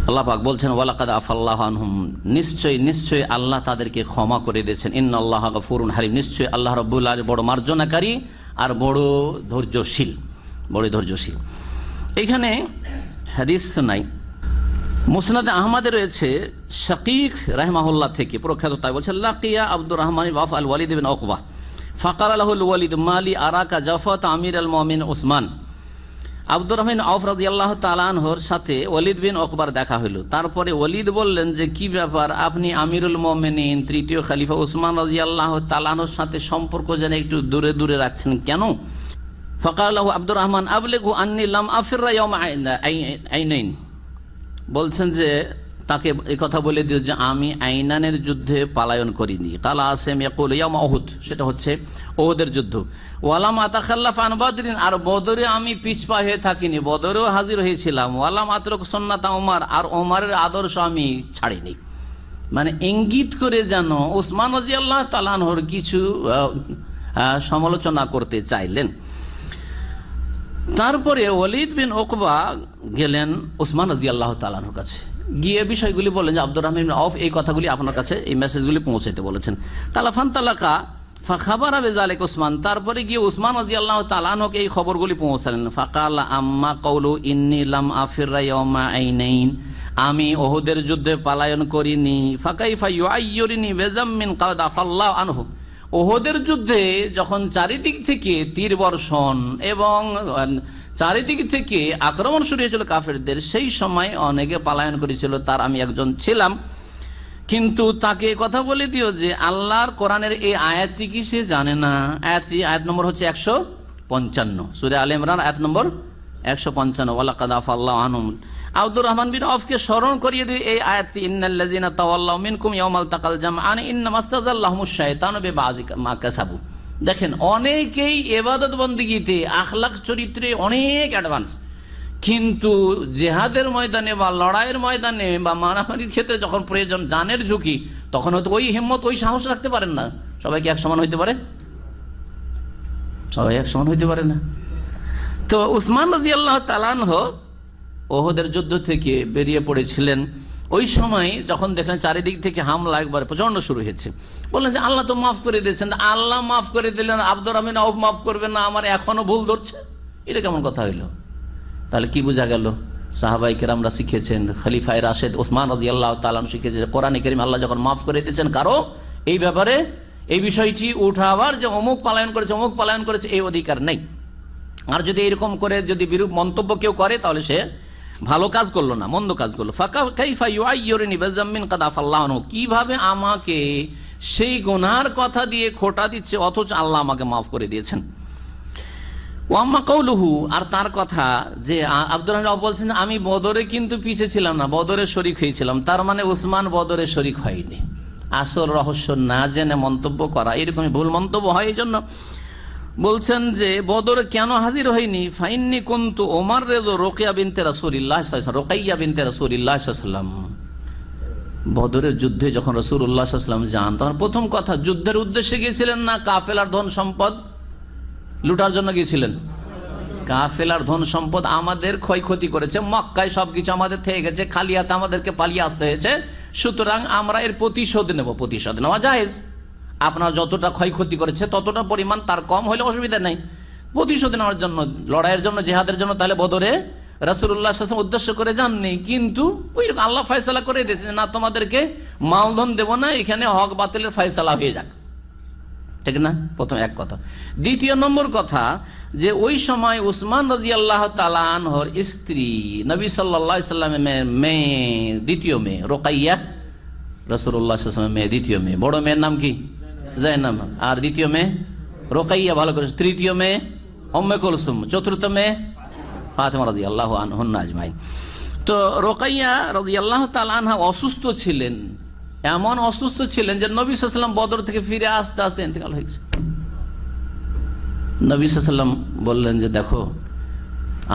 আল্লাহ পাক বলছেন ওয়ালাকাদ আফাল্লাহ আনহুম নিশ্চয়ই নিশ্চয়ই আল্লাহ তাদেরকে ক্ষমা করে দিয়েছেন ইন্না আল্লাহ ফুরুন হারিম নিশ্চয়ই আল্লাহ রব্বুল আলী বড় মার্জনাকারী আর বড় ধৈর্যশীল বড় ধৈর্যশীল এখানে হাদিস নাই মুসনাদ আহমদে রয়েছে শাকিক রহমাহুল্লাহ থেকে প্রখ্যাত তাই বলছে লাকিয়া আব্দুর রহমান বাফ আল ওয়ালিদ বিন অকবা ফাকার আল ওয়ালিদ মালি আরাকা জাফত আমির আল মমিন ওসমান আব্দুর রহমান আউফ রাজি আল্লাহ তালানহর সাথে ওলিদ বিন অকবার দেখা হলো তারপরে ওলিদ বললেন যে কি ব্যাপার আপনি আমিরুল মোমেনিন তৃতীয় খালিফা উসমান রাজি আল্লাহ তালানহর সাথে সম্পর্ক যেন একটু দূরে দূরে রাখছেন কেন ফকাল্লাহ আব্দুর রহমান আবলেগু আন্নিলাম আফির বলছেন যে তাকে কথা বলে দিও যে আমি আইনানের যুদ্ধে পালায়ন করিনি কালা আসে মেকুল ইয়াম অহুদ সেটা হচ্ছে ওহদের যুদ্ধ ওয়ালাম আতাখাল্লাফ আনবাদিন আর বদরে আমি পিছপা হয়ে থাকিনি বদরেও হাজির হয়েছিলাম ওয়ালাম আতরক সন্নাতা ওমার আর ওমারের আদর্শ আমি ছাড়িনি মানে ইঙ্গিত করে যেন ওসমান রাজি আল্লাহ তালানহর কিছু সমালোচনা করতে চাইলেন তারপরে ওলিদ বিন ওকবা গেলেন ওসমান রাজি আল্লাহ তালানহর কাছে গিয়ে বিষয়গুলি বলেন যে আব্দুর রহমান অফ এই কথাগুলি আপনার কাছে এই মেসেজগুলি পৌঁছাতে বলেছেন তালাফান তালাকা ফাখাবার আবে জালেক ওসমান তারপরে গিয়ে উসমান রাজি আল্লাহ তালানক এই খবরগুলি পৌঁছালেন ফাকাল আম্মা কৌলু ইন্নিলাম আফিরাইমা আইনাইন আমি ওহুদের যুদ্ধে পালায়ন করিনি ফাকাই ফাইয়াইনি বেজাম্মিন কাদা ফাল্লাহ আনহু ওহদের যুদ্ধে যখন চারিদিক থেকে তীর বর্ষণ এবং চারিদিক থেকে আক্রমণ শুরু হয়েছিল কাফেরদের সেই সময় অনেকে পালায়ন করেছিল তার আমি একজন ছিলাম কিন্তু তাকে কথা বলে দিও যে আল্লাহর কোরআনের এই আয়াতটি কি সে জানে না আয়াতটি আয়াত নম্বর হচ্ছে একশো পঞ্চান্ন সুরে আল ইমরান আয়াত নম্বর একশো পঞ্চান্ন কাদাফ আল্লাহ আনুম আব্দুর রহমান বিন অফকে স্মরণ করিয়ে দিয়ে এই আয়াতটি ইন্নাল্লাজিনা তাওয়াল্লাহ মিনকুম ইয়ামাল তাকাল জামআন ইন্নামাস্তাজাল্লাহুমুশ শাইতানু বিবাযি মা কাসাবু দেখেন অনেকেই এবাদত বন্দিগিতে আখলাখ চরিত্রে অনেক অ্যাডভান্স কিন্তু জেহাদের ময়দানে বা লড়াইয়ের ময়দানে বা মারামারির ক্ষেত্রে যখন প্রয়োজন জানের ঝুঁকি তখন হয়তো ওই হিম্মত ওই সাহস রাখতে পারেন না সবাইকে এক সমান হইতে পারে সবাই এক সমান হইতে পারে না তো উসমান রাজি আল্লাহ তালানহ ওহদের যুদ্ধ থেকে বেরিয়ে পড়েছিলেন ওই সময় যখন দেখলেন চারিদিক থেকে হামলা একবার প্রচণ্ড শুরু হয়েছে বললেন যে আল্লাহ তো মাফ করে দিয়েছেন আল্লাহ মাফ করে দিলেন আব্দুর রহমিন অব মাফ করবেন না আমার এখনও ভুল ধরছে এটা কেমন কথা হইল তাহলে কি বোঝা গেল সাহাবাই কেরামরা শিখেছেন খলিফাই রাশেদ ওসমান রাজি আল্লাহ তালাম শিখেছে কোরআন করিম আল্লাহ যখন মাফ করে দিয়েছেন কারো এই ব্যাপারে এই বিষয়টি উঠাবার যে অমুক পালায়ন করেছে অমুক পালায়ন করেছে এই অধিকার নেই আর যদি এরকম করে যদি বিরূপ মন্তব্য কেউ করে তাহলে সে ভালো কাজ করলো না মন্দ কাজ করলো ফাঁকা কিভাবে আমাকে সেই গুনার কথা দিয়ে খোটা দিচ্ছে অথচ আল্লাহ আমাকে মাফ করে দিয়েছেন ওয়াম্মা কৌলুহু আর তার কথা যে আব্দুল বলছেন আমি বদরে কিন্তু পিছে ছিলাম না বদরে শরিক হয়েছিলাম তার মানে উসমান বদরে শরিক হয়নি আসল রহস্য না জেনে মন্তব্য করা এরকমই ভুল মন্তব্য হয় এই জন্য বলছেন যে বদরে কেন হাজির হয়নি ফাইননি কন্তু ওমার রেজ রোকেয়া বিনতে রাসুলিল্লাহ রোকাইয়া বিনতে রাসুলিল্লাহ বদরের যুদ্ধে যখন রসুর উল্লাহাম যান তখন প্রথম কথা যুদ্ধের উদ্দেশ্যে গিয়েছিলেন না কাফেলার ধন সম্পদ লুটার জন্য গিয়েছিলেন কাফেলার ধন সম্পদ আমাদের ক্ষয়ক্ষতি করেছে মক্কায় সবকিছু আমাদের থেকে গেছে খালিয়াতে আমাদেরকে পালিয়ে আসতে হয়েছে সুতরাং আমরা এর প্রতিশোধ নেব প্রতিশোধ নেওয়া যায় আপনার যতটা ক্ষয়ক্ষতি করেছে ততটা পরিমাণ তার কম হলে অসুবিধা নেই প্রতিশোধ নেওয়ার জন্য লড়াইয়ের জন্য জেহাদের জন্য তাহলে বদরে রাসুল্লাহ আসলাম উদ্দেশ্য করে যাননি কিন্তু ওই আল্লাহ ফয়সালা করে দিয়েছে না তোমাদেরকে মালধন দেব না এখানে হক বাতিলের ফয়সালা হয়ে যাক ঠিক না প্রথম এক কথা দ্বিতীয় নম্বর কথা যে ওই সময় উসমান রাজি আল্লাহ তালানহর স্ত্রী নবী সাল্লাহ ইসলামের মেয়ে দ্বিতীয় মেয়ে রোকাইয়া রসুল্লাহ মেয়ে দ্বিতীয় মেয়ে বড় মেয়ের নাম কি জায়নামা আর দ্বিতীয় মেয়ে রোকাইয়া ভালো করেছে তৃতীয় মেয়ে অম্মে কলসুম চতুর্থ মেয়ে ফাতেমা রাজি আল্লাহ আনহন্না তো রোকাইয়া রাজি আল্লাহ তালা অসুস্থ ছিলেন এমন অসুস্থ ছিলেন যে নবী সাল্লাম বদর থেকে ফিরে আসতে আসতে ইন্তেকাল হয়েছে নবী সাল্লাম বললেন যে দেখো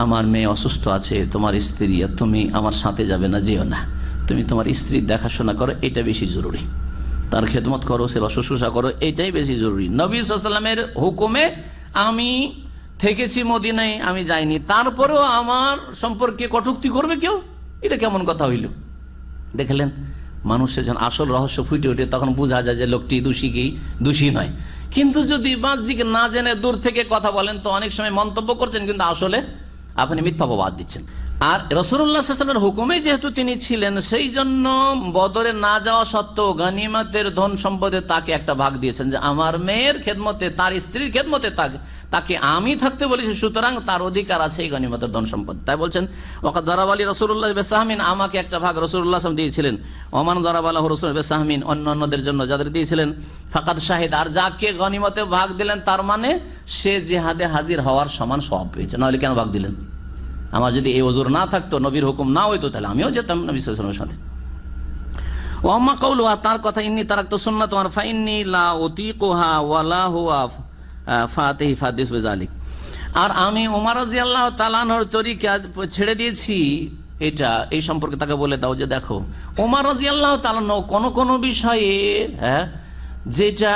আমার মেয়ে অসুস্থ আছে তোমার স্ত্রী তুমি আমার সাথে যাবে না যেও না তুমি তোমার স্ত্রীর দেখাশোনা করো এটা বেশি জরুরি তার খেদমত করো সেবা শুশ্রূষা করো এইটাই বেশি জরুরি নবী সাল্লামের হুকুমে আমি থেকেছি মদিনায় আমি যাইনি তারপরেও আমার সম্পর্কে কটুক্তি করবে কেউ এটা কেমন কথা হইল দেখলেন মানুষের যখন আসল রহস্য ফুটে ওঠে তখন বোঝা যায় যে লোকটি দোষী কি দোষী নয় কিন্তু যদি বাহ্যিক না জেনে দূর থেকে কথা বলেন তো অনেক সময় মন্তব্য করছেন কিন্তু আসলে আপনি মিথ্যাপবাদ দিচ্ছেন আর রসুল্লাহামের হুকুমে যেহেতু তিনি ছিলেন সেই জন্য বদরে না যাওয়া সত্ত্বেও গানিমাতের ধন সম্পদে তাকে একটা ভাগ দিয়েছেন যে আমার মেয়ের খেদমতে তার স্ত্রীর খেদমতে তাকে তাকে আমি থাকতে বলেছি সুতরাং তার অধিকার আছে এই গণিমতের ধন সম্পদ তাই বলছেন ওকা দরাব আলী রসুল্লাহ বেসাহমিন আমাকে একটা ভাগ রসুল্লাহ আসলাম দিয়েছিলেন অমান দরাব রসুল বেসাহমিন অন্য অন্যদের জন্য যাদের দিয়েছিলেন ফাকাত শাহিদ আর যাকে গণিমতে ভাগ দিলেন তার মানে সে জেহাদে হাজির হওয়ার সমান সব পেয়েছে নাহলে কেন ভাগ দিলেন আমার যদি এই ওজোর না থাকতো নবীর হুকুম না হইতো তাহলে আমিও যেতাম নবী সাথে ওয়াম্মা কৌল ওয়া তার কথা ইন্নি তারাক তো শুননা তোমার ফাইন্নি লা অতি কোহা ওয়ালা হুয়া ফাতেহি ফাদিস বেজালিক আর আমি উমার আল্লাহ তালানোর তরিকা ছেড়ে দিয়েছি এটা এই সম্পর্কে তাকে বলে দাও যে দেখো উমার রাজি আল্লাহ তালান কোনো কোনো বিষয়ে হ্যাঁ যেটা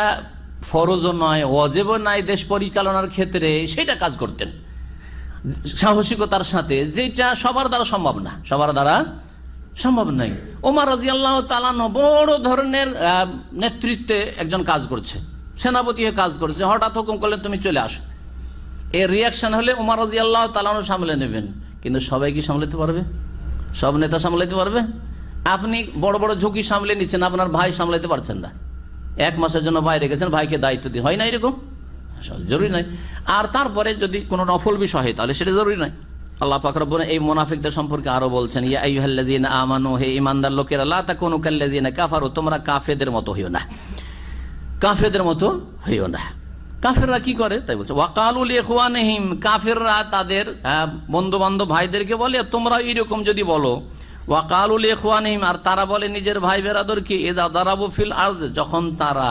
ফরজও নয় অজেবও নয় দেশ পরিচালনার ক্ষেত্রে সেটা কাজ করতেন সাহসিকতার সাথে যেটা সবার দ্বারা সম্ভব না সবার দ্বারা সম্ভব নাই ওমর রাজিয়াল্লাহ তালানো বড় ধরনের নেতৃত্বে একজন কাজ করছে সেনাপতি হয়ে কাজ করছে হঠাৎ হুকুম করলে তুমি চলে আসো এর রিয়াকশন হলে উমার রাজিয়াল্লাহ তালানো সামলে নেবেন কিন্তু সবাই কি সামলাতে পারবে সব নেতা সামলাতে পারবে আপনি বড় বড় ঝুঁকি সামলে নিচ্ছেন আপনার ভাই সামলাতে পারছেন না এক মাসের জন্য ভাই রেখেছেন ভাইকে দায়িত্ব দিয়ে হয় না এরকম জরুরি নয় আর তারপরে যদি কোনো নফল বিষয় হয় তাহলে সেটা জরুরি নয় আল্লাহ পাকরবন এই মোনাফিকদের সম্পর্কে আরও বলছেন ইয়া আইহাল্লাজিন আমানু হে ইমানদার লোকেরা লা তা কোনো কাল্লাজিন কাফারো তোমরা কাফেদের মতো হইও না কাফেদের মতো হইও না কাফেররা কি করে তাই বলছে ওয়াকালুল ইখওয়ানহিম কাফেররা তাদের হ্যাঁ, বন্ধু বান্ধব ভাইদেরকে বলে তোমরা এইরকম যদি বলো ওয়াকালুল ইখওয়ানহিম আর তারা বলে নিজের ভাই বেরাদরকে এদা দারাবু ফিল আর্জ যখন তারা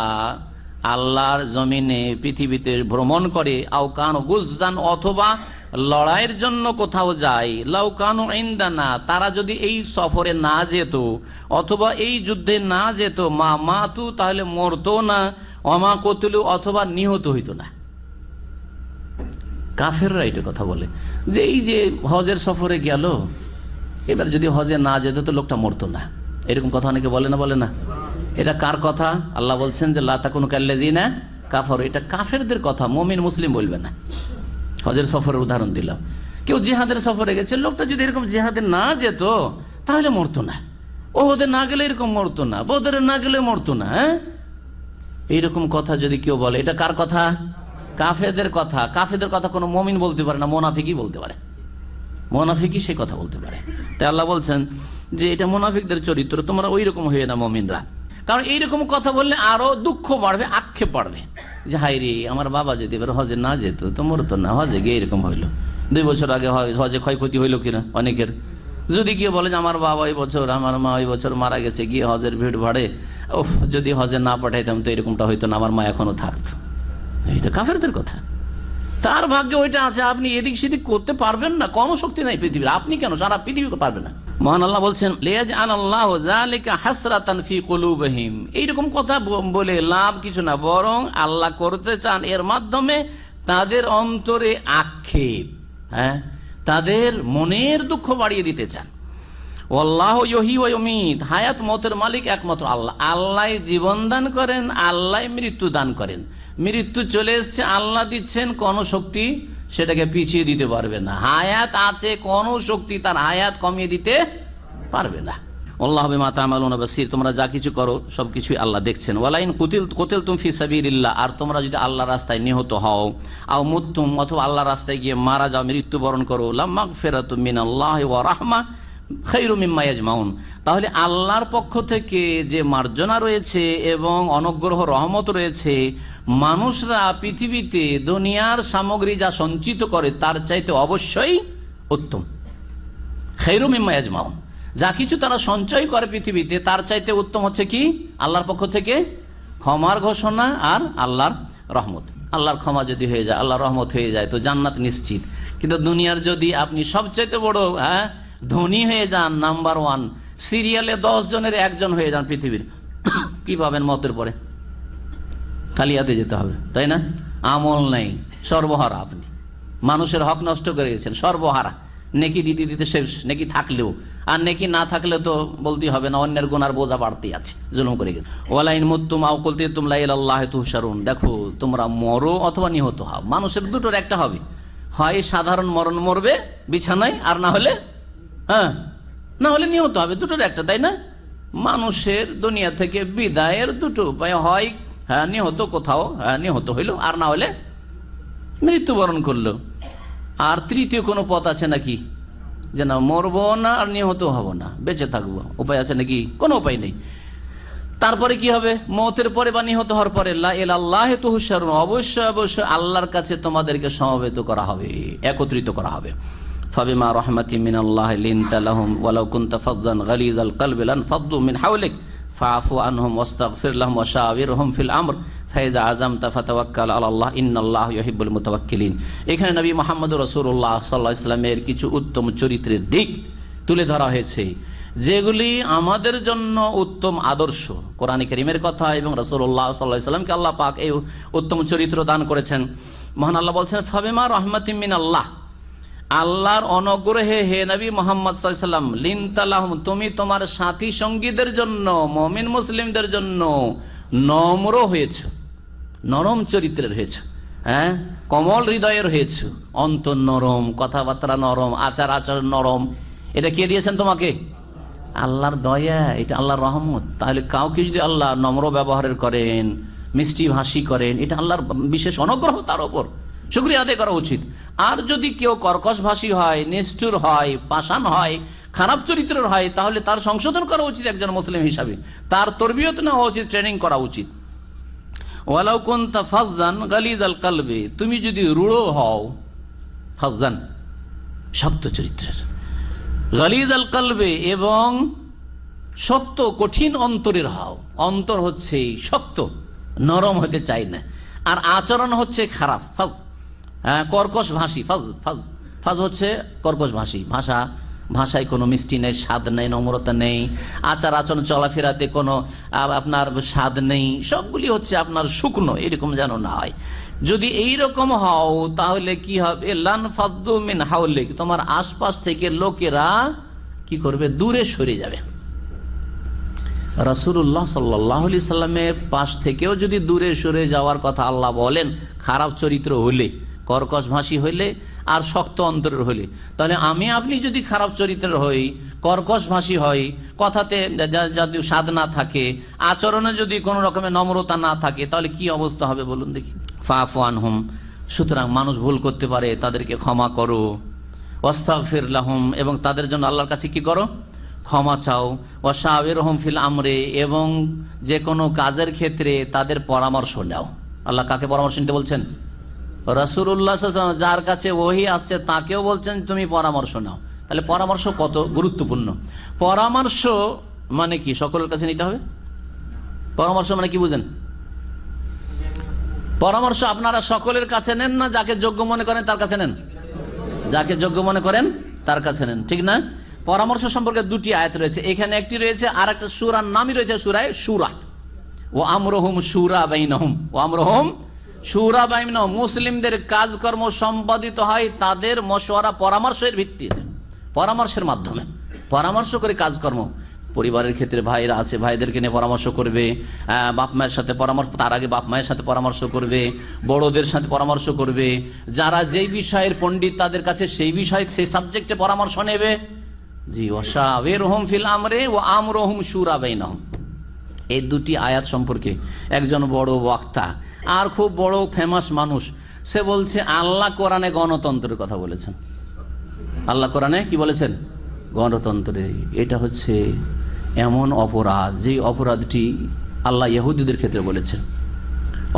আল্লাহর জমিনে পৃথিবীতে ভ্রমণ করে আউকান গুজান অথবা লড়াইয়ের জন্য কোথাও যায় লাউকান ইন্দানা তারা যদি এই সফরে না যেত অথবা এই যুদ্ধে না যেত মা মাতু তাহলে মরতো না অমা কতুলু অথবা নিহত হইত না কাফেররা এটা কথা বলে যে এই যে হজের সফরে গেল এবার যদি হজে না যেত তো লোকটা মরতো না এরকম কথা অনেকে বলে না বলে না এটা কার কথা আল্লাহ বলছেন যে লাতা কোনো না কাফর এটা কাফেরদের কথা মমিন মুসলিম বলবে না হজের সফরের উদাহরণ দিলাম কেউ জেহাদের সফরে গেছে লোকটা যদি এরকম জেহাদে না যেত তাহলে মরতো না ওহদে না গেলে এরকম মরতো না বদরে না গেলে মরতো না হ্যাঁ এইরকম কথা যদি কেউ বলে এটা কার কথা কাফেদের কথা কাফেদের কথা কোনো মমিন বলতে পারে না মোনাফিকই বলতে পারে মোনাফিকই সেই কথা বলতে পারে তাই আল্লাহ বলছেন যে এটা মোনাফিকদের চরিত্র তোমরা ওই রকম হয়ে না মমিনরা কারণ এইরকম কথা বললে আরো দুঃখ বাড়বে আক্ষেপ বাড়বে যে হাই রে আমার বাবা যদি এবার হজে না যেত তো মরতো না হজে গিয়ে এরকম হইলো দুই বছর আগে হজে ক্ষয়ক্ষতি হইলো কিনা অনেকের যদি গিয়ে বলে যে আমার বাবা ওই বছর আমার মা ওই বছর মারা গেছে গিয়ে হজের ভিড় ভাড়ে ও যদি হজে না পাঠাইতাম তো এরকমটা হয়তো না আমার মা এখনও থাকতো এইটা কাফেরদের কথা তার ভাগ্যে ওইটা আছে আপনি এদিক সেদিক করতে পারবেন না কর্মশক্তি নাই পৃথিবীর আপনি কেন সারা পৃথিবীকে পারবেন না মহান আল্লাহ বলছেন লেয়াজ আন আল্লাহ হাসরাতান ফি কলুবহিম এইরকম কথা বলে লাভ কিছু না বরং আল্লাহ করতে চান এর মাধ্যমে তাদের অন্তরে আক্ষেপ হ্যাঁ তাদের মনের দুঃখ বাড়িয়ে দিতে চান আল্লাহ ইহি ওয়মিত হায়াত মতের মালিক একমাত্র আল্লাহ আল্লাহ জীবন দান করেন আল্লাহ মৃত্যু দান করেন মৃত্যু চলে এসছে আল্লাহ দিচ্ছেন কোন শক্তি সেটাকে পিছিয়ে দিতে পারবে না হায়াত আছে কোন শক্তি তার হায়াত কমিয়ে দিতে পারবে না আল্লাহ মাতা আমালুনা বাসির তোমরা যা কিছু করো সব কিছুই আল্লাহ দেখছেন ওয়ালাইন কুতিল কোতিল তুম ফি সাবিরিল্লাহ আর তোমরা যদি আল্লাহ রাস্তায় নিহত হও আও মুতুম অথবা আল্লাহ রাস্তায় গিয়ে মারা যাও মৃত্যুবরণ করো লাম্মাক ফেরা তুম মিন আল্লাহ ওয়া রাহমা খৈরুমিম্মায়াজ মাউন তাহলে আল্লাহর পক্ষ থেকে যে মার্জনা রয়েছে এবং অনগ্রহ রহমত রয়েছে মানুষরা পৃথিবীতে দুনিয়ার সামগ্রী যা সঞ্চিত করে তার চাইতে অবশ্যই উত্তম খেরুম ইম্মায়াজমাউন যা কিছু তারা সঞ্চয় করে পৃথিবীতে তার চাইতে উত্তম হচ্ছে কি আল্লাহর পক্ষ থেকে ক্ষমার ঘোষণা আর আল্লাহর রহমত আল্লাহর ক্ষমা যদি হয়ে যায় আল্লাহর রহমত হয়ে যায় তো জান্নাত নিশ্চিত কিন্তু দুনিয়ার যদি আপনি সবচাইতে বড় হ্যাঁ ধনী হয়ে যান নাম্বার ওয়ান সিরিয়ালে দশ জনের একজন হয়ে যান পৃথিবীর কি পাবেন মতের পরে কালিয়াতে যেতে হবে তাই না আমল নাই সর্বহারা আপনি মানুষের হক নষ্ট করে গেছেন সর্বহারা নেকি দিতে দিতে শেষ নেকি থাকলেও আর নেকি না থাকলে তো বলতে হবে না অন্যের গুণার বোঝা বাড়তেই আছে জুলুম করে গেছে ওয়ালাইন মুত্তুম তোমরা এল আল্লাহ তুষারুন দেখো তোমরা মরো অথবা নিহত হও মানুষের দুটোর একটা হবে হয় সাধারণ মরণ মরবে বিছানায় আর না হলে হ্যাঁ না হলে নিহত হবে দুটোর একটা তাই না মানুষের দুনিয়া থেকে বিদায়ের দুটো উপায় হয় হ্যাঁ নিহত কোথাও হ্যাঁ নিহত হইল আর না হলে মৃত্যুবরণ করলো আর তৃতীয় কোনো পথ আছে নাকি যে না মরবো না আর নিহত হব না বেঁচে থাকবো উপায় আছে নাকি কোনো উপায় নেই তারপরে কি হবে মতের পরে বা নিহত হওয়ার পরে আল্লাহ তুহুসার অবশ্যই অবশ্যই আল্লাহর কাছে তোমাদেরকে সমবেত করা হবে একত্রিত করা হবে ফাবিমা রহমাতি মিন আল্লাহ লিন ওয়ালাউ কুনতা তাফাজ্জান গালিজ আল কালবিলান ফাদ্দু মিন হাওলিক ফাফু আনহম ওস্তাকফিরহম ওশাহির রহম ফিল আমর ফৈজা আজম তফাতওয়াক্কাল আল্লাহ ইন্নআল্লাহ ইহিবুল মুতওয়াক্কিলিন এখানে নবী মোহাম্মদ রসুল্লাহ সাল্লাহ ইসলামের কিছু উত্তম চরিত্রের দিক তুলে ধরা হয়েছে যেগুলি আমাদের জন্য উত্তম আদর্শ কোরআন করিমের কথা এবং রসুল্লাহ সাল্লাহ সাল্লামকে আল্লাহ পাক এই উত্তম চরিত্র দান করেছেন মহান আল্লাহ বলছেন ফাবিমা রহমতিমিন আল্লাহ আল্লাহর অনগ্রহে হে নবী মোহাম্মদ সাল্লাম লিনতালাহম তুমি তোমার সাথী সঙ্গীদের জন্য মমিন মুসলিমদের জন্য নম্র হয়েছ নরম চরিত্রের হয়েছ হ্যাঁ কমল হৃদয়ের হয়েছ অন্তর নরম কথাবার্তা নরম আচার আচার নরম এটা কে দিয়েছেন তোমাকে আল্লাহর দয়া এটা আল্লাহর রহমত তাহলে কাউকে যদি আল্লাহ নম্র ব্যবহারের করেন মিষ্টি ভাষী করেন এটা আল্লাহর বিশেষ অনুগ্রহ তার ওপর সুক্রিয়া আদায় করা উচিত আর যদি কেউ কর্কশভাষী হয় নিষ্ঠুর হয় পাষাণ হয় খারাপ চরিত্রের হয় তাহলে তার সংশোধন করা উচিত একজন মুসলিম হিসাবে তার তরবিয়ত নেওয়া উচিত ট্রেনিং করা উচিত তুমি যদি রুড়ো হও ফজান শক্ত চরিত্রের গালিদ আল কালবে এবং শক্ত কঠিন অন্তরের হও অন্তর হচ্ছে শক্ত নরম হতে চাই না আর আচরণ হচ্ছে খারাপ হ্যাঁ কর্কশ ভাষী ফাজ ফাজ ফাজ হচ্ছে কর্কশ ভাষী ভাষা ভাষায় কোনো মিষ্টি নেই স্বাদ নেই নম্রতা নেই আচার আচরণ চলাফেরাতে কোনো আপনার স্বাদ নেই সবগুলি হচ্ছে আপনার শুকনো এরকম যেন না হয় যদি এই রকম হও তাহলে কি হবে লান ফাদ্দু মিন হাউলিক তোমার আশপাশ থেকে লোকেরা কি করবে দূরে সরে যাবে রসুল্লাহ সাল্লাহ সাল্লামের পাশ থেকেও যদি দূরে সরে যাওয়ার কথা আল্লাহ বলেন খারাপ চরিত্র হলে কর্কশ কর্কশভাষী হইলে আর শক্ত অন্তরের হইলে তাহলে আমি আপনি যদি খারাপ চরিত্রের হই কর্কশভাষী হই কথাতে যদি স্বাদ না থাকে আচরণে যদি কোনো রকমের নম্রতা না থাকে তাহলে কি অবস্থা হবে বলুন দেখি ফাফওয়ান হুম সুতরাং মানুষ ভুল করতে পারে তাদেরকে ক্ষমা করো ওয়াস্তাফির লাহম এবং তাদের জন্য আল্লাহর কাছে কি করো ক্ষমা চাও হোম ফিল আমরে এবং যে কোনো কাজের ক্ষেত্রে তাদের পরামর্শ নাও আল্লাহ কাকে পরামর্শ নিতে বলছেন রসুল্লাহ যার কাছে ওহি আসছে তাকেও বলছেন তুমি পরামর্শ নাও তাহলে পরামর্শ কত গুরুত্বপূর্ণ পরামর্শ মানে কি সকলের কাছে নিতে হবে পরামর্শ মানে কি বুঝেন পরামর্শ আপনারা সকলের কাছে নেন না যাকে যোগ্য মনে করেন তার কাছে নেন যাকে যোগ্য মনে করেন তার কাছে নেন ঠিক না পরামর্শ সম্পর্কে দুটি আয়াত রয়েছে এখানে একটি রয়েছে আর একটা সুরার নামই রয়েছে সুরায় সুরা ও আমরহম সুরা বাইনহম ও আমরহম সুরা মুসলিমদের কাজকর্ম সম্পাদিত হয় তাদের মশওয়ারা পরামর্শের ভিত্তিতে পরামর্শের মাধ্যমে পরামর্শ করে কাজকর্ম পরিবারের ক্ষেত্রে ভাইরা আছে ভাইদেরকে নিয়ে পরামর্শ করবে বাপ মায়ের সাথে পরামর্শ তার আগে বাপ মায়ের সাথে পরামর্শ করবে বড়দের সাথে পরামর্শ করবে যারা যেই বিষয়ের পণ্ডিত তাদের কাছে সেই বিষয়ে সেই সাবজেক্টে পরামর্শ নেবে জি ওসাবের হোম ফিল আমরে ও আমরহম হোম সুরাবেন এই দুটি আয়াত সম্পর্কে একজন বড় বক্তা আর খুব বড় ফেমাস মানুষ সে বলছে আল্লাহ কোরআনে গণতন্ত্রের কথা বলেছেন আল্লাহ কোরআনে কি বলেছেন গণতন্ত্রে এটা হচ্ছে এমন অপরাধ যে অপরাধটি আল্লাহ ইহুদিদের ক্ষেত্রে বলেছেন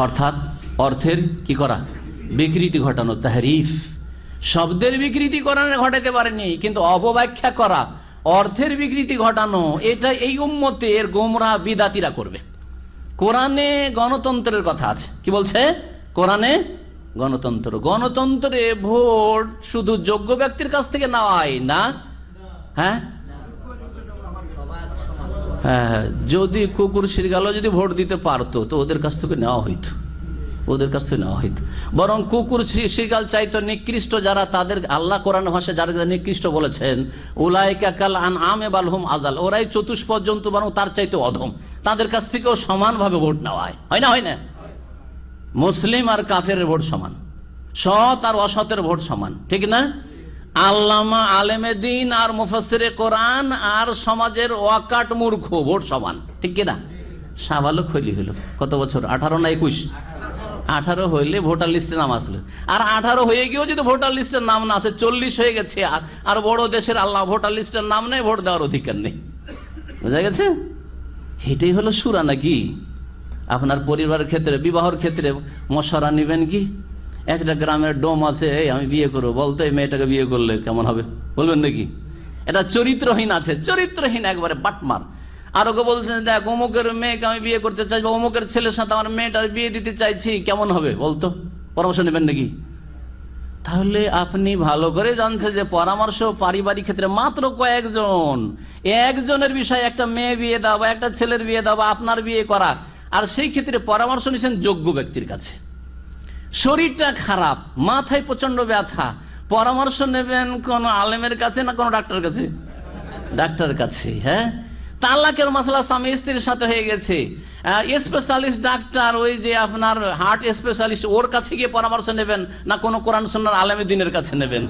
অর্থাৎ অর্থের কি করা বিকৃতি ঘটানো তাহরিফ শব্দের বিকৃতি করানো ঘটাতে পারেনি কিন্তু অপব্যাখ্যা করা অর্থের বিকৃতি ঘটানো এটা এই এর গোমরা বিদাতিরা করবে কোরআনে গণতন্ত্রের কথা আছে কি বলছে কোরআনে গণতন্ত্র গণতন্ত্রে ভোট শুধু যোগ্য ব্যক্তির কাছ থেকে নেওয়া হয় না হ্যাঁ? হ্যাঁ হ্যাঁ যদি কুকুর সিরগালও যদি ভোট দিতে পারতো তো ওদের কাছ থেকে নেওয়া হইতো ওদের কাছ থেকে নেওয়া হইত বরং কুকুর শ্রীকাল চাইতো নিকৃষ্ট যারা তাদের আল্লাহ কোরআন ভাষায় যারা নিকৃষ্ট বলেছেন উলায়কাল আন আমে বালহুম আজাল ওরাই চতুষ পর্যন্ত বরং তার চাইতে অধম তাদের কাছ থেকেও সমানভাবে ভোট নেওয়া হয় হয় না হয় না মুসলিম আর কাফের ভোট সমান সৎ আর অসতের ভোট সমান ঠিক না আল্লামা আলেমে দিন আর মুফাসিরে কোরআন আর সমাজের ওয়াকাট মূর্খ ভোট সমান ঠিক কিনা সাবালক হইলি হইল কত বছর আঠারো না একুশ আঠারো হইলে ভোটার লিস্টে নাম আসলো আর আঠারো হয়ে গিয়েও যদি ভোটার লিস্টের নাম না আসে চল্লিশ হয়ে গেছে আর বড় দেশের আল্লাহ ভোটার লিস্টের নাম নেই ভোট দেওয়ার অধিকার নেই বোঝা গেছে এটাই হলো সুরা নাকি আপনার পরিবারের ক্ষেত্রে বিবাহর ক্ষেত্রে মশারা নেবেন কি একটা গ্রামের ডোম আছে এই আমি বিয়ে করবো বলতো এই মেয়েটাকে বিয়ে করলে কেমন হবে বলবেন নাকি এটা চরিত্রহীন আছে চরিত্রহীন একবারে বাটমার আরো কেউ বলছেন দেখ অমুকের মেয়েকে আমি বিয়ে করতে চাইছি অমুকের ছেলের সাথে আমার মেয়েটার বিয়ে দিতে চাইছি কেমন হবে বলতো পরামর্শ নেবেন নাকি তাহলে আপনি ভালো করে জানছেন যে পরামর্শ পারিবারিক ক্ষেত্রে মাত্র কয়েকজন একজনের বিষয়ে একটা মেয়ে বিয়ে দেওয়া বা একটা ছেলের বিয়ে দেওয়া বা আপনার বিয়ে করা আর সেই ক্ষেত্রে পরামর্শ নিয়েছেন যোগ্য ব্যক্তির কাছে শরীরটা খারাপ মাথায় প্রচন্ড ব্যথা পরামর্শ নেবেন কোন আলেমের কাছে না কোনো ডাক্তার কাছে ডাক্তার কাছে হ্যাঁ তালাকের মশলা স্বামী স্ত্রীর সাথে হয়ে গেছে স্পেশালিস্ট ডাক্তার ওই যে আপনার হার্ট স্পেশালিস্ট ওর কাছে গিয়ে পরামর্শ নেবেন না কোনো কোরআন সন্ন্যার আলামী দিনের কাছে নেবেন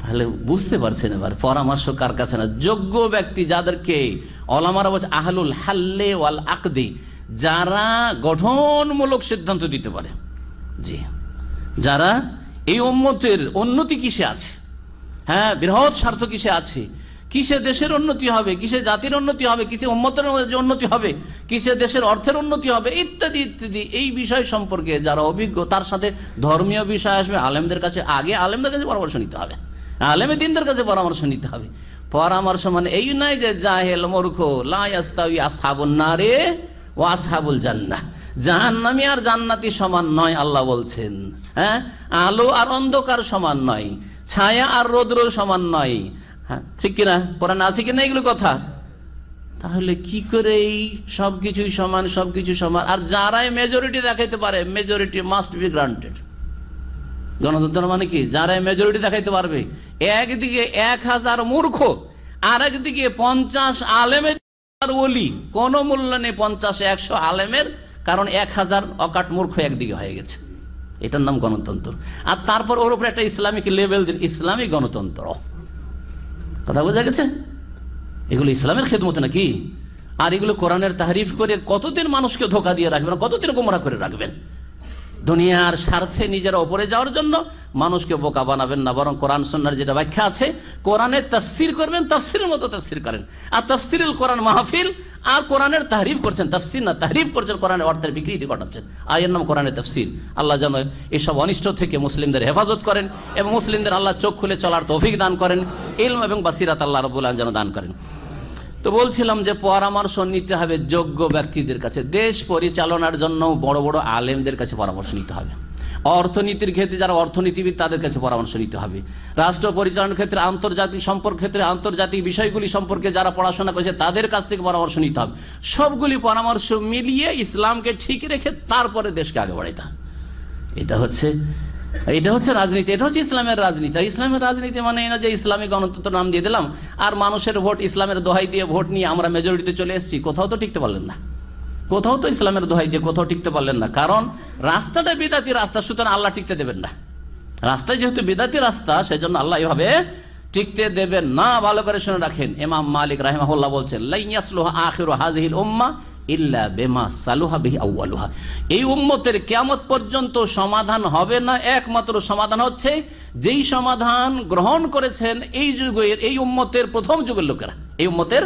তাহলে বুঝতে পারছেন এবার পরামর্শ কার কাছে না যোগ্য ব্যক্তি যাদেরকে অলামারা বলছে আহলুল হাল্লে ওয়াল আকদি যারা গঠনমূলক সিদ্ধান্ত দিতে পারে জি যারা এই উম্মতের উন্নতি কিসে আছে হ্যাঁ বৃহৎ স্বার্থ কিসে আছে কিসে দেশের উন্নতি হবে কিসে জাতির উন্নতি হবে কিসে উন্মতের উন্নতি হবে কিসে দেশের অর্থের উন্নতি হবে ইত্যাদি ইত্যাদি এই বিষয় সম্পর্কে যারা অভিজ্ঞ তার সাথে ধর্মীয় বিষয় আসবে আলেমদের কাছে আগে আলেমদের কাছে পরামর্শ নিতে হবে আলেমে দিনদের কাছে পরামর্শ নিতে হবে পরামর্শ মানে এই নয় যে জাহেল মূর্খ না রে ও আসাবুল জান্না জাহান্নামি আর জান্নাতি সমান নয় আল্লাহ বলছেন হ্যাঁ আলো আর অন্ধকার সমান নয় ছায়া আর রৌদ্র সমান নয় হ্যাঁ ঠিক কিনা কোরআন আছে কিনা এগুলো কথা তাহলে কি করে এই সবকিছুই সমান সবকিছু সমান আর যারাই মেজরিটি দেখাইতে পারে মেজরিটি মাস্ট বি গ্রান্টেড গণতন্ত্র মানে কি যারাই মেজরিটি দেখাইতে পারবে একদিকে এক হাজার মূর্খ আর একদিকে পঞ্চাশ আলেমের ওলি কোন মূল্য নেই পঞ্চাশ একশো আলেমের কারণ এক হাজার অকাট মূর্খ একদিকে হয়ে গেছে এটার নাম গণতন্ত্র আর তারপর ওর উপরে একটা ইসলামিক লেভেল ইসলামিক গণতন্ত্র কথা বোঝা গেছে এগুলো ইসলামের খেদমত নাকি আর এগুলো কোরআনের তাহরিফ করে কতদিন মানুষকে ধোকা দিয়ে রাখবেন কতদিন গোমরা করে রাখবেন দুনিয়ার স্বার্থে নিজেরা ওপরে যাওয়ার জন্য মানুষকে বোকা বানাবেন না বরং কোরআন সন্ন্যার যেটা ব্যাখ্যা আছে কোরআনের তফসির করবেন তফসিরের মতো তফসির করেন আর তফসির কোরআন মাহফিল আর কোরআনের তাহরিফ করছেন তফসির না তাহরিফ করছেন কোরআনের অর্থের বিক্রিটি ঘটাচ্ছেন আর এর নাম কোরআনের তফসির আল্লাহ যেন এসব অনিষ্ট থেকে মুসলিমদের হেফাজত করেন এবং মুসলিমদের আল্লাহ চোখ খুলে চলার তৌফিক দান করেন ইলম এবং বাসিরাত আল্লাহ রবুল্লাহ যেন দান করেন তো বলছিলাম যে পরামর্শ নিতে হবে যোগ্য ব্যক্তিদের কাছে দেশ পরিচালনার জন্য বড় বড় আলেমদের কাছে পরামর্শ নিতে হবে অর্থনীতির ক্ষেত্রে যারা অর্থনীতিবিদ তাদের কাছে পরামর্শ নিতে হবে রাষ্ট্র পরিচালনার ক্ষেত্রে আন্তর্জাতিক সম্পর্ক ক্ষেত্রে আন্তর্জাতিক বিষয়গুলি সম্পর্কে যারা পড়াশোনা করেছে তাদের কাছ থেকে পরামর্শ নিতে হবে সবগুলি পরামর্শ মিলিয়ে ইসলামকে ঠিক রেখে তারপরে দেশকে আগে বাড়াইতে এটা হচ্ছে এটা হচ্ছে রাজনীতি এটা হচ্ছে ইসলামের রাজনীতি ইসলামের রাজনীতি মানে এই না যে ইসলামী গণতন্ত্র নাম দিয়ে দিলাম আর মানুষের ভোট ইসলামের দোহাই দিয়ে ভোট নিয়ে আমরা মেজরিটিতে চলে এসেছি কোথাও তো টিকতে পারলেন না কোথাও তো ইসলামের দোহাই দিয়ে কোথাও টিকতে পারলেন না কারণ রাস্তাটা বিদাতি রাস্তা সুতরাং আল্লাহ টিকতে দেবেন না রাস্তায় যেহেতু বিদাতি রাস্তা সেজন্য আল্লাহ এভাবে টিকতে দেবেন না ভালো করে শুনে রাখেন এমাম মালিক রাহেমাহুল্লাহ বলছেন লাইয়াসলুহ আখির হাজহিল উম্মা ইল্লা বেমা সালুহা বেহি আউআলুহা এই উম্মতের কেয়ামত পর্যন্ত সমাধান হবে না একমাত্র সমাধান হচ্ছে যেই সমাধান গ্রহণ করেছেন এই যুগের এই উম্মতের প্রথম যুগের লোকেরা এই উম্মতের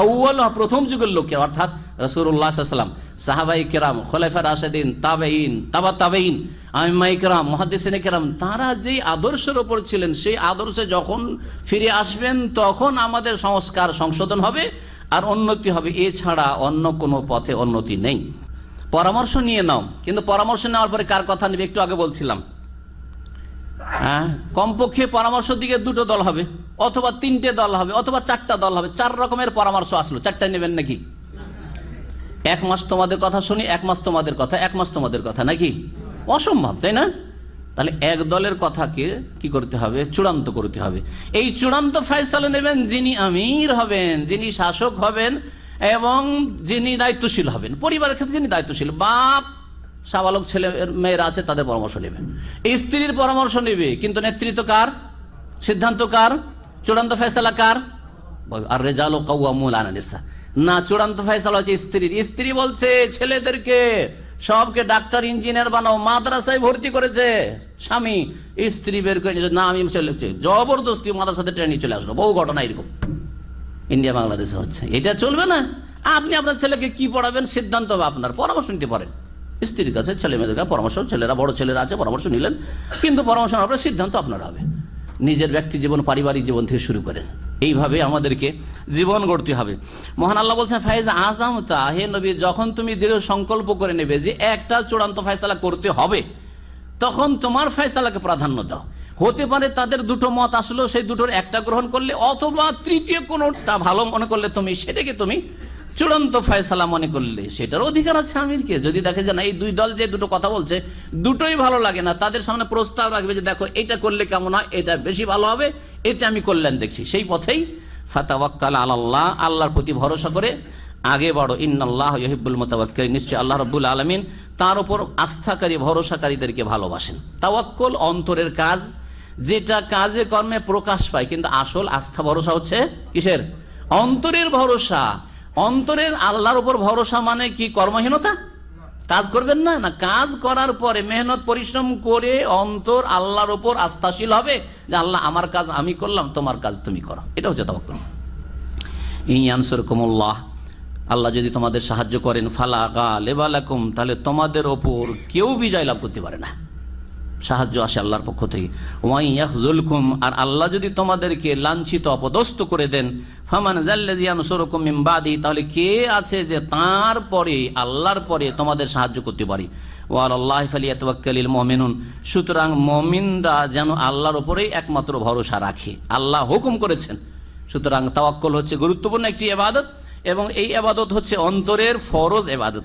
আউ্বাল প্রথম যুগের লোকের অর্থাৎ রসুল্লাহাম সাহাবাই কেরাম খোলাফা রাশেদিন তাবেইন তাবা তাবেইন আমিমাই কেরাম মহাদিসিন কেরাম তারা যেই আদর্শের ওপর ছিলেন সেই আদর্শে যখন ফিরে আসবেন তখন আমাদের সংস্কার সংশোধন হবে আর উন্নতি হবে এছাড়া অন্য কোনো পথে উন্নতি নেই পরামর্শ নিয়ে নাও কিন্তু পরামর্শ নেওয়ার পরে কার কথা নেবে একটু আগে বলছিলাম হ্যাঁ কমপক্ষে পরামর্শ দিকে দুটো দল হবে অথবা তিনটে দল হবে অথবা চারটা দল হবে চার রকমের পরামর্শ আসলো চারটা নেবেন নাকি এক মাস তোমাদের কথা শুনি এক মাস তোমাদের কথা এক মাস তোমাদের কথা নাকি অসম্ভব তাই না তাহলে এক দলের কথাকে কি করতে হবে চূড়ান্ত করতে হবে এই চূড়ান্ত ফয়সালা নেবেন যিনি আমির হবেন যিনি শাসক হবেন এবং যিনি দায়িত্বশীল হবেন পরিবারের ক্ষেত্রে যিনি দায়িত্বশীল বাপ সাবালক ছেলে মেয়েরা আছে তাদের পরামর্শ নেবে স্ত্রীর পরামর্শ নেবে কিন্তু নেতৃত্ব কার সিদ্ধান্ত কার চূড়ান্ত ফেসলা কার আর রেজাল কাউয়া মুল আনানিসা না চূড়ান্ত ফেসলা হচ্ছে স্ত্রীর স্ত্রী বলছে ছেলেদেরকে সবকে ডাক্তার ইঞ্জিনিয়ার বানাও মাদ্রাসায় ভর্তি করেছে স্বামী স্ত্রী বের করে না আমি জবরদস্তি মাদ্রাসাতে ট্রেনিং চলে আসলো বহু ঘটনা এরকম ইন্ডিয়া বাংলাদেশে হচ্ছে এটা চলবে না আপনি আপনার ছেলেকে কি পড়াবেন সিদ্ধান্ত হবে আপনার পরামর্শ নিতে পারেন স্ত্রীর কাছে ছেলে মেয়েদের কাছে পরামর্শ ছেলেরা বড় ছেলেরা আছে পরামর্শ নিলেন কিন্তু পরামর্শ না সিদ্ধান্ত আপনার হবে নিজের ব্যক্তি জীবন পারিবারিক জীবন থেকে শুরু করেন এইভাবে আমাদেরকে জীবন গড়তে হবে মহান আল্লাহ বলছেন ফায়েজ আজম তা হে নবী যখন তুমি দৃঢ় সংকল্প করে নেবে যে একটা চূড়ান্ত ফয়সালা করতে হবে তখন তোমার ফয়সালাকে প্রাধান্য দাও হতে পারে তাদের দুটো মত আসলো সেই দুটোর একটা গ্রহণ করলে অথবা তৃতীয় কোনোটা ভালো মনে করলে তুমি সেটাকে তুমি চূড়ান্ত ফয়সালা মনে করলে সেটার অধিকার আছে আমির কে যদি দেখে যে না এই দুই দল যে দুটো কথা বলছে দুটোই ভালো লাগে না তাদের সামনে প্রস্তাব রাখবে যে দেখো এটা করলে কেমন হয় এটা বেশি ভালো হবে এতে আমি কল্যাণ দেখছি সেই পথেই ফাতাওয়াক্কাল আল্লাহ আল্লাহর প্রতি ভরসা করে আগে বড় ইন্নআল্লাহ ইহিবুল মোতাবাক্কারী নিশ্চয় আল্লাহ রব্বুল আলমিন তার উপর আস্থাকারী ভরসাকারীদেরকে ভালোবাসেন তাওয়াক্কল অন্তরের কাজ যেটা কাজে কর্মে প্রকাশ পায় কিন্তু আসল আস্থা ভরসা হচ্ছে কিসের অন্তরের ভরসা অন্তরের আল্লাহর উপর ভরসা মানে কি কর্মহীনতা কাজ করবেন না না কাজ করার পরে মেহনত পরিশ্রম করে অন্তর আল্লাহর উপর আস্থাশীল হবে যে আল্লাহ আমার কাজ আমি করলাম তোমার কাজ তুমি করো এটা হচ্ছে তাবাক্কুল আনসর কুমল্লাহ আল্লাহ যদি তোমাদের সাহায্য করেন ফালা গা লেবালাকুম তাহলে তোমাদের ওপর কেউ বিজয় লাভ করতে পারে না সাহায্য আসে আল্লাহর পক্ষ থেকে ওয়াই ইয়াকুম আর আল্লাহ যদি তোমাদেরকে লাঞ্ছিত অপদস্থ করে দেন ফামান জাল্লাজিয়ানুসরকম ইমবাদি তাহলে কে আছে যে তার পরে আল্লাহর পরে তোমাদের সাহায্য করতে পারি ওয়াল আল্লাহ ফালিয়াতওয়াক্কালিল মুমিনুন সুতরাং মুমিনরা যেন আল্লাহর উপরেই একমাত্র ভরসা রাখে আল্লাহ হুকুম করেছেন সুতরাং তাওয়াক্কল হচ্ছে গুরুত্বপূর্ণ একটি এবাদত এবং এই আবাদত হচ্ছে অন্তরের ফরজ এবাদত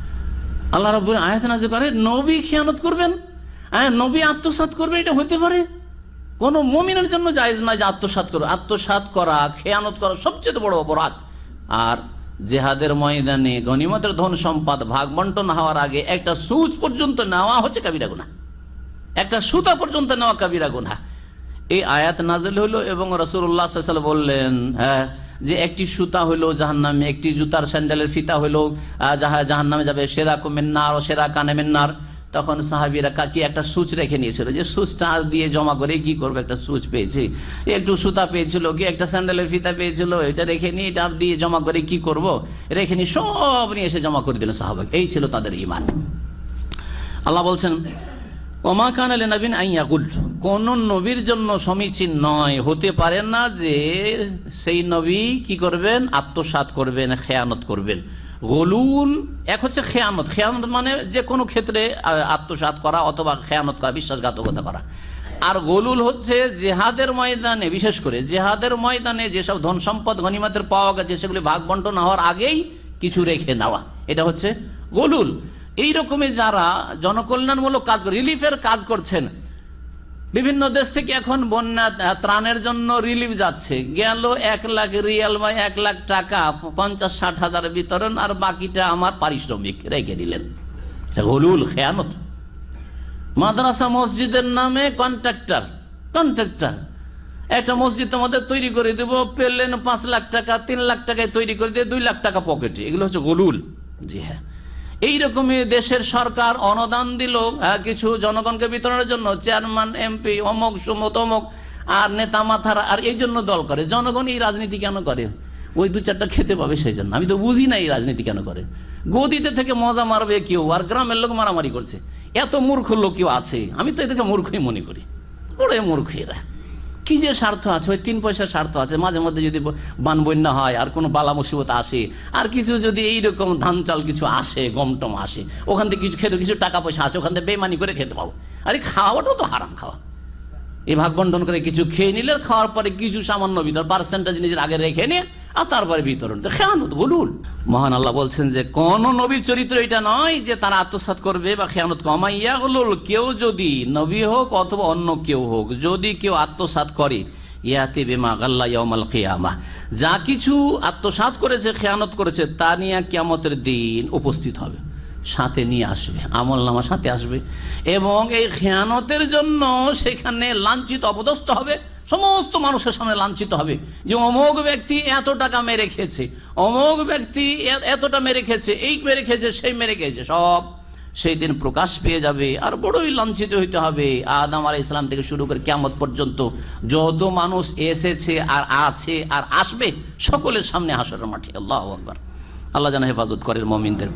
আল্লাহ রাবুল আয়াত নাজ করে নবী খেয়ানত করবেন হ্যাঁ নবী আত্মসাত করবে এটা হতে পারে কোনো মমিনের জন্য জায়জ নয় যে আত্মসাত করবে আত্মসাত করা খেয়ানত করা সবচেয়ে বড় অপরাধ আর জেহাদের ময়দানে গণিমতের ধন সম্পদ ভাগ বন্টন হওয়ার আগে একটা সুচ পর্যন্ত নেওয়া হচ্ছে কাবিরা গুনা একটা সুতা পর্যন্ত নেওয়া কাবিরা গুনা এই আয়াত নাজেল হইলো এবং রসুল্লাহ বললেন হ্যাঁ যে একটি সুতা জাহান জাহান্নামে একটি জুতার স্যান্ডেলের ফিতা হইলো যাহা জাহান্নামে যাবে সেরা কুমেন্নার ও সেরা কানেমেন্নার তখন সাহাবিরা কাকি একটা সুচ রেখে নিয়েছিল যে সুচটা দিয়ে জমা করে কি করবে একটা সুচ পেয়েছি একটু সুতা পেয়েছিল কি একটা স্যান্ডেলের ফিতা পেয়েছিল এটা রেখে নিয়ে এটা দিয়ে জমা করে কি করব রেখে নিয়ে সব নিয়ে এসে জমা করে দিল সাহাবাক এই ছিল তাদের ইমান আল্লাহ বলছেন ওমা খান আলী নবীন আইয়াকুল কোন নবীর জন্য সমীচীন নয় হতে পারে না যে সেই নবী কি করবেন আত্মসাত করবেন খেয়ানত করবেন গলুল এক হচ্ছে খেয়ানত খেয়ানত মানে যে কোনো ক্ষেত্রে আত্মসাত করা অথবা খেয়ানত করা বিশ্বাসঘাতকতা করা আর গলুল হচ্ছে জেহাদের ময়দানে বিশেষ করে জেহাদের ময়দানে যেসব ধন সম্পদ গণিমাতের পাওয়া গেছে সেগুলি ভাগ বন্টন হওয়ার আগেই কিছু রেখে নেওয়া এটা হচ্ছে গলুল এই যারা জনকল্যাণমূলক কাজ করে রিলিফের কাজ করছেন বিভিন্ন দেশ থেকে এখন বন্যা ত্রাণের জন্য রিলিফ যাচ্ছে গেল এক লাখ রিয়াল বা এক লাখ টাকা পঞ্চাশ ষাট হাজার বিতরণ আর বাকিটা আমার পারিশ্রমিক রেখে দিলেন হলুল খেয়ানত মাদ্রাসা মসজিদের নামে কন্ট্রাক্টর কন্ট্রাক্টর একটা মসজিদ আমাদের তৈরি করে দেবো পেলেন পাঁচ লাখ টাকা তিন লাখ টাকায় তৈরি করে দিয়ে দুই লাখ টাকা পকেটে এগুলো হচ্ছে গলুল জি হ্যাঁ এইরকমই দেশের সরকার অনুদান দিল কিছু জনগণকে বিতরণের জন্য চেয়ারম্যান এমপি অমুক সুমত অমুক আর নেতা মাথারা আর এই জন্য দল করে জনগণ এই রাজনীতি কেন করে ওই দু চারটা খেতে পাবে সেই জন্য আমি তো বুঝি না এই রাজনীতি কেন করে গদিতে থেকে মজা মারবে কেউ আর গ্রামের লোক মারামারি করছে এত মূর্খ লোক কেউ আছে আমি তো এদেরকে মূর্খই মনে করি ওরে মূর্খ এরা কি যে স্বার্থ আছে ওই তিন পয়সার স্বার্থ আছে মাঝে মধ্যে যদি বান বন্যা হয় আর কোনো বালা মুসিবত আসে আর কিছু যদি এইরকম ধান চাল কিছু আসে গমটম আসে ওখান থেকে কিছু খেতে কিছু টাকা পয়সা আছে ওখান থেকে বেমানি করে খেতে পাবো আরে খাওয়াটাও তো হারাম খাওয়া এই ভাগ বন্টন করে কিছু খেয়ে নিলে খাওয়ার পরে কিছু সামান্য ভিতর পার্সেন্টেজ নিজের আগে রেখে নিয়ে আর তারপরে বিতরণ খেয়ানত ভুলুল মহান আল্লাহ বলছেন যে কোন নবীর চরিত্র এটা নয় যে তারা আত্মসাত করবে বা খেয়ানত কমাইয়া গুলুল কেউ যদি নবী হোক অথবা অন্য কেউ হোক যদি কেউ আত্মসাত করে ইয়াতে বেমা গাল্লা ইয়ামাল কেয়ামা যা কিছু আত্মসাত করেছে খেয়ানত করেছে তা নিয়ে কেয়ামতের দিন উপস্থিত হবে সাথে নিয়ে আসবে আমল নামা সাথে আসবে এবং এই খেয়ানতের জন্য সেখানে লাঞ্ছিত অপদস্থ হবে সমস্ত মানুষের সামনে লাঞ্ছিত হবে যে অমোঘ ব্যক্তি এত টাকা মেরে খেয়েছে অমোক ব্যক্তি এতটা মেরে খেয়েছে এই মেরে খেয়েছে সেই মেরে খেয়েছে সব সেই দিন প্রকাশ পেয়ে যাবে আর বড়ই লাঞ্ছিত হইতে হবে আদাম আলাই ইসলাম থেকে শুরু করে কেমত পর্যন্ত যত মানুষ এসেছে আর আছে আর আসবে সকলের সামনে হাসরের মাঠে আল্লাহ আকবর আল্লাহ যেন হেফাজত করেন মমিনদের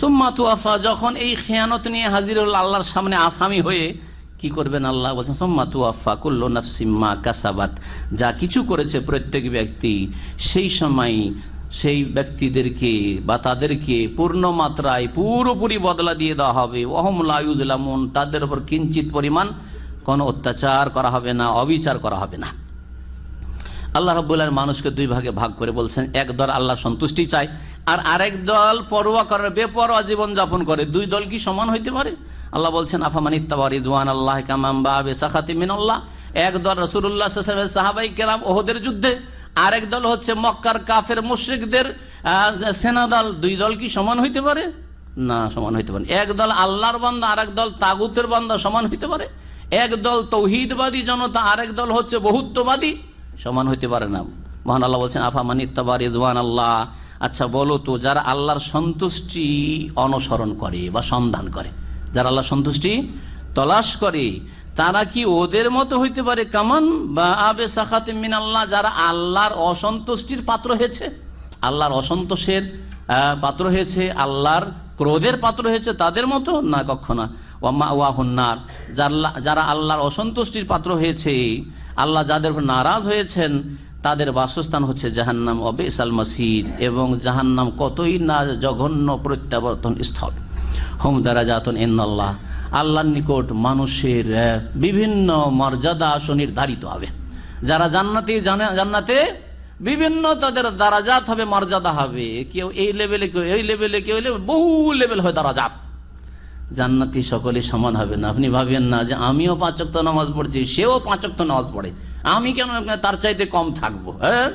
সুম্মা তুয়াফা যখন এই খেয়ানত নিয়ে হাজির আল্লাহর সামনে আসামি হয়ে কি করবেন আল্লাহ বলছেন সোম্মা তুয়াফা কুল্লো নাফসিম্মা কাসাবাত যা কিছু করেছে প্রত্যেক ব্যক্তি সেই সময় সেই ব্যক্তিদেরকে বা তাদেরকে পূর্ণ মাত্রায় পুরোপুরি বদলা দিয়ে দেওয়া হবে অহম লায়ুদুলামুন তাদের ওপর কিঞ্চিত পরিমাণ কোনো অত্যাচার করা হবে না অবিচার করা হবে না আল্লাহ রব্বুল্লাহ মানুষকে দুই ভাগে ভাগ করে বলছেন এক দল আল্লাহ সন্তুষ্টি চায় আর আরেক দল পরোয়া করার বেপরোয়া যাপন করে দুই দল কি সমান হইতে পারে আল্লাহ বলছেন আফামান ইত্তাবা রিজওয়ান আল্লাহ সাহাবাই কেরাম ওহদের যুদ্ধে আরেক দল হচ্ছে মক্কার কাফের মুশ্রিকদের সেনা দল দুই দল কি সমান হইতে পারে না সমান হইতে পারে এক দল আল্লাহর বান্দা আরেক দল তাগুতের বান্দা সমান হইতে পারে এক দল তৌহিদবাদী জনতা আরেক দল হচ্ছে বহুত্ববাদী সমান হইতে পারে না মহান আল্লাহ বলছেন আফা মানিত্তাবা ইজওয়ান আল্লাহ আচ্ছা বলো তো যারা আল্লাহর সন্তুষ্টি অনুসরণ করে বা সন্ধান করে যারা আল্লাহ সন্তুষ্টি তলাশ করে তারা কি ওদের মতো হইতে পারে কামান বা আবে সাখাতে মিন আল্লাহ যারা আল্লাহর অসন্তুষ্টির পাত্র হয়েছে আল্লাহর অসন্তোষের পাত্র হয়েছে আল্লাহর ক্রোধের পাত্র হয়েছে তাদের মতো না কখনো ওয়ামা ওয়া হন্নার যারা আল্লাহর অসন্তুষ্টির পাত্র হয়েছে আল্লাহ যাদের নারাজ হয়েছেন তাদের বাসস্থান হচ্ছে জাহান্নাম অবেসাল মসিদ এবং জাহান্নাম কতই না জঘন্য প্রত্যাবর্তন স্থল হোম দারাজাতন আল্লাহ আল্লাহর নিকট মানুষের বিভিন্ন মর্যাদা সুনির্ধারিত হবে যারা জান্নাতি জান্নাতে বিভিন্ন তাদের জাত হবে মর্যাদা হবে কেউ এই লেভেলে কেউ এই লেভেলে কেউ বহু লেভেল হয় জাত জান্নাতি সকলে সমান হবে না আপনি ভাবেন না যে আমিও পাঁচক্ত নামাজ পড়ছি সেও পাঁচক্ত নামাজ পড়ে আমি কেন তার চাইতে কম থাকবো হ্যাঁ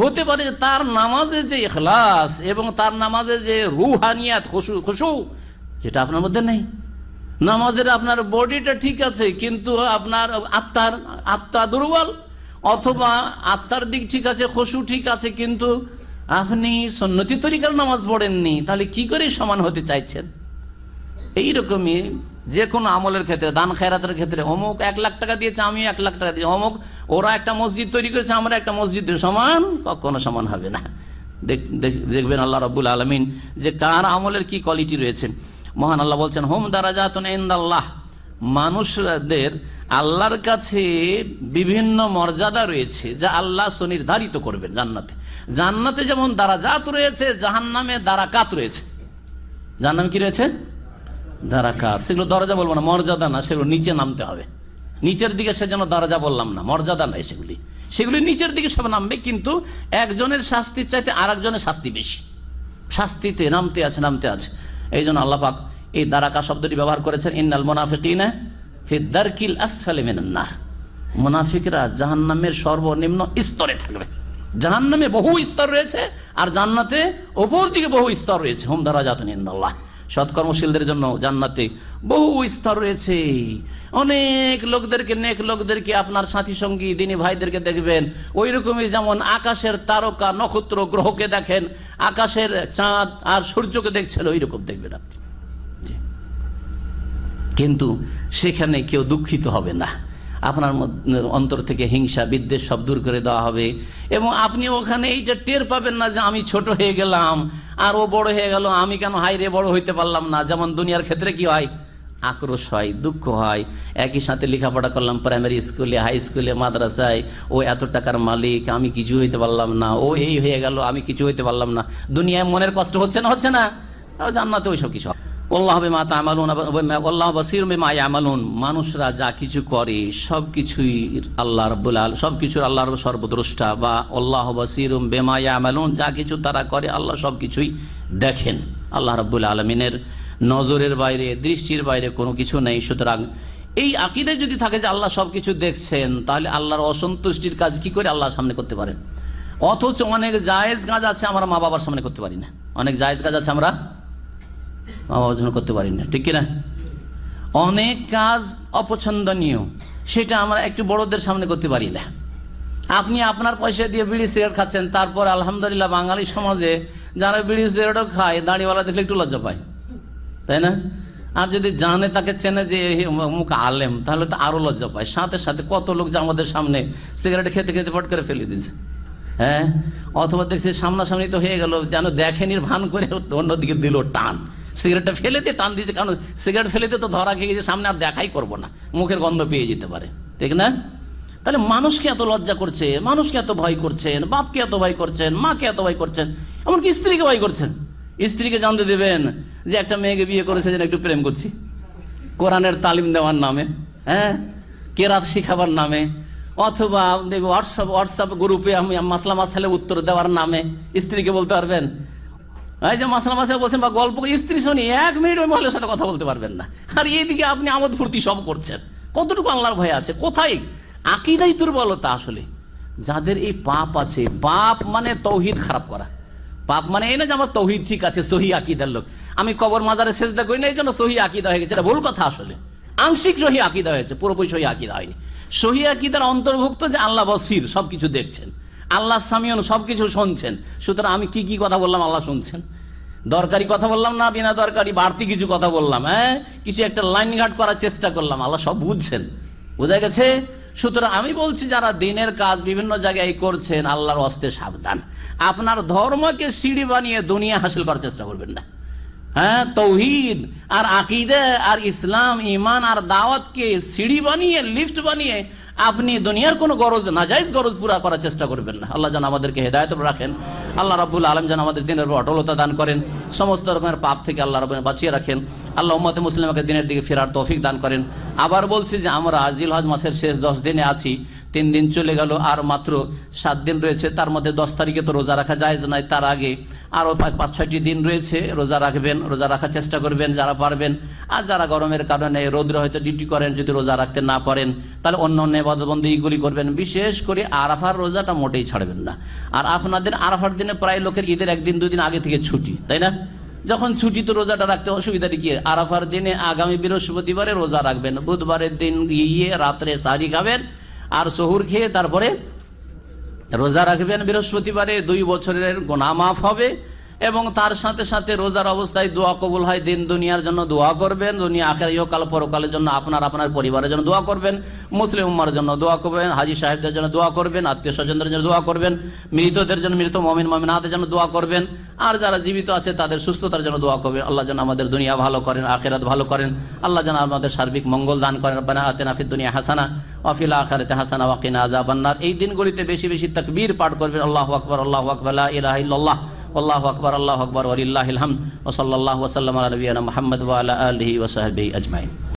হতে পারে তার নামাজে যে এখলাস এবং তার নামাজে যে রুহানিয়াত খুশু খুশু যেটা আপনার মধ্যে নেই নামাজের আপনার বডিটা ঠিক আছে কিন্তু আপনার আত্মার আত্মা দুর্বল অথবা আত্মার দিক ঠিক আছে খসু ঠিক আছে কিন্তু আপনি সন্ন্যতি তরিকার নামাজ পড়েননি তাহলে কি করে সমান হতে চাইছেন এইরকমই যে কোনো আমলের ক্ষেত্রে দান খেরাতের ক্ষেত্রে অমুক এক লাখ টাকা দিয়েছে আমি এক লাখ টাকা দিয়েছি অমুক ওরা একটা মসজিদ তৈরি করেছে আমরা একটা মসজিদ সমান কখনো সমান হবে না দেখবেন আল্লাহ রবুল আলমিন যে কার আমলের কি কোয়ালিটি রয়েছে মহান আল্লাহ বলছেন হোম দারাজাতুন ইন্দাল্লাহ মানুষদের আল্লাহর কাছে বিভিন্ন মর্যাদা রয়েছে যা আল্লাহ সুনির্ধারিত করবেন জান্নাতে জান্নাতে যেমন জাত রয়েছে জাহান নামে কাত রয়েছে যার নাম কি রয়েছে কাত সেগুলো দরজা বলবো না মর্যাদা না সেগুলো নিচে নামতে হবে নিচের দিকে সে যেন দরজা বললাম না মর্যাদা নাই সেগুলি সেগুলি নিচের দিকে সব নামবে কিন্তু একজনের শাস্তির চাইতে আর শাস্তি বেশি শাস্তিতে নামতে আছে নামতে আছে এই জন্য আল্লাপাক এই দারাকা শব্দটি ব্যবহার করেছেন ইন্নাল মোনাফিকিনা ফিদ্দার কিল আসফালে মোনাফিকরা জাহান্নামের সর্বনিম্ন স্তরে থাকবে জাহান্নামে বহু স্তর রয়েছে আর জান্নাতে ওপর দিকে বহু স্তর রয়েছে হোম ধরা জাতন ইন্দাল্লাহ সৎকর্মশীলদের জন্য জান্নাতে বহু স্তর রয়েছে অনেক লোকদেরকে নেক লোকদেরকে আপনার সাথী সঙ্গী দিনী ভাইদেরকে দেখবেন ওই রকমই যেমন আকাশের তারকা নক্ষত্র গ্রহকে দেখেন আকাশের চাঁদ আর সূর্যকে দেখছেন ওই রকম দেখবেন আপনি কিন্তু সেখানে কেউ দুঃখিত হবে না আপনার অন্তর থেকে হিংসা বিদ্বেষ সব দূর করে দেওয়া হবে এবং আপনি ওখানে এই যে টের পাবেন না যে আমি ছোট হয়ে গেলাম আর ও বড় হয়ে গেল আমি কেন হাই রে বড় হইতে পারলাম না যেমন দুনিয়ার ক্ষেত্রে কি হয় আক্রোশ হয় দুঃখ হয় একই সাথে লেখাপড়া করলাম প্রাইমারি স্কুলে হাই স্কুলে মাদ্রাসায় ও এত টাকার মালিক আমি কিছু হইতে পারলাম না ও এই হয়ে গেল আমি কিছু হইতে পারলাম না দুনিয়ায় মনের কষ্ট হচ্ছে না হচ্ছে না জান্নাতে ওইসব কিছু আল্লাহ আল্লাহ বসির আমালুন মানুষরা যা কিছু করে সব কিছুই আল্লাহ রব্বুল আল সব কিছুর আল্লাহর সর্বদ্রষ্টা বা আল্লাহ বাসিরুম বেমায়া আমালুন যা কিছু তারা করে আল্লাহ সব কিছুই দেখেন আল্লাহ রব্বুল আলমিনের নজরের বাইরে দৃষ্টির বাইরে কোনো কিছু নেই সুতরাং এই আকিদে যদি থাকে যে আল্লাহ সব কিছু দেখছেন তাহলে আল্লাহর অসন্তুষ্টির কাজ কি করে আল্লাহর সামনে করতে পারেন অথচ অনেক জায়েজ কাজ আছে আমরা মা বাবার সামনে করতে পারি না অনেক জায়েজ কাজ আছে আমরা মা বাবার জন্য করতে পারি না ঠিক কিনা অনেক কাজ অপছন্দনীয় সেটা আমরা একটু বড়দের সামনে করতে পারি না আপনি আপনার পয়সা দিয়ে বিড়ি সিগারেট খাচ্ছেন তারপর আলহামদুলিল্লাহ বাঙালি সমাজে যারা বিড়ি সিগারেটও খায় দাঁড়িয়েওয়ালা দেখলে একটু লজ্জা পায় তাই না আর যদি জানে তাকে চেনে যে মুখ আলেম তাহলে তো আরও লজ্জা পায় সাথে সাথে কত লোক যে আমাদের সামনে সিগারেট খেতে খেতে পট করে ফেলে দিয়েছে হ্যাঁ অথবা দেখছি সামনাসামনি তো হয়ে গেল যেন দেখেনির ভান করে অন্যদিকে দিল টান সিগারেটটা ফেলে দিয়ে টান দিয়েছে কারণ সিগারেট ফেলে দিয়ে তো ধরা খেয়ে গেছে সামনে আর দেখাই করবো না মুখের গন্ধ পেয়ে যেতে পারে ঠিক না তাহলে মানুষকে এত লজ্জা করছে মানুষকে এত ভয় করছেন বাপকে এত ভয় করছেন মাকে এত ভয় করছেন এমনকি স্ত্রীকে ভয় করছেন স্ত্রীকে জানতে দেবেন যে একটা মেয়েকে বিয়ে করেছে যেন একটু প্রেম করছি কোরআনের তালিম দেওয়ার নামে হ্যাঁ কেরাত শিখাবার নামে অথবা দেখবো হোয়াটসঅ্যাপ হোয়াটসঅ্যাপ গ্রুপে আমি মাসলা মাসালে উত্তর দেওয়ার নামে স্ত্রীকে বলতে পারবেন এই যে মাসাল মাসাল বলছেন বা গল্প স্ত্রী শুনি এক মিনিট ওই মহিলার সাথে কথা বলতে পারবেন না আর এইদিকে আপনি আমোদ ফুর্তি সব করছেন কতটুকু আল্লাহর ভয় আছে কোথায় আকিদাই দুর্বলতা আসলে যাদের এই পাপ আছে পাপ মানে তৌহিদ খারাপ করা পাপ মানে এই না যে আমার তৌহিদ ঠিক আছে সহি আকিদার লোক আমি কবর মাজারে সেজদা করি না এই জন্য সহি আকিদা হয়ে গেছে এটা ভুল কথা আসলে আংশিক সহি আকিদা হয়েছে পুরোপুরি সহি আকিদা হয়নি সহি আকিদার অন্তর্ভুক্ত যে আল্লাহ বসির সব কিছু দেখছেন আল্লাহ সামিয়ন সব কিছু শুনছেন সুতরাং আমি কি কি কথা বললাম আল্লাহ শুনছেন দরকারি কথা বললাম না বিনা দরকারি বাড়তি কিছু কথা বললাম হ্যাঁ কিছু একটা লাইন ঘাট করার চেষ্টা করলাম আল্লাহ সব বুঝছেন বোঝা গেছে সুতরাং আমি বলছি যারা দিনের কাজ বিভিন্ন জায়গায় করছেন আল্লাহর অস্তে সাবধান আপনার ধর্মকে সিঁড়ি বানিয়ে দুনিয়া হাসিল করার চেষ্টা করবেন না হ্যাঁ তৌহিদ আর আকিদে আর ইসলাম ইমান আর দাওয়াতকে সিঁড়ি বানিয়ে লিফট বানিয়ে আপনি দুনিয়ার কোনো গরজ নাজাইজ গরজ পুরা করার চেষ্টা করবেন না আল্লাহ যেন আমাদেরকে হেদায়ত রাখেন আল্লাহ রাবুল আলম যেন আমাদের দিনের অটলতা দান করেন সমস্ত রকমের পাপ থেকে আল্লাহ রব বাঁচিয়ে রাখেন আল্লাহ উম্মতে মুসলিমকে দিনের দিকে ফেরার তৌফিক দান করেন আবার বলছি যে আমরা আজিল হজ মাসের শেষ দশ দিনে আছি তিন দিন চলে গেল আর মাত্র সাত দিন রয়েছে তার মধ্যে দশ তারিখে তো রোজা রাখা যায় নয় তার আগে আরও পাঁচ ছয়টি দিন রয়েছে রোজা রাখবেন রোজা রাখার চেষ্টা করবেন যারা পারবেন আর যারা গরমের কারণে রোদ্রে হয়তো ডিউটি করেন যদি রোজা রাখতে না পারেন তাহলে অন্য অন্য এইগুলি করবেন বিশেষ করে আরাফার রোজাটা মোটেই ছাড়বেন না আর আপনাদের আরাফার দিনে প্রায় লোকের ঈদের একদিন দুদিন আগে থেকে ছুটি তাই না যখন ছুটি তো রোজাটা রাখতে অসুবিধা কি আরাফার দিনে আগামী বৃহস্পতিবারে রোজা রাখবেন বুধবারের দিন গিয়ে রাত্রে সারি খাবেন আর শহুর খেয়ে তারপরে রোজা রাখবেন বৃহস্পতিবারে দুই বছরের গোনা মাফ হবে এবং তার সাথে সাথে রোজার অবস্থায় দোয়া কবুল হয় দিন দুনিয়ার জন্য দোয়া করবেন দুনিয়া আখের ইহকাল পরকালের জন্য আপনার আপনার পরিবারের জন্য দোয়া করবেন মুসলিম উম্মার জন্য দোয়া করবেন হাজি সাহেবদের জন্য দোয়া করবেন আত্মীয় স্বজনদের জন্য দোয়া করবেন মৃতদের জন্য মৃত মমিন মমিনাদের জন্য দোয়া করবেন আর যারা জীবিত আছে তাদের সুস্থতার জন্য দোয়া করবেন আল্লাহ যেন আমাদের দুনিয়া ভালো করেন আখেরাত ভালো করেন আল্লাহ যেন আমাদের সার্বিক মঙ্গল দান করেন বানা আতেনাফিদ দুনিয়া হাসানা ওয়াফিল আখারেতে হাসানা ওয়াকিনা আজাবান্নার এই দিনগুলিতে বেশি বেশি তাকবীর পাঠ করবেন আল্লাহ আকবর আল্লাহ আকবাল্লাহ ইলাহ اللہ اکبر اللہ اکبر الحمد اللہ وسلم محمد وعلی آلہ وصحبہ اجمعین